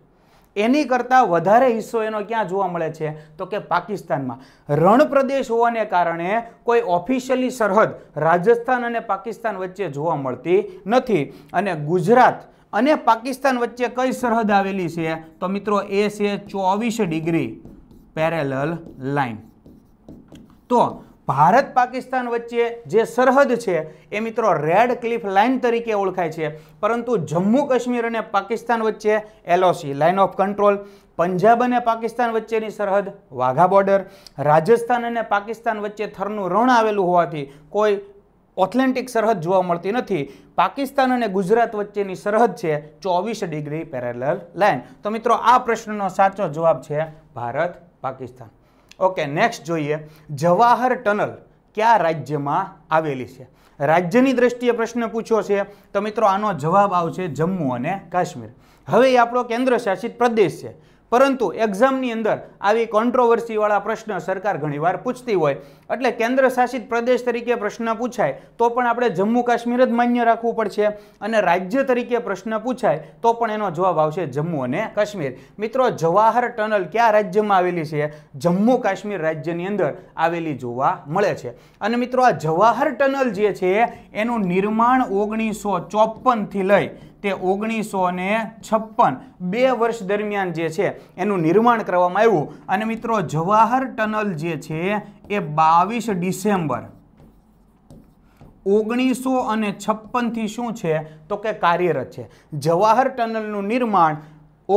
એની કરતાં વધારે હિસ્સો એનો ક્યાં જોવા મળે છે તો કે પાકિસ્તાનમાં રણ પ્રદેશ હોવાને કારણે કોઈ ઓફિશિયલી સરહદ રાજસ્થાન અને પાકિસ્તાન વચ્ચે જોવા મળતી નથી અને ગુજરાત અને પાકિસ્તાન વચ્ચે કઈ સરહદ આવેલી છે તો મિત્રો એ છે ચોવીસ ડિગ્રી પેરેલલ લાઇન તો ભારત પાકિસ્તાન વચ્ચે જે સરહદ છે એ મિત્રો રેડ ક્લિફ લાઇન તરીકે ઓળખાય છે પરંતુ જમ્મુ કાશ્મીર અને પાકિસ્તાન વચ્ચે LOC line of control Punjab અને પાકિસ્તાન વચ્ચેની સરહદ વાઘા બોર્ડર રાજસ્થાન અને પાકિસ્તાન વચ્ચે થરનું રણ આવેલું હોવાથી કોઈ ઓથલેન્ટિક સરહદ જોવા મળતી નથી પાકિસ્તાન અને ગુજરાત વચ્ચેની સરહદ છે ચોવીસ ડિગ્રી પેરેલલ લાઇન તો મિત્રો આ પ્રશ્નનો સાચો જવાબ છે ભારત પાકિસ્તાન ઓકે નેક્સ્ટ જોઈએ જવાહર ટનલ કયા રાજ્યમાં આવેલી છે રાજ્યની દ્રષ્ટિએ પ્રશ્ન પૂછ્યો છે તો મિત્રો આનો જવાબ આવશે જમ્મુ અને કાશ્મીર હવે એ આપણો કેન્દ્રશાસિત પ્રદેશ છે પરંતુ એક્ઝામની અંદર આવી કોન્ટ્રોવર્સીવાળા પ્રશ્ન સરકાર ઘણીવાર પૂછતી હોય એટલે કેન્દ્ર શાસિત પ્રદેશ તરીકે પ્રશ્ન પૂછાય તો પણ આપણે જમ્મુ કાશ્મીર જ માન્ય રાખવું પડશે અને રાજ્ય તરીકે પ્રશ્ન પૂછાય તો પણ એનો જવાબ આવશે જમ્મુ અને કાશ્મીર મિત્રો જવાહર ટનલ કયા રાજ્યમાં આવેલી છે જમ્મુ કાશ્મીર રાજ્યની અંદર આવેલી જોવા મળે છે અને મિત્રો આ જવાહર ટનલ જે છે એનું નિર્માણ ઓગણીસો ચોપનથી લઈ તે ઓગણીસો ને છપ્પન બે વર્ષ દરમિયાન જે છે એનું નિર્માણ કરવામાં આવ્યું અને મિત્રો જવાહર ટનલ જે છે એ બાવીસ ડિસેમ્બર ઓગણીસો અને છપ્પનથી શું છે તો કે કાર્યરત છે જવાહર ટનલનું નિર્માણ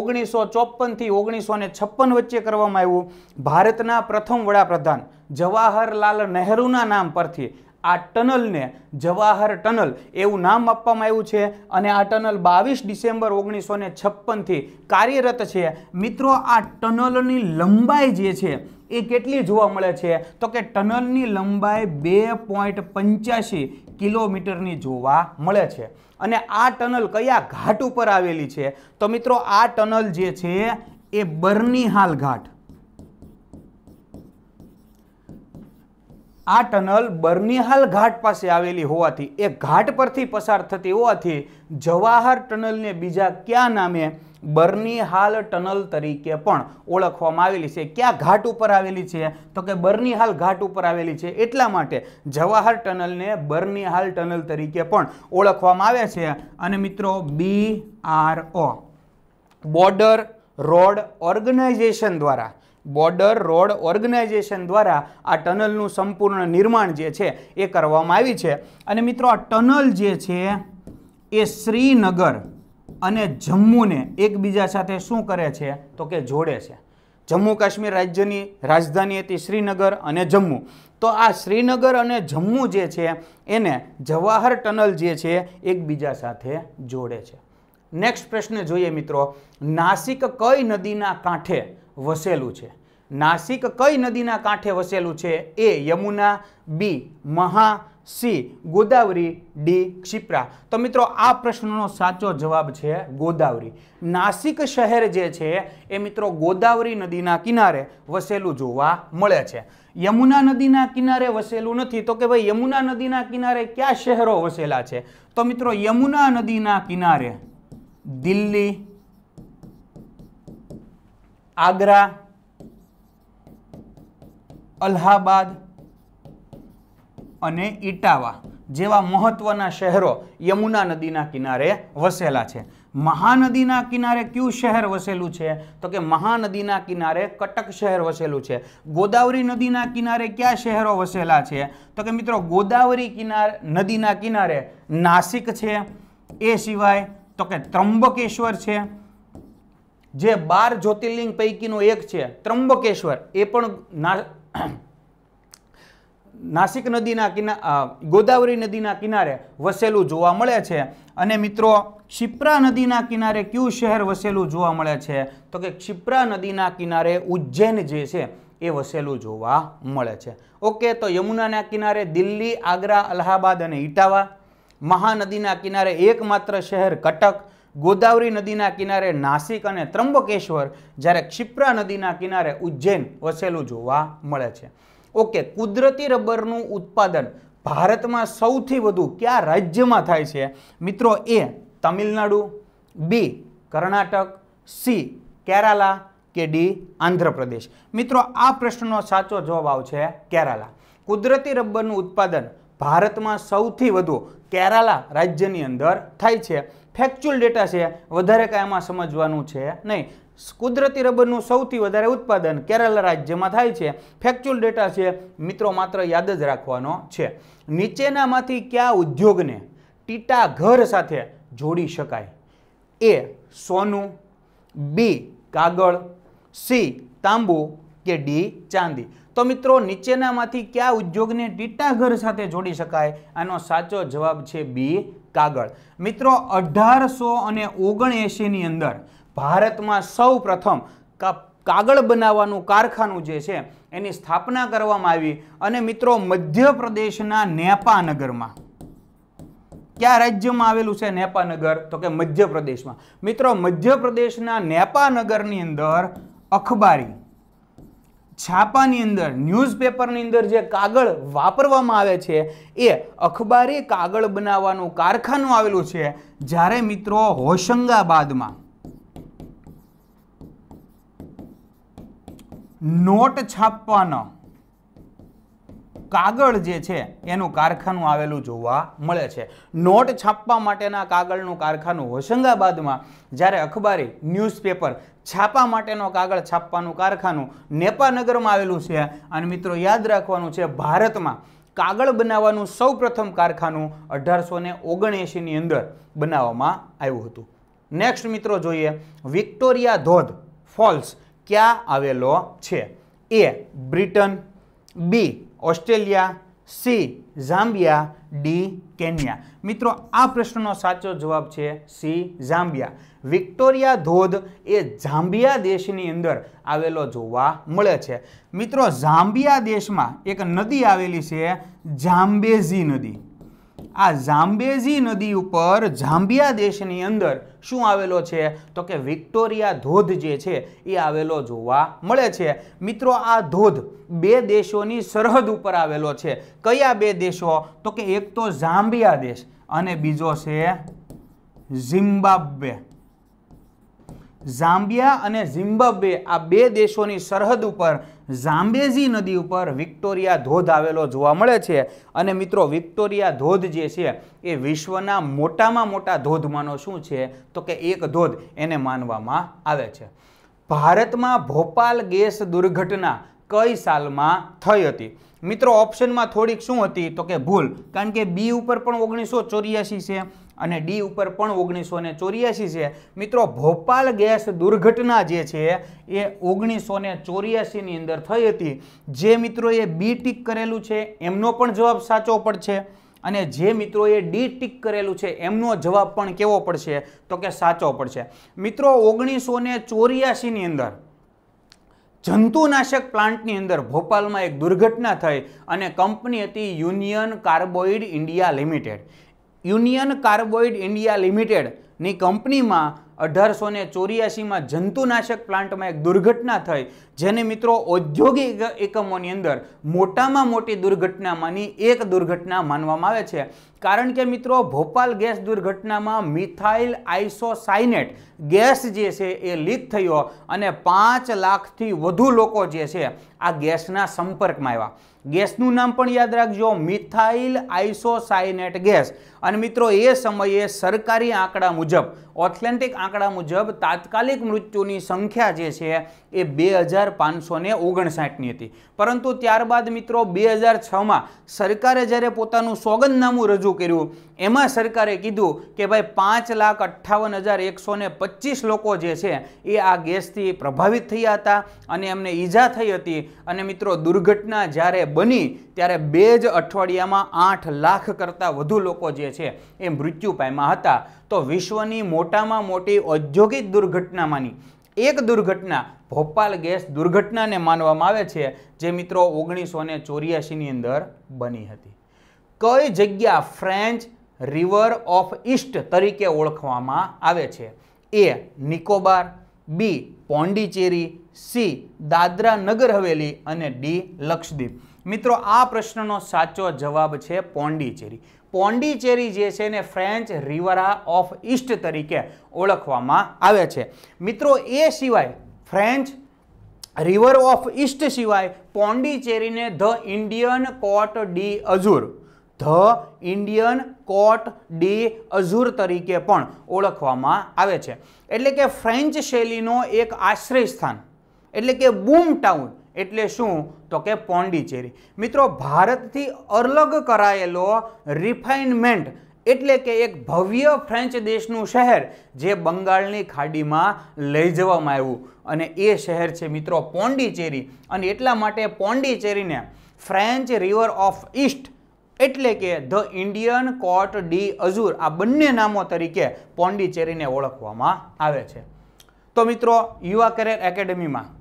ઓગણીસો ચોપનથી ઓગણીસો ને છપ્પન વચ્ચે કરવામાં આવ્યું ભારતના પ્રથમ વડાપ્રધાન જવાહરલાલ નહેરુના નામ પરથી આ ટનલને જવાહર ટનલ એવું નામ આપવામાં આવ્યું છે અને આ ટનલ બાવીસ ડિસેમ્બર ઓગણીસો ને છપ્પનથી કાર્યરત છે મિત્રો આ ટનલની લંબાઈ જે છે એ કેટલી જોવા મળે છે તો કે ટનલની લંબાઈ બે પોઈન્ટ પંચ્યાસી કિલોમીટરની જોવા મળે છે અને આ ટનલ કયા ઘાટ ઉપર આવેલી છે તો મિત્રો આ ટનલ જે છે એ બર્નિહાલ ઘાટ આ ટનલ બર્નિહાલ ઘાટ પાસે આવેલી હોવાથી એ ઘાટ પરથી પસાર થતી હોવાથી જવાહર ટનલને બીજા ક્યાં નામે બર્નિહાલ ટનલ તરીકે પણ ઓળખવામાં આવેલી છે ક્યાં ઘાટ ઉપર આવેલી છે તો કે બર્નિહાલ ઘાટ ઉપર આવેલી છે એટલા માટે જવાહર ટનલને બર્નિહાલ ટનલ તરીકે પણ ઓળખવામાં આવે છે અને મિત્રો B R O border road organisation દ્વારા બોર્ડર રોડ ઓર્ગેનાઇઝેશન દ્વારા આ ટનલનું સંપૂર્ણ નિર્માણ જે છે એ કરવામાં આવી છે અને મિત્રો આ ટનલ જે છે એ શ્રીનગર અને જમ્મુને એકબીજા સાથે શું કરે છે તો કે જોડે છે જમ્મુ કાશ્મીર રાજ્યની રાજધાની હતી શ્રીનગર અને જમ્મુ તો આ શ્રીનગર અને જમ્મુ જે છે એને જવાહર ટનલ જે છે એકબીજા સાથે જોડે છે નેક્સ્ટ પ્રશ્ન જોઈએ મિત્રો નાસિક કઈ નદીના કાંઠે વસેલું છે નાસિક કઈ નદીના કાંઠે વસેલું છે એ યમુના બી મહા સી ગોદાવરી ડી ક્ષિપ્રા તો મિત્રો આ પ્રશ્નનો સાચો જવાબ છે ગોદાવરી નાસિક શહેર જે છે એ મિત્રો ગોદાવરી નદીના કિનારે વસેલું જોવા મળે છે યમુના નદીના કિનારે વસેલું નથી તો કે ભાઈ યમુના નદીના કિનારે કયા શહેરો વસેલા છે તો મિત્રો યમુના નદીના કિનારે દિલ્હી આગ્રા અલ્હાબાદ અને ઇટાવા જેવા મહત્વના શહેરો યમુના નદીના કિનારે વસેલા છે મહાનદીના કિનારે કયું શહેર વસેલું છે તો કે મહાનદીના કિનારે કટક શહેર વસેલું છે ગોદાવરી નદીના કિનારે કયા શહેરો વસેલા છે તો કે મિત્રો ગોદાવરી કિનાર નદીના કિનારે નાસિક છે એ સિવાય તો કે ત્રંબકેશ્વર છે જે બાર જ્યોતિર્લિંગ પૈકીનું એક છે ત્રંબકેશ્વર એ પણ નાસિક નદીના કિના ગોદાવરી નદીના કિનારે વસેલું જોવા મળે છે અને મિત્રો ક્ષિપ્રા નદીના કિનારે કયું શહેર વસેલું જોવા મળે છે તો કે ક્ષિપ્રા નદીના કિનારે ઉજ્જૈન જે છે એ વસેલું જોવા મળે છે ઓકે તો યમુનાના કિનારે દિલ્હી આગ્રા અલ્હાબાદ અને ઇટાવા મહાનદીના કિનારે એકમાત્ર શહેર કટક ગોદાવરી નદીના કિનારે નાસિક અને ત્રંબકેશ્વર જ્યારે ક્ષિપ્રા નદીના કિનારે ઉજ્જૈન વસેલું જોવા મળે છે ઓકે કુદરતી રબરનું ઉત્પાદન ભારતમાં સૌથી વધુ કયા રાજ્યમાં થાય છે મિત્રો A Tamil Nadu B Karnataka C Kerala કે ડી આંધ્રપ્રદેશ મિત્રો આ પ્રશ્નનો સાચો જવાબ આવશે કેરાલા કુદરતી રબરનું ઉત્પાદન ભારતમાં સૌથી વધુ કેરાલા રાજ્યની અંદર થાય છે ફેક્ચ્યુઅલ ડેટા છે વધારે કાંઈ એમાં સમજવાનું છે નહીં કુદરતી રબરનું સૌથી વધારે ઉત્પાદન કેરળ રાજ્યમાં થાય છે ફેક્ચ્યુઅલ ડેટા છે મિત્રો માત્ર યાદ જ રાખવાનો છે નીચેનામાંથી કયા ઉદ્યોગને ટીટા ઘર સાથે જોડી શકાય એ સોનું બી કાગળ સી તાંબુ કે ડી ચાંદી તો મિત્રો નીચેનામાંથી કયા ઉદ્યોગને ટીટાઘર સાથે જોડી શકાય આનો સાચો જવાબ છે બી કાગળ મિત્રો અઢારસો અને ઓગણએંશીની અંદર ભારતમાં સૌ પ્રથમ કાગળ બનાવવાનું કારખાનું જે છે એની સ્થાપના કરવામાં આવી અને મિત્રો મધ્યપ્રદેશના નેપાનગરમાં કયા રાજ્યમાં આવેલું છે નેપાનગર તો કે મધ્યપ્રદેશમાં મિત્રો મધ્યપ્રદેશના નેપાનગરની અંદર અખબારી છાપાની અંદર ન્યૂઝપેપરની અંદર જે કાગળ વાપરવામાં આવે છે એ અખબારી કાગળ બનાવવાનું કારખાનું આવેલું છે જ્યારે મિત્રો હોશંગાબાદમાં નોટ છાપવાનો કાગળ જે છે એનું કારખાનું આવેલું જોવા મળે છે નોટ છાપવા માટેના કાગળનું કારખાનું હોશંગાબાદમાં જ્યારે અખબારી ન્યૂઝપેપર છાપા માટેનો કાગળ છાપવાનું કારખાનું નેપાનગરમાં આવેલું છે અને મિત્રો યાદ રાખવાનું છે ભારતમાં કાગળ બનાવવાનું સૌ પ્રથમ કારખાનું અઢારસો ને ઓગણએંશીની અંદર બનાવવામાં આવ્યું હતું નેક્સ્ટ મિત્રો જોઈએ વિક્ટોરિયા ધોધ ફોલ્સ ક્યાં આવેલો છે A Britain B Australia C Zambia D Kenya મિત્રો આ પ્રશ્નનો સાચો જવાબ છે સી ઝામ્બિયા વિક્ટોરિયા ધોધ એ ઝામ્બિયા દેશની અંદર આવેલો જોવા મળે છે મિત્રો ઝામ્બિયા દેશમાં એક નદી આવેલી છે ઝામ્બેઝી નદી આ ઝાંબેઝી નદી ઉપર ઝાંબિયા દેશની અંદર શું આવેલો છે તો કે વિક્ટોરિયા ધોધ જે છે એ આવેલો જોવા મળે છે મિત્રો આ ધોધ બે દેશોની સરહદ ઉપર આવેલો છે કયા બે દેશો તો કે એક તો ઝાંબિયા દેશ અને બીજો છે ઝિમ્બાબ્વે ઝાંબિયા અને ઝિમ્બાબ્વે આ બે દેશોની સરહદ ઉપર ઝાંબેઝી નદી ઉપર વિક્ટોરિયા ધોધ આવેલો જોવા મળે છે અને મિત્રો વિક્ટોરિયા ધોધ જે છે એ વિશ્વના મોટામાં મોટા ધોધમાંનો શું છે તો કે એક ધોધ એને માનવામાં આવે છે ભારતમાં ભોપાલ ગેસ દુર્ઘટના કઈ સાલમાં થઈ હતી મિત્રો ઓપ્શનમાં થોડીક શું હતી તો કે ભૂલ કારણ કે બી ઉપર પણ ઓગણીસો ચોર્યાસી છે અને ડી ઉપર પણ ઓગણીસો ને ચોર્યાસી છે મિત્રો ભોપાલ ગેસ દુર્ઘટના જે છે એ ઓગણીસો ને ચોર્યાસીની અંદર થઈ હતી જે મિત્રોએ બી ટીક કરેલું છે એમનો પણ જવાબ સાચો પડશે અને જે મિત્રોએ ડી ટીક કરેલું છે એમનો જવાબ પણ કેવો પડશે તો કે સાચો પડશે મિત્રો ઓગણીસો ને ચોર્યાસીની અંદર જંતુનાશક પ્લાન્ટની અંદર ભોપાલમાં એક દુર્ઘટના થઈ અને કંપની હતી Union Carbide India Limited Union Carbide India લિમિટેડની કંપનીમાં અઢારસો ને ચોર્યાસીમાં જંતુનાશક પ્લાન્ટમાં એક દુર્ઘટના થઈ જેને મિત્રો ઔદ્યોગિક એકમોની અંદર મોટામાં મોટી દુર્ઘટનામાંની એક દુર્ઘટના માનવામાં આવે છે કારણ કે મિત્રો ભોપાલ ગેસ દુર્ઘટનામાં મિથાઇલ આઇસોસાઇનેટ ગેસ જે છે એ લીક થયો અને પાંચ લાખથી વધુ લોકો જે છે આ ગેસના સંપર્કમાં આવ્યા ગેસનું નામ પણ યાદ રાખજો મિથાઇલ આઈસોસાઇનેટ ગેસ અને મિત્રો એ સમયે સરકારી આંકડા મુજબ ઓથલેન્ટિક આંકડા મુજબ તાત્કાલિક મૃત્યુની સંખ્યા જે છે એ બે હજાર પાંચસો ને ઓગણસાઠની હતી પરંતુ ત્યારબાદ મિત્રો બે હજાર છમાં સરકારે જ્યારે પોતાનું સોગંદનામું રજૂ કર્યું એમાં સરકારે કીધું કે ભાઈ પાંચ લાખ અઠ્ઠાવન હજાર એકસો ને પચીસ લોકો જે છે એ આ ગેસથી પ્રભાવિત થયા હતા અને એમને ઈજા થઈ હતી અને મિત્રો દુર્ઘટના જ્યારે બની ત્યારે બે જ અઠવાડિયામાં આઠ લાખ કરતાં વધુ લોકો જે છે એ મૃત્યુ પામ્યા હતા તો વિશ્વની મોટામાં મોટી ઔદ્યોગિક દુર્ઘટનામાંની એક દુર્ઘટના ભોપાલ ગેસ દુર્ઘટનાને માનવામાં આવે છે જે મિત્રો ઓગણીસો ને ચોર્યાસીની અંદર બની હતી કઈ જગ્યા ફ્રેન્ચ રિવર ઓફ ઇસ્ટ તરીકે ઓળખવામાં આવે છે A Nicobar B Pondicherry C Dadra Nagar Haveli અને ડી લક્ષદ્વીપ મિત્રો આ પ્રશ્નનો સાચો જવાબ છે પોન્ડિચેરી પોન્ડિચેરી જે છે ને ફ્રેન્ચ રિવરા ઓફ ઇસ્ટ તરીકે ઓળખવામાં આવે છે મિત્રો એ સિવાય ફ્રેન્ચ રિવર ઓફ ઈસ્ટ સિવાય પોન્ડિચેરીને the Indian Cote d'Azur the Indian Cote d'Azur તરીકે પણ ઓળખવામાં આવે છે એટલે કે ફ્રેન્ચ શૈલીનો એક આશ્રય સ્થાન એટલે કે બૂમ ટાઉન એટલે શું તો કે પોન્ડિચેરી મિત્રો ભારતથી અલગ કરાયેલો રિફાઇનમેન્ટ એટલે કે એક ભવ્ય ફ્રેન્ચ દેશનું શહેર જે બંગાળની ખાડીમાં લઈ જવામાં આવ્યું અને એ શહેર છે મિત્રો પોન્ડિચેરી અને એટલા માટે પોન્ડિચેરીને ફ્રેન્ચ રિવર ઓફ ઇસ્ટ એટલે કે the Indian Cote d'Azur આ બંને નામો તરીકે પોન્ડિચેરીને ઓળખવામાં આવે છે તો મિત્રો યુવા કેરિયર એકેડમીમાં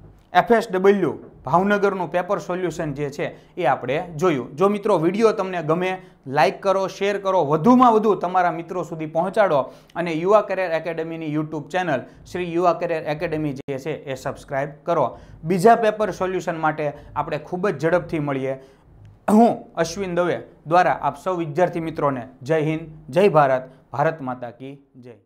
એફએસડબલ્યુ ભાવનગરનું પેપર સોલ્યુશન જે છે એ આપણે જોયું જો મિત્રો વિડીયો તમને ગમે લાઇક કરો શેર કરો વધુમાં વધુ તમારા મિત્રો સુધી પહોંચાડો અને યુવા કરિયર એકેડેમીની YouTube channel Shri Yuva career academy જે છે એ સબસ્ક્રાઇબ કરો બીજા પેપર સોલ્યુશન માટે આપણે ખૂબ જ ઝડપથી મળીએ હું અશ્વિન દવે દ્વારા આપ સૌ વિદ્યાર્થી મિત્રોને જય હિન્દ જય ભારત ભારત માતા કી જય